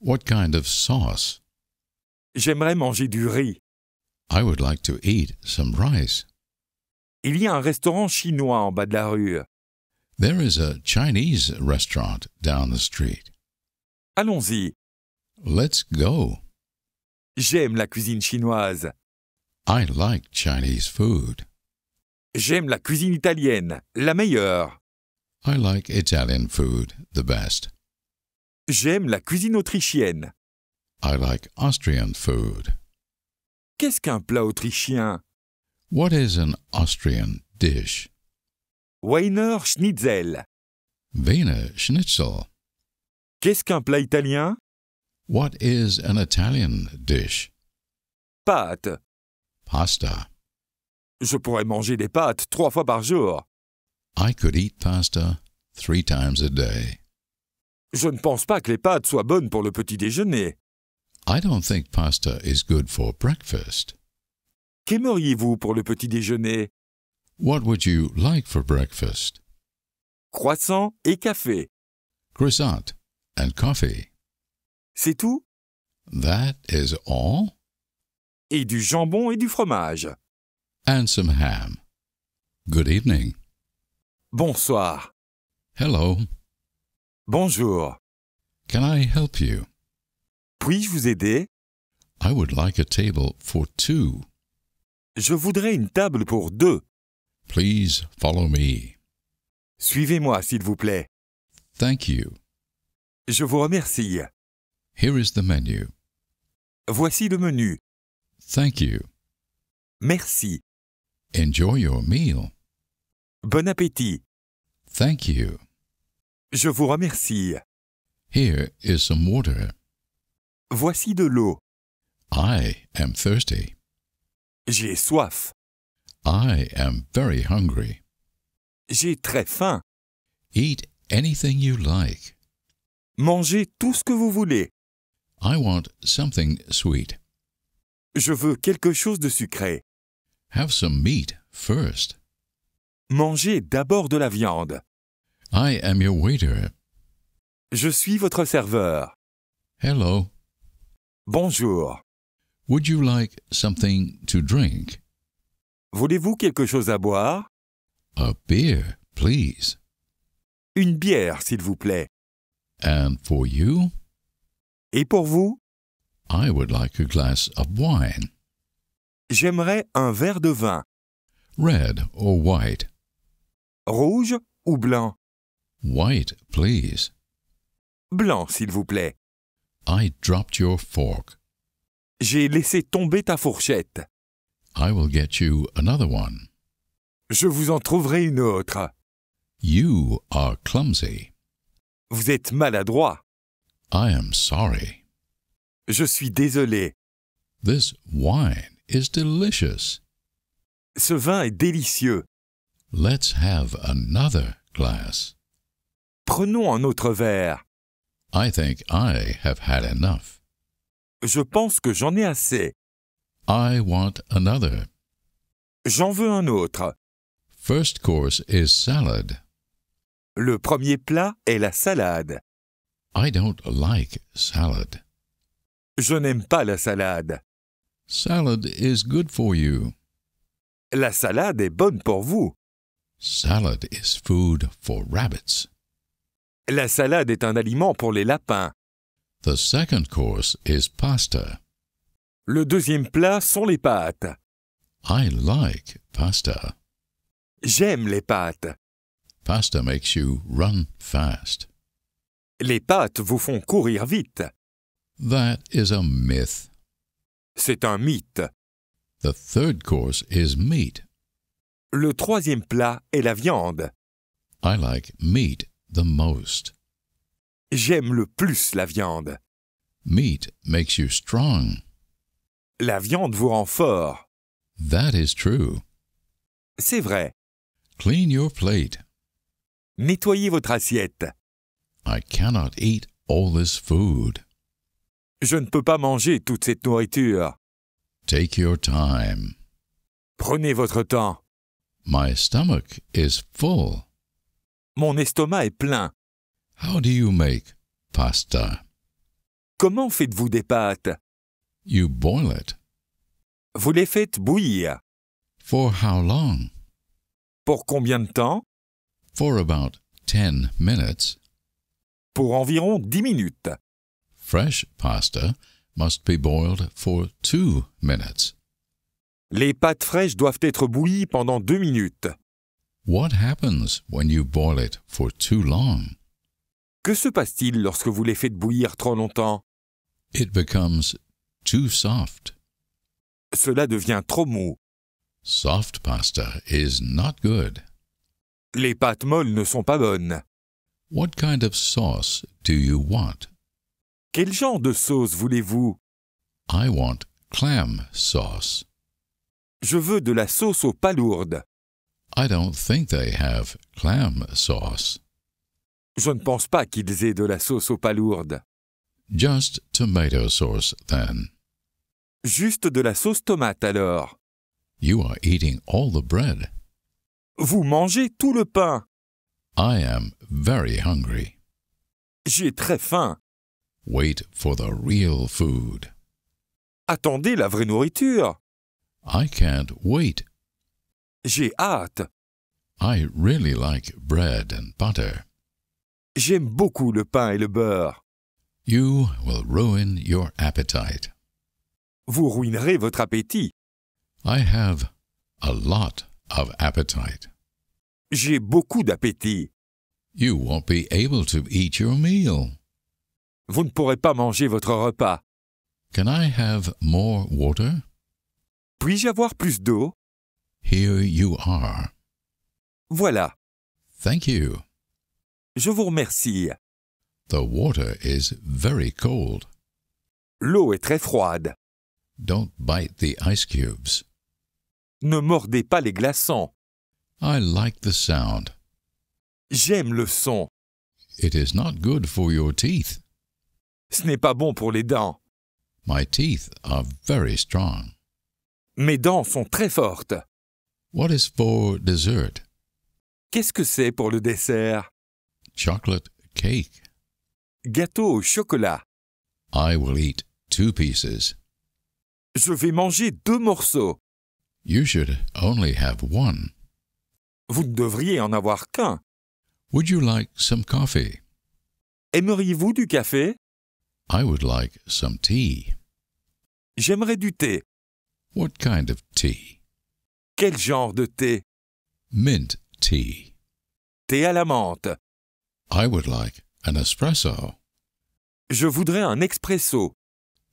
What kind of sauce? J'aimerais manger du riz. I would like to eat some rice. Il y a un restaurant chinois en bas de la rue. There is a Chinese restaurant down the street. Allons-y, Let's go. J'aime la cuisine chinoise. I like Chinese food. J'aime la cuisine italienne, la meilleure. I like Italian food, the best. J'aime la cuisine autrichienne. I like Austrian food. Qu'est-ce qu'un plat autrichien What is an Austrian dish? Weiner Schnitzel. Wiener Schnitzel. Qu'est-ce qu'un plat italien What is an Italian dish? Pâtes. Pasta. Je pourrais manger des pâtes trois fois par jour. I could eat pasta three times a day. Je ne pense pas que les pâtes soient bonnes pour le petit déjeuner. I don't think pasta is good for breakfast. Qu'aimeriez-vous pour le petit déjeuner? What would you like for breakfast? Croissant et café. Croissant and coffee. C'est tout That is all. Et du jambon et du fromage. And some ham. Good evening. Bonsoir. Hello. Bonjour. Can I help you? Puis-je vous aider? I would like a table for two. Je voudrais une table pour deux. Please follow me. Suivez-moi, s'il vous plaît. Thank you. Je vous remercie. Here is the menu. Voici le menu. Thank you. Merci. Enjoy your meal. Bon appétit. Thank you. Je vous remercie. Here is some water. Voici de l'eau. I am thirsty. J'ai soif. I am very hungry. J'ai très faim. Eat anything you like. Mangez tout ce que vous voulez. I want something sweet. Je veux quelque chose de sucré. Have some meat first. Mangez d'abord de la viande. I am your waiter. Je suis votre serveur. Hello. Bonjour. Would you like something to drink? Voulez-vous quelque chose à boire? A beer, please. Une bière, s'il vous plaît. And for you? Et pour vous I would like a glass of wine. J'aimerais un verre de vin. Red or white? Rouge ou blanc? White, please. Blanc, s'il vous plaît. I dropped your fork. J'ai laissé tomber ta fourchette. I will get you another one. Je vous en trouverai une autre. You are clumsy. Vous êtes maladroit. I am sorry. Je suis désolé. This wine is delicious. Ce vin est délicieux. Let's have another glass. Prenons un autre verre. I think I have had enough. Je pense que j'en ai assez. I want another. J'en veux un autre. First course is salad. Le premier plat est la salade. I don't like salad. Je n'aime pas la salade. Salad is good for you. La salade est bonne pour vous. Salad is food for rabbits. La salade est un aliment pour les lapins. The second course is pasta. Le deuxième plat sont les pâtes. I like pasta. J'aime les pâtes. Pasta makes you run fast. Les pâtes vous font courir vite. That is a myth. C'est un mythe. The third course is meat. Le troisième plat est la viande. I like meat the most. J'aime le plus la viande. Meat makes you strong. La viande vous rend fort. That is true. C'est vrai. Clean your plate. Nettoyez votre assiette. I cannot eat all this food. Je ne peux pas manger toute cette nourriture. Take your time. Prenez votre temps. My stomach is full. Mon estomac est plein. How do you make pasta? Comment faites-vous des pâtes? You boil it. Vous les faites bouillir. For how long? Pour combien de temps? For about ten minutes pour environ 10 minutes. Fresh pasta must be boiled for two minutes. Les pâtes fraîches doivent être bouillies pendant deux minutes. What happens when you boil it for too long? Que se passe-t-il lorsque vous les faites bouillir trop longtemps? It becomes too soft. Cela devient trop mou. Soft pasta is not good. Les pâtes molles ne sont pas bonnes. What kind of sauce do you want? Quel genre de sauce voulez-vous? I want clam sauce. Je veux de la sauce aux palourdes. I don't think they have clam sauce. Je ne pense pas qu'ils aient de la sauce aux palourdes. Just tomato sauce, then. Juste de la sauce tomate, alors. You are eating all the bread. Vous mangez tout le pain. I am very hungry. J'ai très faim. Wait for the real food. Attendez la vraie nourriture. I can't wait. J'ai hâte. I really like bread and butter. J'aime beaucoup le pain et le beurre. You will ruin your appetite. Vous ruinerez votre appétit. I have a lot of appetite. J'ai beaucoup d'appétit. You won't be able to eat your meal. Vous ne pourrez pas manger votre repas. Can I have more water? Puis-je avoir plus d'eau? Here you are. Voilà. Thank you. Je vous remercie. The water is very cold. L'eau est très froide. Don't bite the ice cubes. Ne mordez pas les glaçons. I like the sound. J'aime le son. It is not good for your teeth. Ce n'est pas bon pour les dents. My teeth are very strong. Mes dents sont très fortes. What is for dessert? Qu'est-ce que c'est pour le dessert? Chocolate cake. Gâteau au chocolat. I will eat two pieces. Je vais manger deux morceaux. You should only have one. Vous devriez en avoir qu'un. Would you like some coffee? Aimeriez-vous du café? I would like some tea. J'aimerais du thé. What kind of tea? Quel genre de thé? Mint tea. Thé à la menthe. I would like an espresso. Je voudrais un expresso.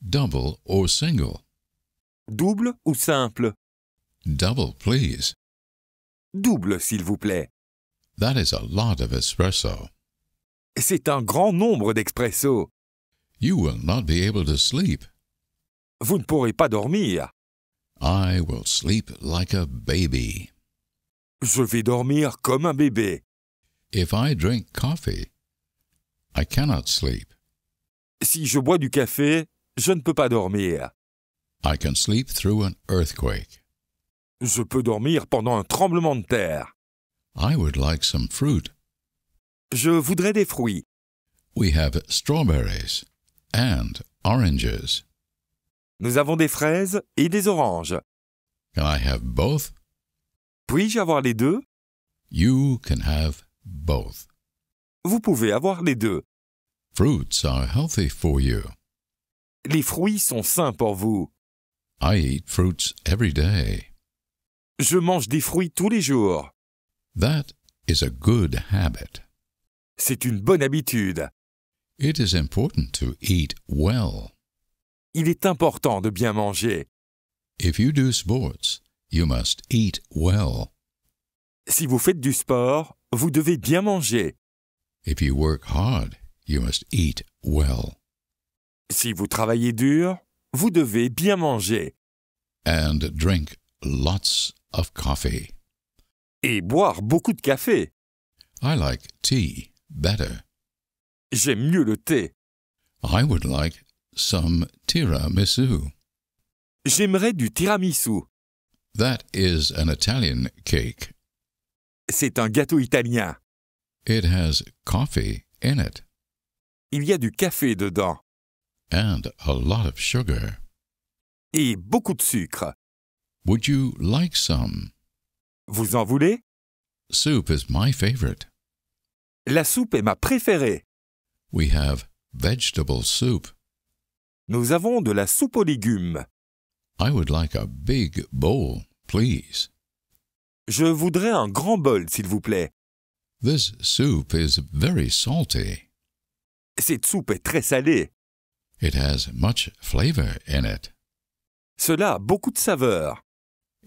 Double or single? Double ou simple? Double, please. Double, s'il vous plaît. That is a lot of espresso. C'est un grand nombre d'expresso. You will not be able to sleep. Vous ne pourrez pas dormir. I will sleep like a baby. Je vais dormir comme un bébé. If I drink coffee, I cannot sleep. Si je bois du café, je ne peux pas dormir. I can sleep through an earthquake. Je peux dormir pendant un tremblement de terre. I would like some fruit. Je voudrais des fruits. We have strawberries and oranges. Nous avons des fraises et des oranges. Can I have both? Puis-je avoir les deux? You can have both. Vous pouvez avoir les deux. Fruits are healthy for you. Les fruits sont sains pour vous. I eat fruits every day. Je mange des fruits tous les jours. That is a good habit. C'est une bonne habitude. It is important to eat well. Il est important de bien manger. If you do sports, you must eat well. Si vous faites du sport, vous devez bien manger. If you work hard, you must eat well. Si vous travaillez dur, vous devez bien manger. And drink lots of coffee. Et boire beaucoup de café. I like tea better. J'aime mieux le thé. I would like some tiramisu. J'aimerais du tiramisu. That is an Italian cake. C'est un gâteau italien. It has coffee in it. Il y a du café dedans. And a lot of sugar. Et beaucoup de sucre. Would you like some? Vous en voulez? Soup is my favorite. La soupe est ma préférée. We have vegetable soup. Nous avons de la soupe aux légumes. I would like a big bowl, please. Je voudrais un grand bol, s'il vous plaît. This soup is very salty. Cette soupe est très salée. It has much flavor in it. Cela a beaucoup de saveur.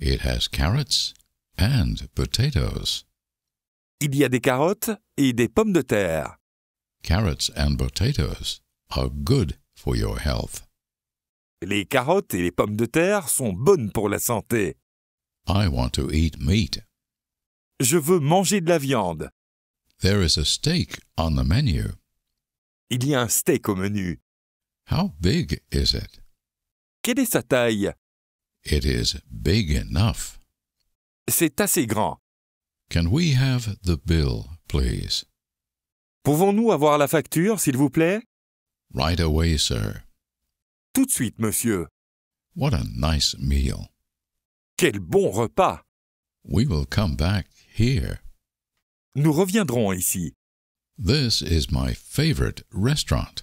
It has carrots and potatoes. Il y a des carottes et des pommes de terre. Carrots and potatoes are good for your health. Les carottes et les pommes de terre sont bonnes pour la santé. I want to eat meat. Je veux manger de la viande. There is a steak on the menu. Il y a un steak au menu. How big is it? Quelle est sa taille it is big enough. C'est assez grand. Can we have the bill, please? Pouvons-nous avoir la facture, s'il vous plaît? Right away, sir. Tout de suite, monsieur. What a nice meal. Quel bon repas. We will come back here. Nous reviendrons ici. This is my favorite restaurant.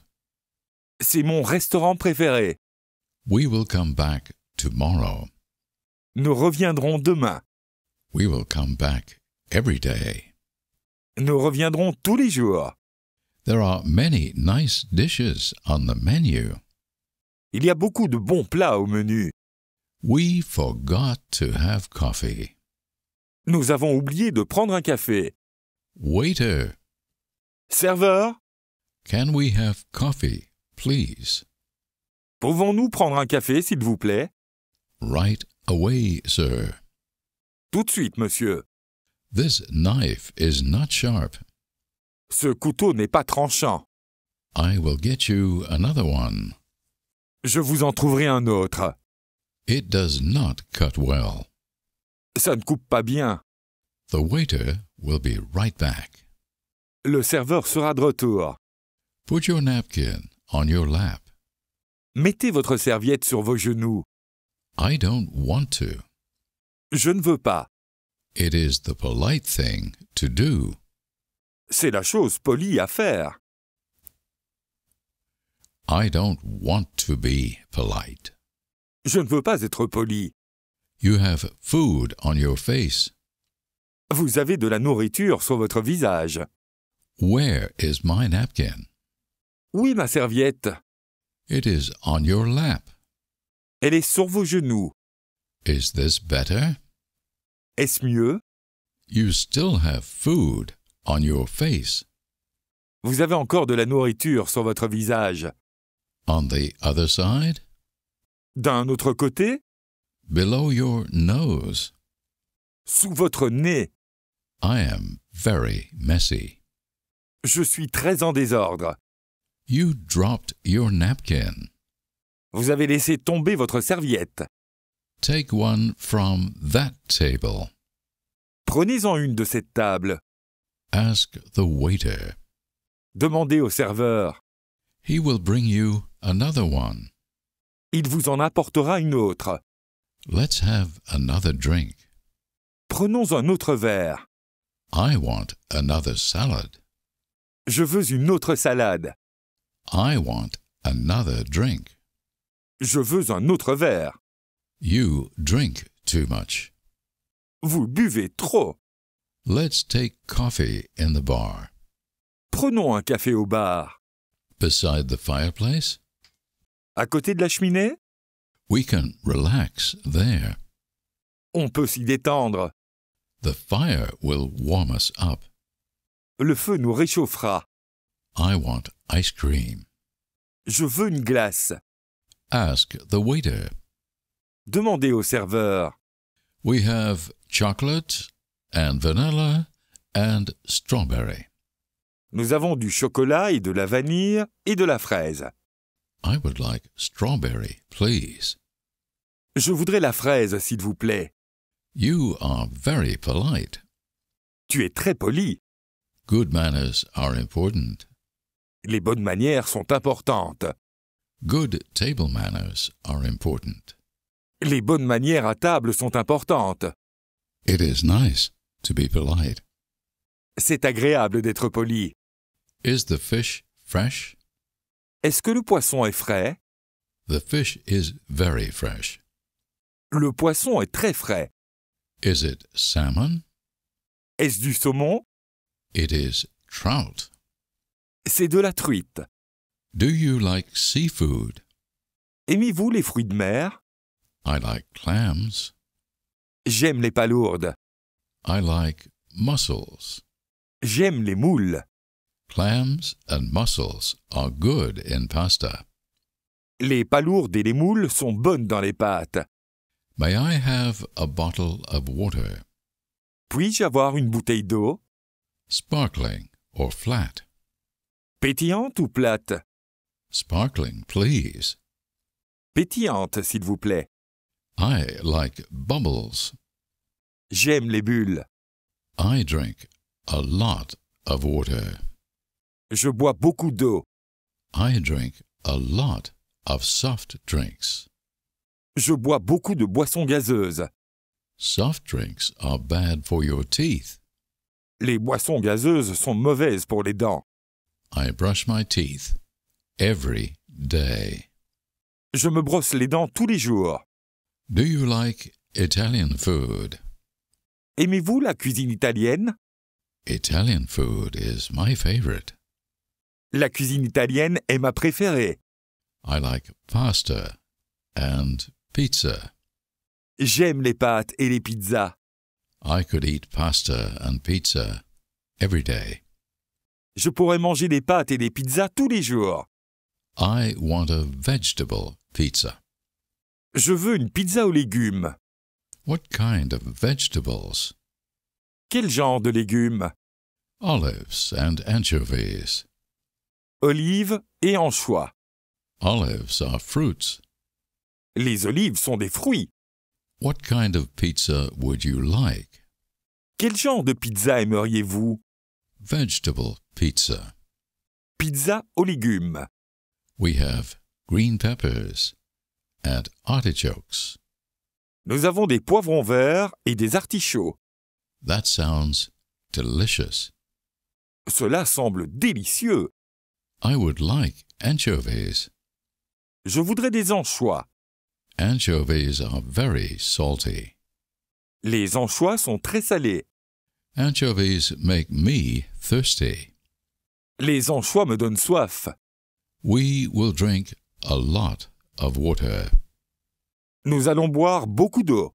C'est mon restaurant préféré. We will come back tomorrow. Nous reviendrons demain. We will come back every day. Nous reviendrons tous les jours. There are many nice dishes on the menu. Il y a beaucoup de bons plats au menu. We forgot to have coffee. Nous avons oublié de prendre un café. Waiter. Serveur. Can we have coffee, please? Pouvons-nous prendre un café, s'il vous plaît? Right away, sir. Tout de suite, monsieur. This knife is not sharp. Ce couteau n'est pas tranchant. I will get you another one. Je vous en trouverai un autre. It does not cut well. Ça ne coupe pas bien. The waiter will be right back. Le serveur sera de retour. Put your napkin on your lap. Mettez votre serviette sur vos genoux. I don't want to. Je ne veux pas. It is the polite thing to do. C'est la chose polie à faire. I don't want to be polite. Je ne veux pas être poli. You have food on your face. Vous avez de la nourriture sur votre visage. Where is my napkin? Oui, ma serviette. It is on your lap. Elle est sur vos genoux. Is this better? Est-ce mieux? You still have food on your face. Vous avez encore de la nourriture sur votre visage. On the other side? D'un autre côté? Below your nose. Sous votre nez. I am very messy. Je suis très en désordre. You dropped your napkin. Vous avez laissé tomber votre serviette. Take one from that table. Prenez-en une de cette table. Ask the waiter. Demandez au serveur. He will bring you another one. Il vous en apportera une autre. Let's have another drink. Prenons un autre verre. I want another salad. Je veux une autre salade. I want another drink. Je veux un autre verre. You drink too much. Vous buvez trop. Let's take coffee in the bar. Prenons un café au bar. Beside the fireplace? À côté de la cheminée? We can relax there. On peut s'y détendre. The fire will warm us up. Le feu nous réchauffera. I want ice cream. Je veux une glace. Ask the waiter. Demandez au serveur. We have chocolate and vanilla and strawberry. Nous avons du chocolat et de la vanille et de la fraise. I would like strawberry, please. Je voudrais la fraise, s'il vous plaît. You are very polite. Tu es très poli. Good manners are important. Les bonnes manières sont importantes. Good table manners are important. Les bonnes manières à table sont importantes. It is nice to be polite. C'est agréable d'être poli. Is the fish fresh? Est-ce que le poisson est frais? The fish is very fresh. Le poisson est très frais. Is it salmon? Est-ce du saumon? It is trout. C'est de la truite. Do you like seafood? Aimez-vous les fruits de mer? I like clams. J'aime les palourdes. I like mussels. J'aime les moules. Clams and mussels are good in pasta. Les palourdes et les moules sont bonnes dans les pâtes. May I have a bottle of water? Puis-je avoir une bouteille d'eau? Sparkling or flat. Pétillante ou plate? Sparkling, please. Pétillante, s'il vous plaît. I like bubbles. J'aime les bulles. I drink a lot of water. Je bois beaucoup d'eau. I drink a lot of soft drinks. Je bois beaucoup de boissons gazeuses. Soft drinks are bad for your teeth. Les boissons gazeuses sont mauvaises pour les dents. I brush my teeth every day? Je me brosse les dents tous les jours. Do you like Italian food? Aimez-vous la cuisine italienne? Italian food is my favorite. La cuisine italienne est ma préférée. I like pasta and pizza. J'aime les pâtes et les pizzas. I could eat pasta and pizza every day. Je pourrais manger des pâtes et des pizzas tous les jours. I want a vegetable pizza. Je veux une pizza aux légumes. What kind of vegetables? Quel genre de légumes? Olives and anchovies. Olives et anchois. Olives are fruits. Les olives sont des fruits. What kind of pizza would you like? Quel genre de pizza aimeriez-vous? Vegetable pizza. Pizza aux légumes. We have green peppers and artichokes. Nous avons des poivrons verts et des artichauts. That sounds delicious. Cela semble délicieux. I would like anchovies. Je voudrais des anchois. Anchovies are very salty. Les anchois sont très salés. Anchovies make me thirsty. Les anchois me donnent soif. We will drink a lot of water. Nous allons boire beaucoup d'eau.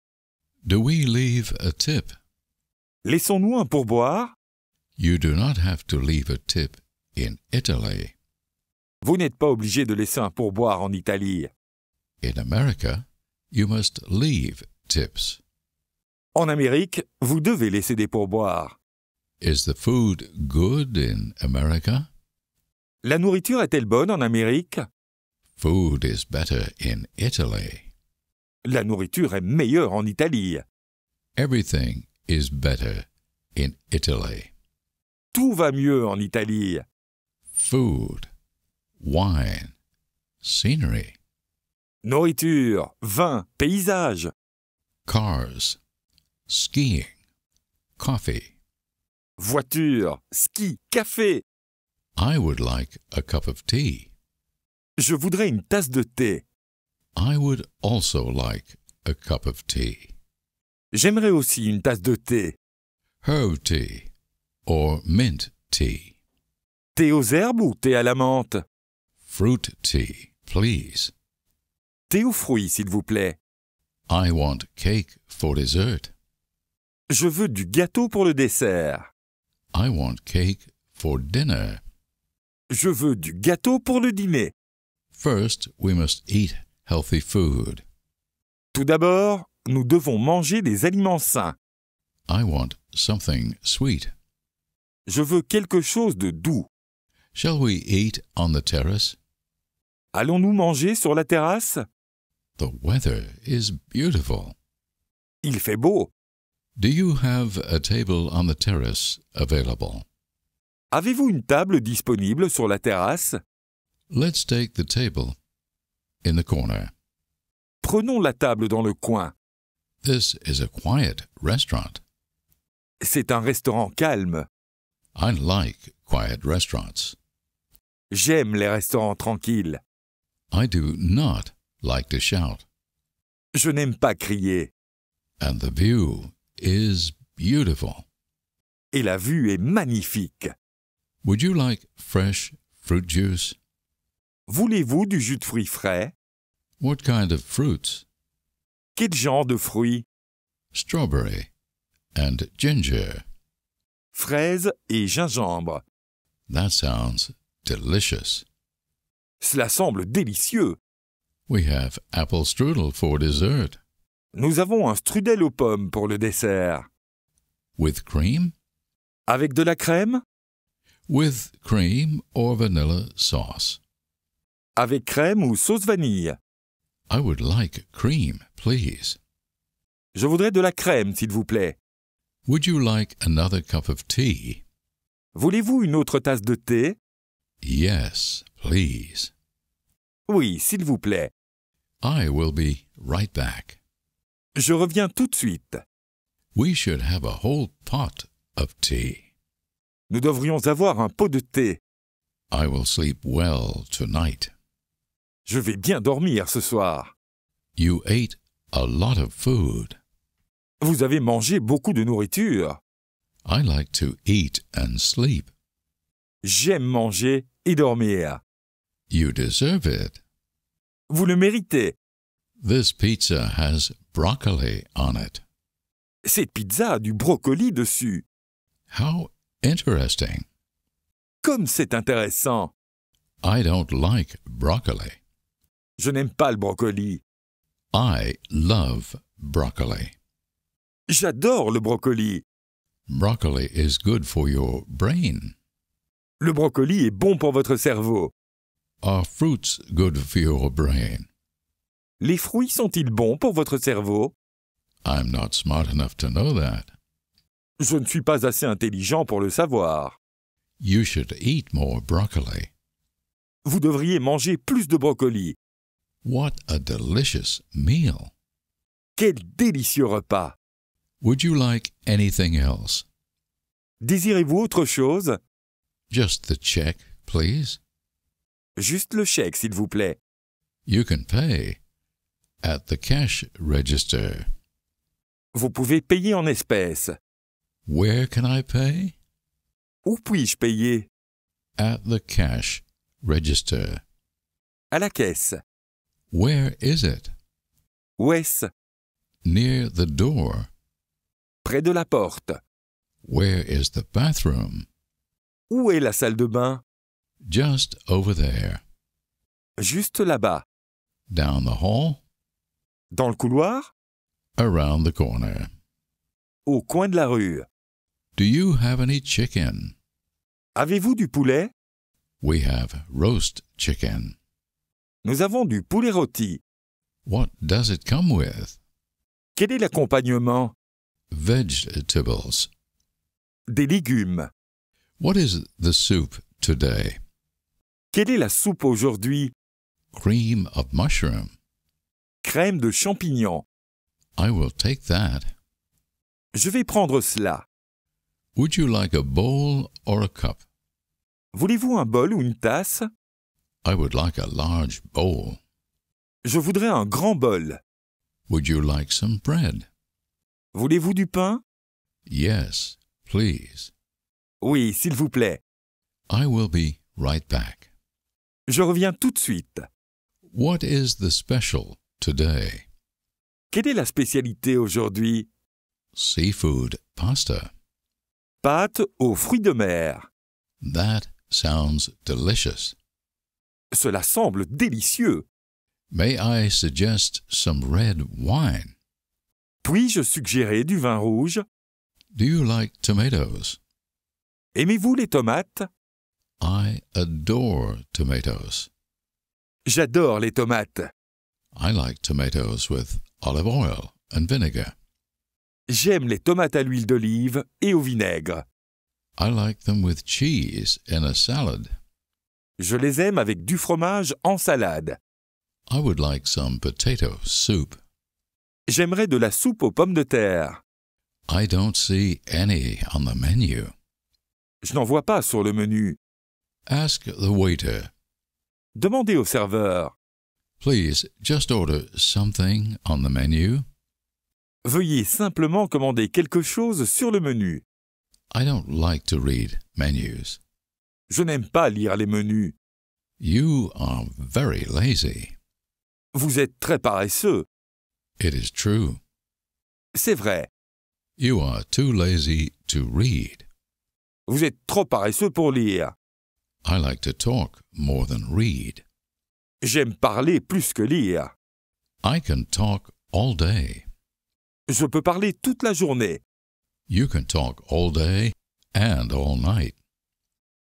Do we leave a tip? Laissons-nous un pourboire? You do not have to leave a tip in Italy. Vous n'êtes pas obligé de laisser un pourboire en Italie. In America, you must leave tips. En Amérique, vous devez laisser des pourboires. Is the food good in America? La nourriture est-elle bonne en Amérique? Food is better in Italy. La nourriture est meilleure en Italie. Everything is better in Italy. Tout va mieux en Italie. Food, wine, scenery. Nourriture, vin, paysage. Cars, skiing, coffee. Voiture, ski, café. I would like a cup of tea. Je voudrais une tasse de thé. I would also like a cup of tea. J'aimerais aussi une tasse de thé. Herb tea or mint tea. Thé aux herbes ou thé à la menthe? Fruit tea, please. Thé aux fruits, s'il vous plaît. I want cake for dessert. Je veux du gâteau pour le dessert. I want cake for dinner. Je veux du gâteau pour le dîner. First, we must eat healthy food. Tout d'abord, nous devons manger des aliments sains. I want something sweet. Je veux quelque chose de doux. Shall we eat on the terrace? Allons-nous manger sur la terrasse? The weather is beautiful. Il fait beau. Do you have a table on the terrace available? Avez-vous une table disponible sur la terrasse? Let's take the table in the corner. Prenons la table dans le coin. This is a quiet restaurant. C'est un restaurant calme. I like quiet restaurants. J'aime les restaurants tranquilles. I do not like to shout. Je n'aime pas crier. And the view is beautiful. Et la vue est magnifique. Would you like fresh fruit juice? Voulez-vous du jus de fruits frais? What kind of fruits? Quel genre de fruits? Strawberry and ginger. Fraises et gingembre. That sounds delicious. Cela semble délicieux. We have apple strudel for dessert. Nous avons un strudel aux pommes pour le dessert. With cream? Avec de la crème? with cream or vanilla sauce. Avec crème ou sauce vanille. I would like cream, please. Je voudrais de la crème, s'il vous plaît. Would you like another cup of tea? Voulez-vous une autre tasse de thé? Yes, please. Oui, s'il vous plaît. I will be right back. Je reviens tout de suite. We should have a whole pot of tea. Nous devrions avoir un pot de thé. I will sleep well tonight. Je vais bien dormir ce soir. You ate a lot of food. Vous avez mangé beaucoup de nourriture. I like to eat and sleep. J'aime manger et dormir. You deserve it. Vous le méritez. This pizza has broccoli on it. Cette pizza a du brocoli dessus. How Interesting. Comme c'est intéressant. I don't like broccoli. Je n'aime pas le brocoli. I love broccoli. J'adore le brocoli. Broccoli is good for your brain. Le brocoli est bon pour votre cerveau. Are fruits good for your brain? Les fruits sont-ils bons pour votre cerveau? I'm not smart enough to know that. Je ne suis pas assez intelligent pour le savoir. You should eat more broccoli. Vous devriez manger plus de brocoli. What a delicious meal. Quel délicieux repas. Would you like anything else? Désirez-vous autre chose? Just the check, please. Juste le chèque, s'il vous plaît. You can pay at the cash register. Vous pouvez payer en espèces. Where can I pay? Où puis-je payer? At the cash register. À la caisse. Where is it? Où est-ce? Near the door. Près de la porte. Where is the bathroom? Où est la salle de bain? Just over there. Juste là-bas. Down the hall. Dans le couloir? Around the corner. Au coin de la rue. Do you have any chicken? Avez-vous du poulet? We have roast chicken. Nous avons du poulet rôti. What does it come with? Quel est l'accompagnement? Vegetables. Des légumes. What is the soup today? Quelle est la soupe aujourd'hui? Cream of mushroom. Crème de champignons. I will take that. Je vais prendre cela. Would you like a bowl or a cup? Voulez-vous un bol ou une tasse? I would like a large bowl. Je voudrais un grand bol. Would you like some bread? Voulez-vous du pain? Yes, please. Oui, s'il vous plaît. I will be right back. Je reviens tout de suite. What is the special today? Quelle est la spécialité aujourd'hui? Seafood pasta. Pâte aux fruits de mer. That sounds delicious. Cela semble délicieux. May I suggest some red wine? Puis-je suggérer du vin rouge? Do you like tomatoes? Aimez-vous les tomates? I adore tomatoes. J'adore les tomates. I like tomatoes with olive oil and vinegar. J'aime les tomates à l'huile d'olive et au vinaigre. I like them with cheese in a salad. Je les aime avec du fromage en salade. I would like some potato soup. J'aimerais de la soupe aux pommes de terre. I don't see any on the menu. Je n'en vois pas sur le menu. Ask the waiter. Demandez au serveur. Please just order something on the menu. Veuillez simplement commander quelque chose sur le menu. Je n'aime pas lire les menus. You are very lazy. Vous êtes très paresseux. It is true. C'est vrai. are too lazy read. Vous êtes trop paresseux pour lire. I like to talk more than read. J'aime parler plus que lire. I can talk all day. Je peux parler toute la journée.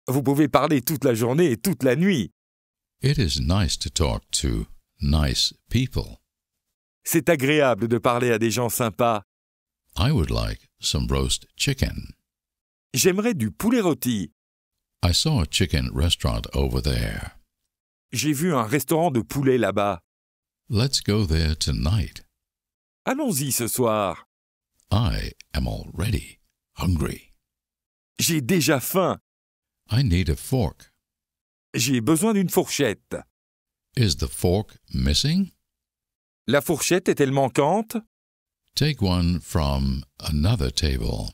Vous pouvez parler toute la journée et toute la nuit. It is nice to talk to nice people. C'est agréable de parler à des gens sympas. I would like J'aimerais du poulet rôti. J'ai vu un restaurant de poulet là-bas. Let's go there tonight. Allons-y ce soir. I am already hungry. J'ai déjà faim. I need a fork. J'ai besoin d'une fourchette. Is the fork missing? La fourchette est-elle manquante? Take one from another table.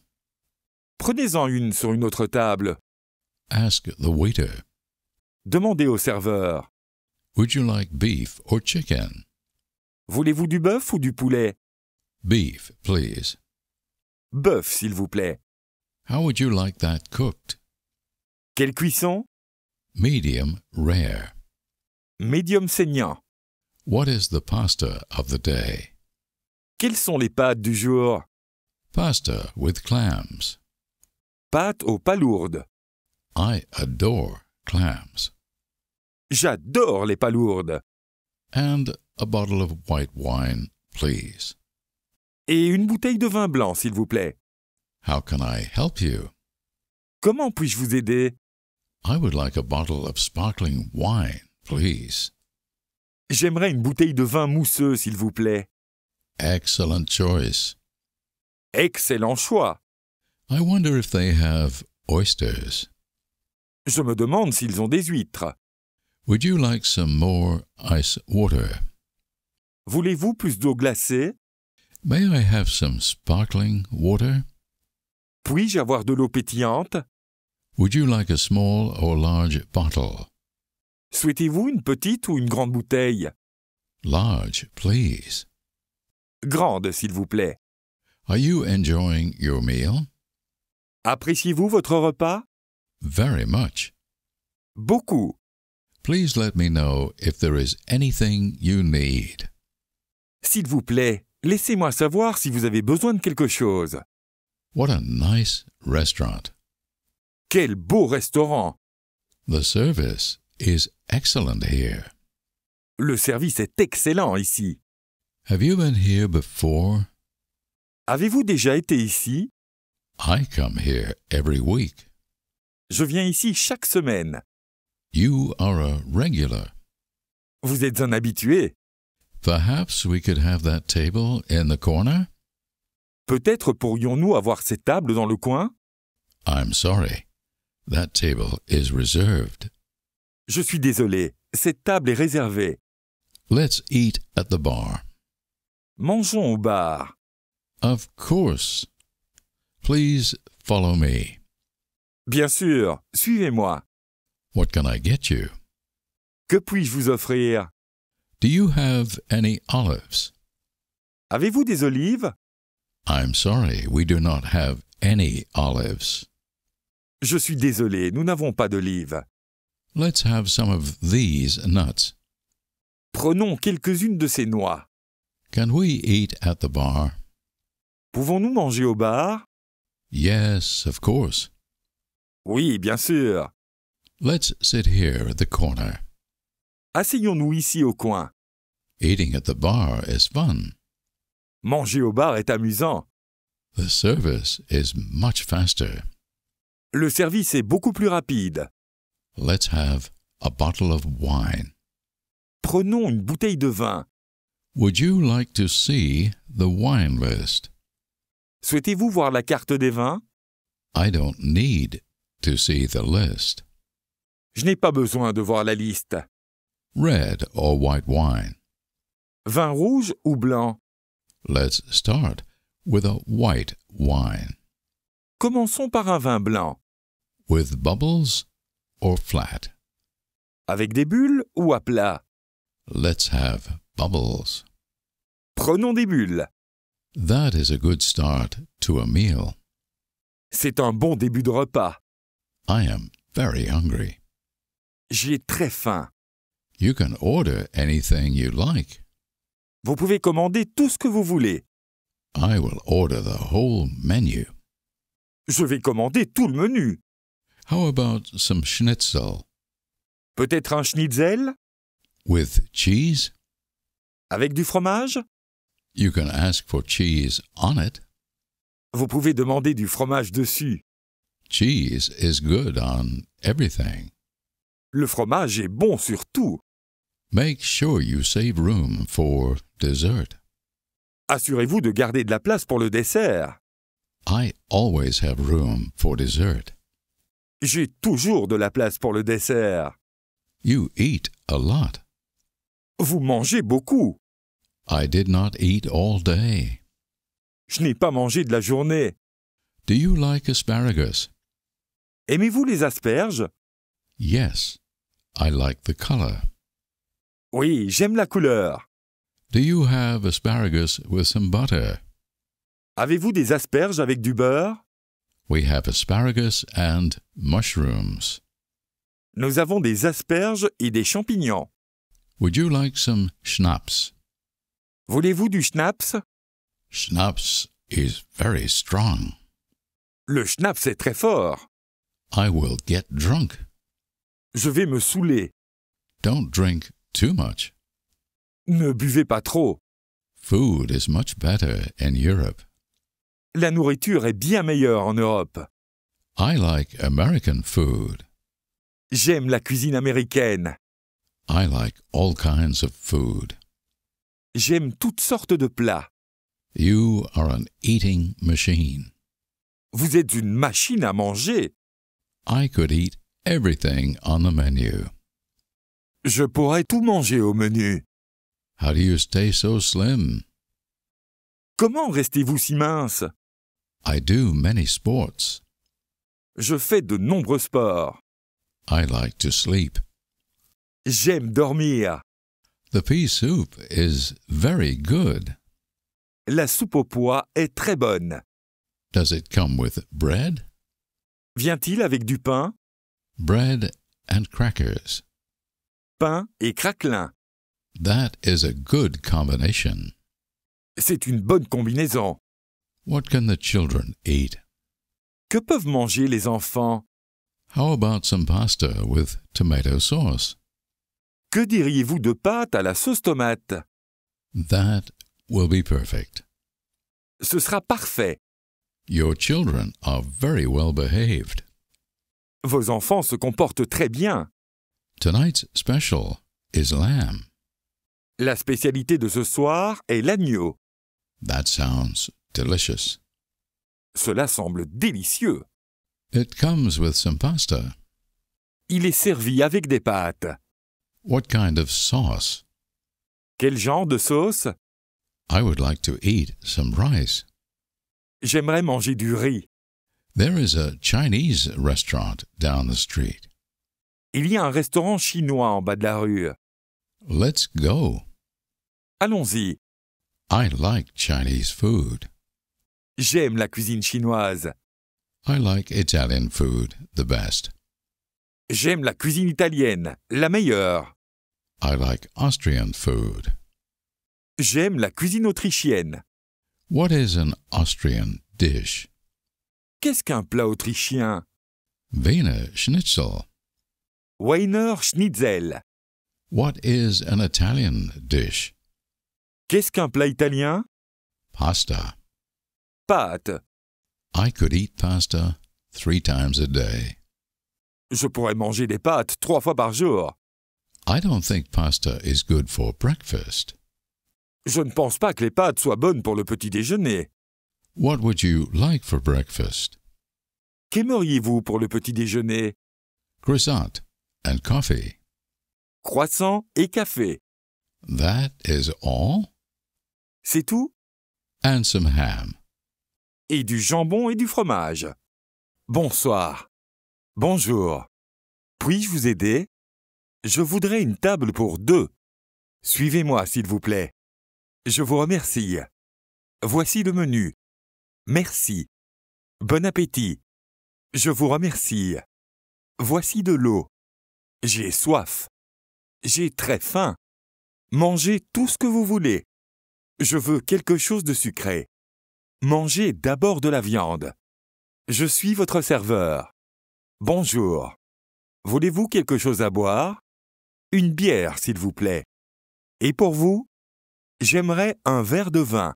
Prenez-en une sur une autre table. Ask the waiter. Demandez au serveur. Would you like beef or chicken? Voulez-vous du bœuf ou du poulet? Beef, please. Bœuf, s'il vous plaît. How would you like that cooked? Quel cuisson? Medium rare. Medium saignant. What is the pasta of the day? Quels sont les pâtes du jour? Pasta with clams. Pâtes aux palourdes. I adore clams. J'adore les palourdes. And a bottle of white wine, please. Et une bouteille de vin blanc, s'il vous plaît. How can I help you? Comment puis-je vous aider? I would like a bottle of sparkling wine, please. J'aimerais une bouteille de vin mousseux, s'il vous plaît. Excellent choice. Excellent choix. I wonder if they have oysters. Je me demande s'ils ont des huîtres. Would you like some more ice water? Voulez-vous plus d'eau glacée? May I have some sparkling water? Puis-je avoir de l'eau pétillante? Would you like a small or large bottle? Souhaitez-vous une petite ou une grande bouteille? Large, please. Grande, s'il vous plaît. Are you enjoying your meal? Appréciez-vous votre repas? Very much. Beaucoup. Please let me know if there is anything you need. S'il vous plaît, Laissez-moi savoir si vous avez besoin de quelque chose. What a nice restaurant. Quel beau restaurant. The service is excellent here. Le service est excellent ici. Have you been here before? Avez-vous déjà été ici? I come here every week. Je viens ici chaque semaine. You are a regular. Vous êtes un habitué. Perhaps we could have that table in the corner? Peut-être pourrions-nous avoir cette table dans le coin? I'm sorry. That table is reserved. Je suis désolé. Cette table est réservée. Let's eat at the bar. Mangeons au bar. Of course. Please follow me. Bien sûr, suivez-moi. What can I get you? Que puis-je vous offrir? Do you have any olives? Avez-vous des olives? I'm sorry, we do not have any olives. Je suis désolé, nous n'avons pas d'olives. Let's have some of these nuts. Prenons quelques-unes de ces noix. Can we eat at the bar? Pouvons-nous manger au bar? Yes, of course. Oui, bien sûr. Let's sit here at the corner. Asseyons-nous ici au coin. Eating at the bar is fun. Manger au bar est amusant. The service is much faster. Le service est beaucoup plus rapide. Let's have a bottle of wine. Prenons une bouteille de vin. Would you like to see the wine list? Souhaitez-vous voir la carte des vins? I don't need to see the list. Je n'ai pas besoin de voir la liste. Red or white wine? Vin rouge ou blanc? Let's start with a white wine. Commençons par un vin blanc. With bubbles or flat? Avec des bulles ou à plat? Let's have bubbles. Prenons des bulles. That is a good start to a meal. C'est un bon début de repas. I am very hungry. J'ai très faim. You can order anything you like. Vous pouvez commander tout ce que vous voulez. I will order the whole menu. Je vais commander tout le menu. How about some schnitzel? Peut-être un schnitzel? With cheese? Avec du fromage? You can ask for cheese on it. Vous pouvez demander du fromage dessus. Cheese is good on everything. Le fromage est bon sur tout. Make sure you save room for dessert. Assurez-vous de garder de la place pour le dessert. I always have room for dessert. J'ai toujours de la place pour le dessert. You eat a lot. Vous mangez beaucoup. I did not eat all day. Je n'ai pas mangé de la journée. Do you like asparagus? Aimez-vous les asperges? Yes, I like the color. Oui, j'aime la couleur. Do you have asparagus with some butter? Avez-vous des asperges avec du beurre? We have asparagus and mushrooms. Nous avons des asperges et des champignons. Would you like some schnapps? Voulez-vous du schnapps? Schnapps is very strong. Le schnapps est très fort. I will get drunk. Je vais me saouler. Don't drink Too much. Ne buvez pas trop. Food is much better in Europe. La nourriture est bien meilleure en Europe. I like American food. J'aime la cuisine américaine. I like all kinds of food. J'aime toutes sortes de plats. You are an eating machine. Vous êtes une machine à manger. I could eat everything on the menu. Je pourrais tout manger au menu. How do you stay so slim? Comment restez-vous si mince? I do many sports. Je fais de nombreux sports. I like to sleep. J'aime dormir. The pea soup is very good. La soupe au pois est très bonne. Does it come with bread? Vient-il avec du pain? Bread and crackers pain et craquelin. That is a good combination. C'est une bonne combinaison. What can the children eat? Que peuvent manger les enfants? How about some pasta with tomato sauce? Que diriez-vous de pâtes à la sauce tomate? That will be perfect. Ce sera parfait. Your children are very well behaved. Vos enfants se comportent très bien. Tonight's special is lamb. La spécialité de ce soir est l'agneau. That sounds delicious. Cela semble délicieux. It comes with some pasta. Il est servi avec des pâtes. What kind of sauce? Quel genre de sauce? I would like to eat some rice. J'aimerais manger du riz. There is a Chinese restaurant down the street. Il y a un restaurant chinois en bas de la rue. Let's go. Allons-y. I like Chinese food. J'aime la cuisine chinoise. I like Italian food the best. J'aime la cuisine italienne, la meilleure. I like Austrian food. J'aime la cuisine autrichienne. What is an Austrian dish? Qu'est-ce qu'un plat autrichien? Wiener Schnitzel. Weiner Schnitzel. What is an Italian dish? Qu'est-ce qu'un plat italien? Pasta. Pâtes. I could eat pasta three times a day. Je pourrais manger des pâtes trois fois par jour. I don't think pasta is good for breakfast. Je ne pense pas que les pâtes soient bonnes pour le petit déjeuner. What would you like for breakfast? Qu'aimeriez-vous pour le petit déjeuner? Croissant and coffee. Croissant et café. That is all. C'est tout? And some ham. Et du jambon et du fromage. Bonsoir. Bonjour. Puis-je vous aider? Je voudrais une table pour deux. Suivez-moi, s'il vous plaît. Je vous remercie. Voici le menu. Merci. Bon appétit. Je vous remercie. Voici de l'eau. J'ai soif. J'ai très faim. Mangez tout ce que vous voulez. Je veux quelque chose de sucré. Mangez d'abord de la viande. Je suis votre serveur. Bonjour. Voulez-vous quelque chose à boire Une bière, s'il vous plaît. Et pour vous J'aimerais un verre de vin.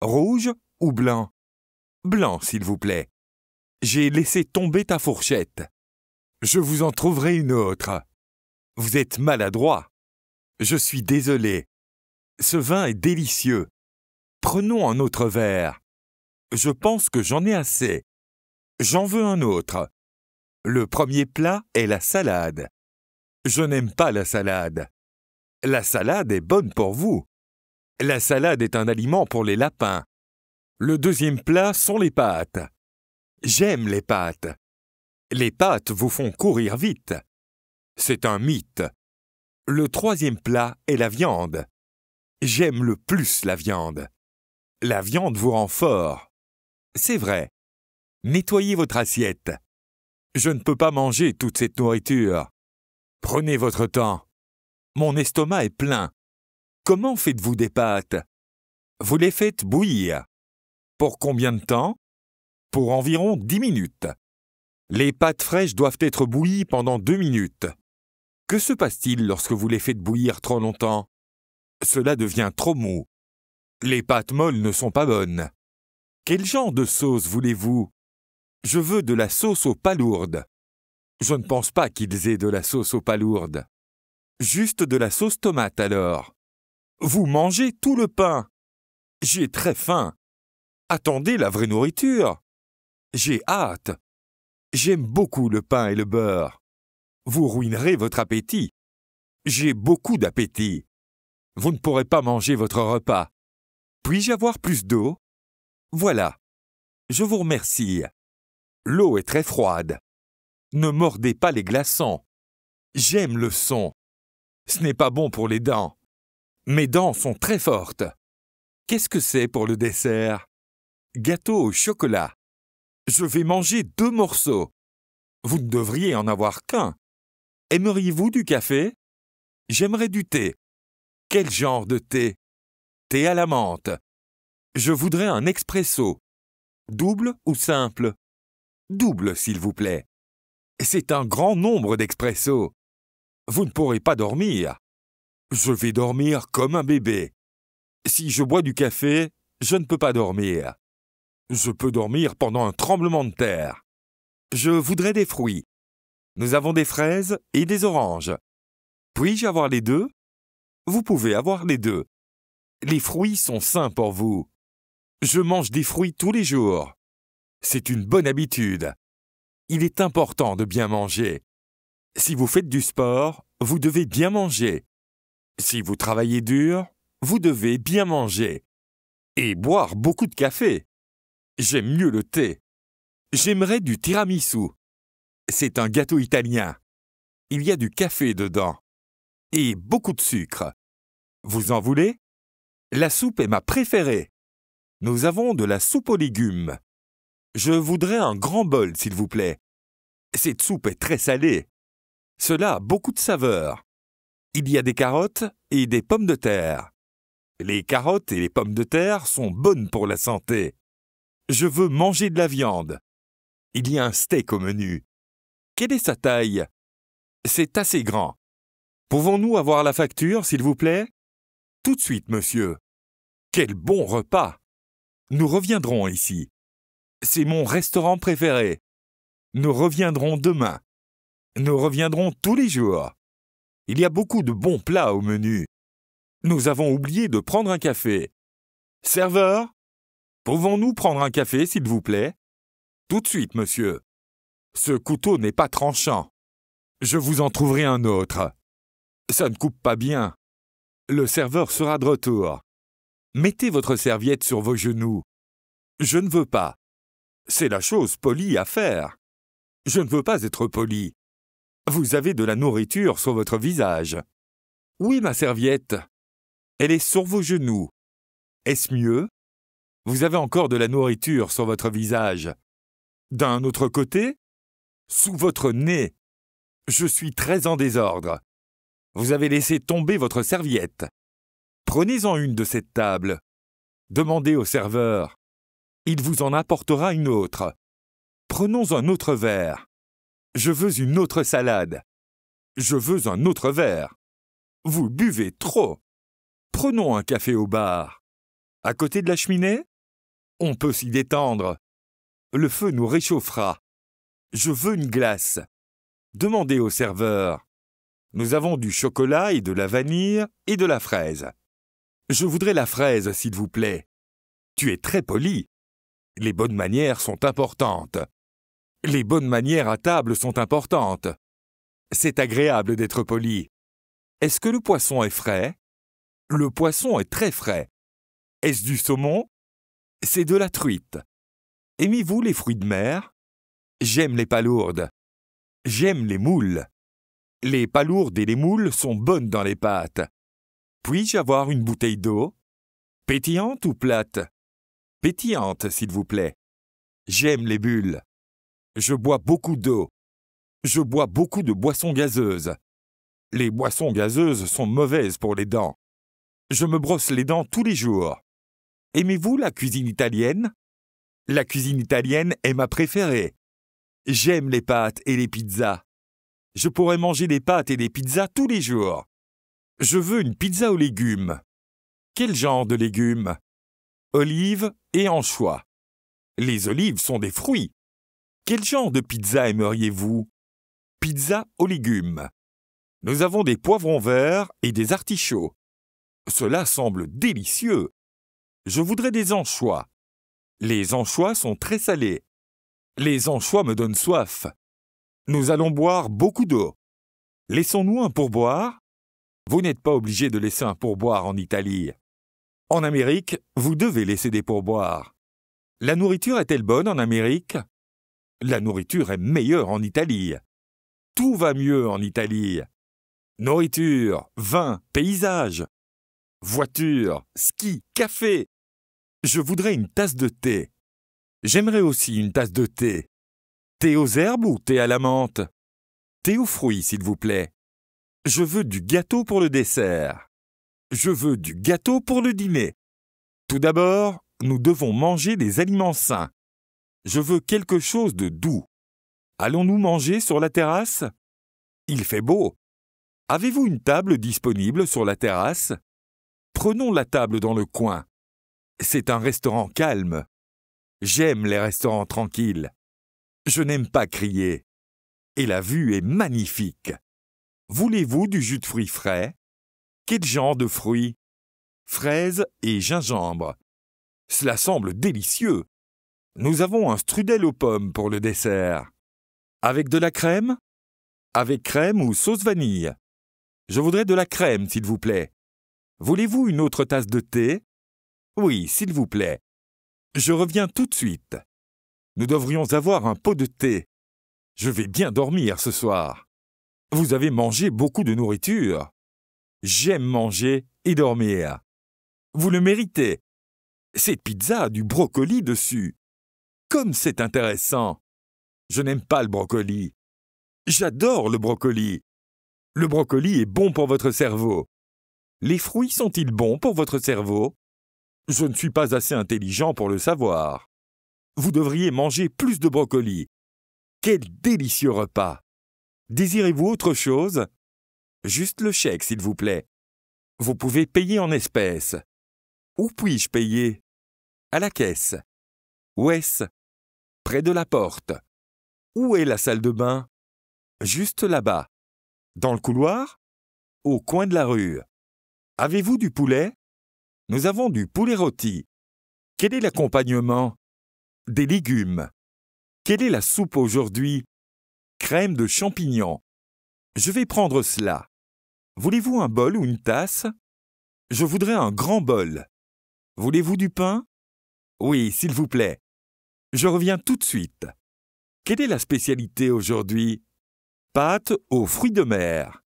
Rouge ou blanc Blanc, s'il vous plaît. J'ai laissé tomber ta fourchette je vous en trouverai une autre. Vous êtes maladroit. Je suis désolé. Ce vin est délicieux. Prenons un autre verre. Je pense que j'en ai assez. J'en veux un autre. Le premier plat est la salade. Je n'aime pas la salade. La salade est bonne pour vous. La salade est un aliment pour les lapins. Le deuxième plat sont les pâtes. J'aime les pâtes. Les pâtes vous font courir vite. C'est un mythe. Le troisième plat est la viande. J'aime le plus la viande. La viande vous rend fort. C'est vrai. Nettoyez votre assiette. Je ne peux pas manger toute cette nourriture. Prenez votre temps. Mon estomac est plein. Comment faites-vous des pâtes Vous les faites bouillir. Pour combien de temps Pour environ dix minutes. Les pâtes fraîches doivent être bouillies pendant deux minutes. Que se passe-t-il lorsque vous les faites bouillir trop longtemps Cela devient trop mou. Les pâtes molles ne sont pas bonnes. Quel genre de sauce voulez-vous Je veux de la sauce aux palourdes. Je ne pense pas qu'ils aient de la sauce aux palourdes. Juste de la sauce tomate alors. Vous mangez tout le pain. J'ai très faim. Attendez la vraie nourriture. J'ai hâte. J'aime beaucoup le pain et le beurre. Vous ruinerez votre appétit. J'ai beaucoup d'appétit. Vous ne pourrez pas manger votre repas. Puis-je avoir plus d'eau Voilà. Je vous remercie. L'eau est très froide. Ne mordez pas les glaçons. J'aime le son. Ce n'est pas bon pour les dents. Mes dents sont très fortes. Qu'est-ce que c'est pour le dessert Gâteau au chocolat. Je vais manger deux morceaux. Vous ne devriez en avoir qu'un. Aimeriez-vous du café J'aimerais du thé. Quel genre de thé Thé à la menthe. Je voudrais un expresso. Double ou simple Double, s'il vous plaît. C'est un grand nombre d'expressos. Vous ne pourrez pas dormir. Je vais dormir comme un bébé. Si je bois du café, je ne peux pas dormir. Je peux dormir pendant un tremblement de terre. Je voudrais des fruits. Nous avons des fraises et des oranges. Puis-je avoir les deux Vous pouvez avoir les deux. Les fruits sont sains pour vous. Je mange des fruits tous les jours. C'est une bonne habitude. Il est important de bien manger. Si vous faites du sport, vous devez bien manger. Si vous travaillez dur, vous devez bien manger. Et boire beaucoup de café. J'aime mieux le thé. J'aimerais du tiramisu. C'est un gâteau italien. Il y a du café dedans. Et beaucoup de sucre. Vous en voulez La soupe est ma préférée. Nous avons de la soupe aux légumes. Je voudrais un grand bol, s'il vous plaît. Cette soupe est très salée. Cela a beaucoup de saveur. Il y a des carottes et des pommes de terre. Les carottes et les pommes de terre sont bonnes pour la santé. Je veux manger de la viande. Il y a un steak au menu. Quelle est sa taille C'est assez grand. Pouvons-nous avoir la facture, s'il vous plaît Tout de suite, monsieur. Quel bon repas Nous reviendrons ici. C'est mon restaurant préféré. Nous reviendrons demain. Nous reviendrons tous les jours. Il y a beaucoup de bons plats au menu. Nous avons oublié de prendre un café. Serveur, Pouvons-nous prendre un café, s'il vous plaît Tout de suite, monsieur. Ce couteau n'est pas tranchant. Je vous en trouverai un autre. Ça ne coupe pas bien. Le serveur sera de retour. Mettez votre serviette sur vos genoux. Je ne veux pas. C'est la chose polie à faire. Je ne veux pas être poli. Vous avez de la nourriture sur votre visage. Oui, ma serviette. Elle est sur vos genoux. Est-ce mieux vous avez encore de la nourriture sur votre visage. D'un autre côté, sous votre nez, je suis très en désordre. Vous avez laissé tomber votre serviette. Prenez-en une de cette table. Demandez au serveur. Il vous en apportera une autre. Prenons un autre verre. Je veux une autre salade. Je veux un autre verre. Vous buvez trop. Prenons un café au bar. À côté de la cheminée on peut s'y détendre. Le feu nous réchauffera. Je veux une glace. Demandez au serveur. Nous avons du chocolat et de la vanille et de la fraise. Je voudrais la fraise, s'il vous plaît. Tu es très poli. Les bonnes manières sont importantes. Les bonnes manières à table sont importantes. C'est agréable d'être poli. Est-ce que le poisson est frais Le poisson est très frais. Est-ce du saumon c'est de la truite. Aimez-vous les fruits de mer J'aime les palourdes. J'aime les moules. Les palourdes et les moules sont bonnes dans les pâtes. Puis-je avoir une bouteille d'eau Pétillante ou plate Pétillante, s'il vous plaît. J'aime les bulles. Je bois beaucoup d'eau. Je bois beaucoup de boissons gazeuses. Les boissons gazeuses sont mauvaises pour les dents. Je me brosse les dents tous les jours. Aimez-vous la cuisine italienne La cuisine italienne est ma préférée. J'aime les pâtes et les pizzas. Je pourrais manger des pâtes et des pizzas tous les jours. Je veux une pizza aux légumes. Quel genre de légumes Olives et anchois. Les olives sont des fruits. Quel genre de pizza aimeriez-vous Pizza aux légumes. Nous avons des poivrons verts et des artichauts. Cela semble délicieux. Je voudrais des anchois. Les anchois sont très salés. Les anchois me donnent soif. Nous allons boire beaucoup d'eau. Laissons-nous un pourboire Vous n'êtes pas obligé de laisser un pourboire en Italie. En Amérique, vous devez laisser des pourboires. La nourriture est-elle bonne en Amérique La nourriture est meilleure en Italie. Tout va mieux en Italie. Nourriture, vin, paysage, voiture, ski, café, je voudrais une tasse de thé. J'aimerais aussi une tasse de thé. Thé aux herbes ou thé à la menthe Thé aux fruits, s'il vous plaît. Je veux du gâteau pour le dessert. Je veux du gâteau pour le dîner. Tout d'abord, nous devons manger des aliments sains. Je veux quelque chose de doux. Allons-nous manger sur la terrasse Il fait beau. Avez-vous une table disponible sur la terrasse Prenons la table dans le coin c'est un restaurant calme. J'aime les restaurants tranquilles. Je n'aime pas crier. Et la vue est magnifique. Voulez-vous du jus de fruits frais Quel genre de fruits Fraises et gingembre. Cela semble délicieux. Nous avons un strudel aux pommes pour le dessert. Avec de la crème Avec crème ou sauce vanille Je voudrais de la crème, s'il vous plaît. Voulez-vous une autre tasse de thé oui, s'il vous plaît. Je reviens tout de suite. Nous devrions avoir un pot de thé. Je vais bien dormir ce soir. Vous avez mangé beaucoup de nourriture. J'aime manger et dormir. Vous le méritez. Cette pizza a du brocoli dessus. Comme c'est intéressant. Je n'aime pas le brocoli. J'adore le brocoli. Le brocoli est bon pour votre cerveau. Les fruits sont-ils bons pour votre cerveau je ne suis pas assez intelligent pour le savoir. Vous devriez manger plus de brocolis. Quel délicieux repas. Désirez-vous autre chose Juste le chèque, s'il vous plaît. Vous pouvez payer en espèces. Où puis-je payer À la caisse. Où est-ce Près de la porte. Où est la salle de bain Juste là-bas. Dans le couloir Au coin de la rue. Avez-vous du poulet nous avons du poulet rôti. Quel est l'accompagnement Des légumes. Quelle est la soupe aujourd'hui Crème de champignons. Je vais prendre cela. Voulez-vous un bol ou une tasse Je voudrais un grand bol. Voulez-vous du pain Oui, s'il vous plaît. Je reviens tout de suite. Quelle est la spécialité aujourd'hui Pâte aux fruits de mer.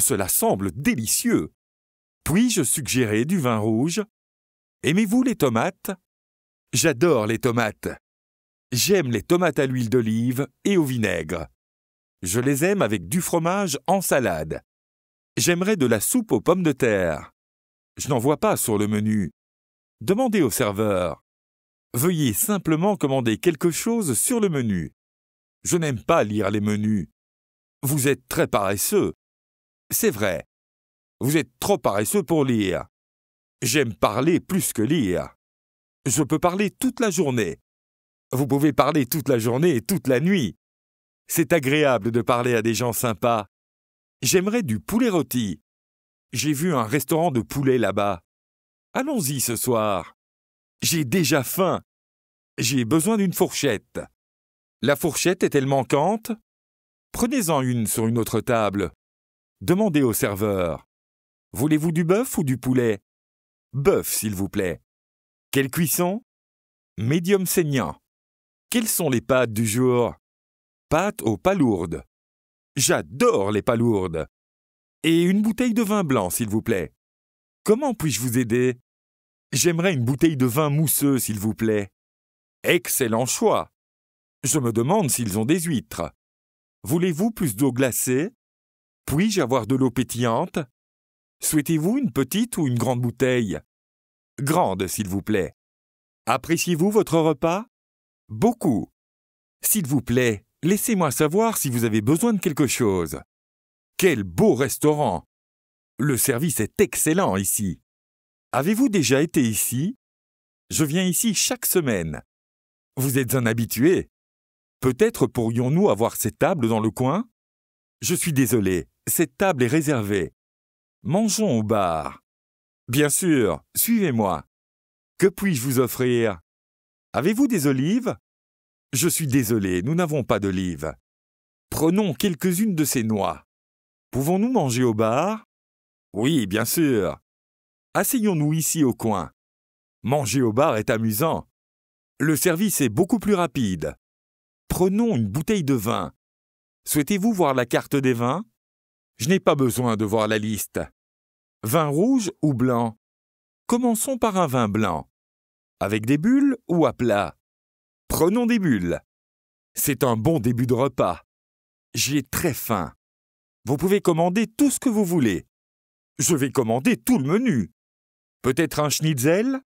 Cela semble délicieux. Puis-je suggérer du vin rouge Aimez-vous les tomates J'adore les tomates. J'aime les tomates à l'huile d'olive et au vinaigre. Je les aime avec du fromage en salade. J'aimerais de la soupe aux pommes de terre. Je n'en vois pas sur le menu. Demandez au serveur. Veuillez simplement commander quelque chose sur le menu. Je n'aime pas lire les menus. Vous êtes très paresseux. C'est vrai, vous êtes trop paresseux pour lire. J'aime parler plus que lire. Je peux parler toute la journée. Vous pouvez parler toute la journée et toute la nuit. C'est agréable de parler à des gens sympas. J'aimerais du poulet rôti. J'ai vu un restaurant de poulet là-bas. Allons-y ce soir. J'ai déjà faim. J'ai besoin d'une fourchette. La fourchette est-elle manquante Prenez-en une sur une autre table. Demandez au serveur. Voulez-vous du bœuf ou du poulet Bœuf, s'il vous plaît. Quelle cuisson Médium saignant. Quelles sont les pâtes du jour Pâtes aux palourdes. J'adore les palourdes. Et une bouteille de vin blanc, s'il vous plaît. Comment puis-je vous aider J'aimerais une bouteille de vin mousseux, s'il vous plaît. Excellent choix. Je me demande s'ils ont des huîtres. Voulez-vous plus d'eau glacée Puis-je avoir de l'eau pétillante Souhaitez-vous une petite ou une grande bouteille Grande, s'il vous plaît. Appréciez-vous votre repas Beaucoup. S'il vous plaît, laissez-moi savoir si vous avez besoin de quelque chose. Quel beau restaurant Le service est excellent ici. Avez-vous déjà été ici Je viens ici chaque semaine. Vous êtes un habitué. Peut-être pourrions-nous avoir cette table dans le coin Je suis désolé, cette table est réservée. Mangeons au bar. Bien sûr, suivez-moi. Que puis-je vous offrir Avez-vous des olives Je suis désolé, nous n'avons pas d'olives. Prenons quelques-unes de ces noix. Pouvons-nous manger au bar Oui, bien sûr. Asseyons-nous ici au coin. Manger au bar est amusant. Le service est beaucoup plus rapide. Prenons une bouteille de vin. Souhaitez-vous voir la carte des vins je n'ai pas besoin de voir la liste. Vin rouge ou blanc Commençons par un vin blanc. Avec des bulles ou à plat Prenons des bulles. C'est un bon début de repas. J'ai très faim. Vous pouvez commander tout ce que vous voulez. Je vais commander tout le menu. Peut-être un schnitzel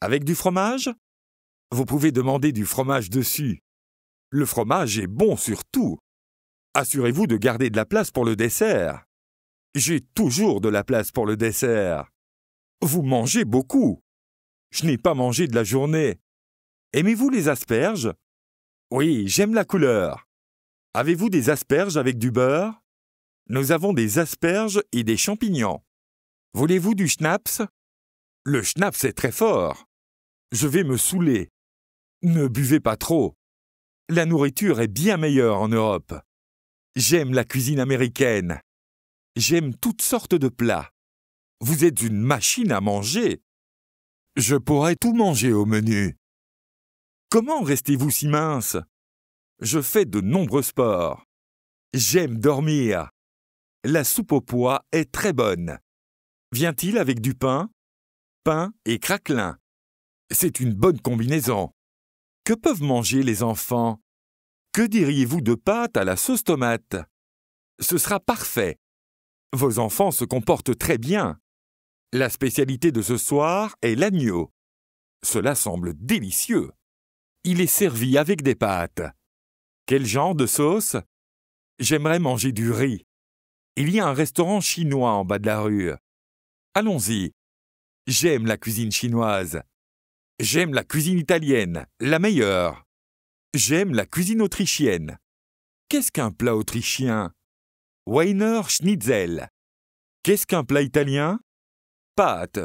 Avec du fromage Vous pouvez demander du fromage dessus. Le fromage est bon sur tout. Assurez-vous de garder de la place pour le dessert. J'ai toujours de la place pour le dessert. Vous mangez beaucoup. Je n'ai pas mangé de la journée. Aimez-vous les asperges Oui, j'aime la couleur. Avez-vous des asperges avec du beurre Nous avons des asperges et des champignons. Voulez-vous du schnaps Le schnaps est très fort. Je vais me saouler. Ne buvez pas trop. La nourriture est bien meilleure en Europe. J'aime la cuisine américaine. J'aime toutes sortes de plats. Vous êtes une machine à manger. Je pourrais tout manger au menu. Comment restez-vous si mince Je fais de nombreux sports. J'aime dormir. La soupe au pois est très bonne. Vient-il avec du pain Pain et craquelin. C'est une bonne combinaison. Que peuvent manger les enfants que diriez-vous de pâtes à la sauce tomate Ce sera parfait. Vos enfants se comportent très bien. La spécialité de ce soir est l'agneau. Cela semble délicieux. Il est servi avec des pâtes. Quel genre de sauce J'aimerais manger du riz. Il y a un restaurant chinois en bas de la rue. Allons-y. J'aime la cuisine chinoise. J'aime la cuisine italienne, la meilleure. J'aime la cuisine autrichienne. Qu'est-ce qu'un plat autrichien Weiner Schnitzel. Qu'est-ce qu'un plat italien Pâtes.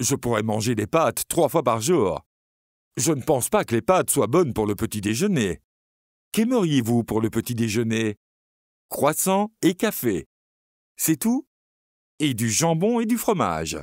Je pourrais manger des pâtes trois fois par jour. Je ne pense pas que les pâtes soient bonnes pour le petit déjeuner. Qu'aimeriez-vous pour le petit déjeuner Croissant et café. C'est tout Et du jambon et du fromage.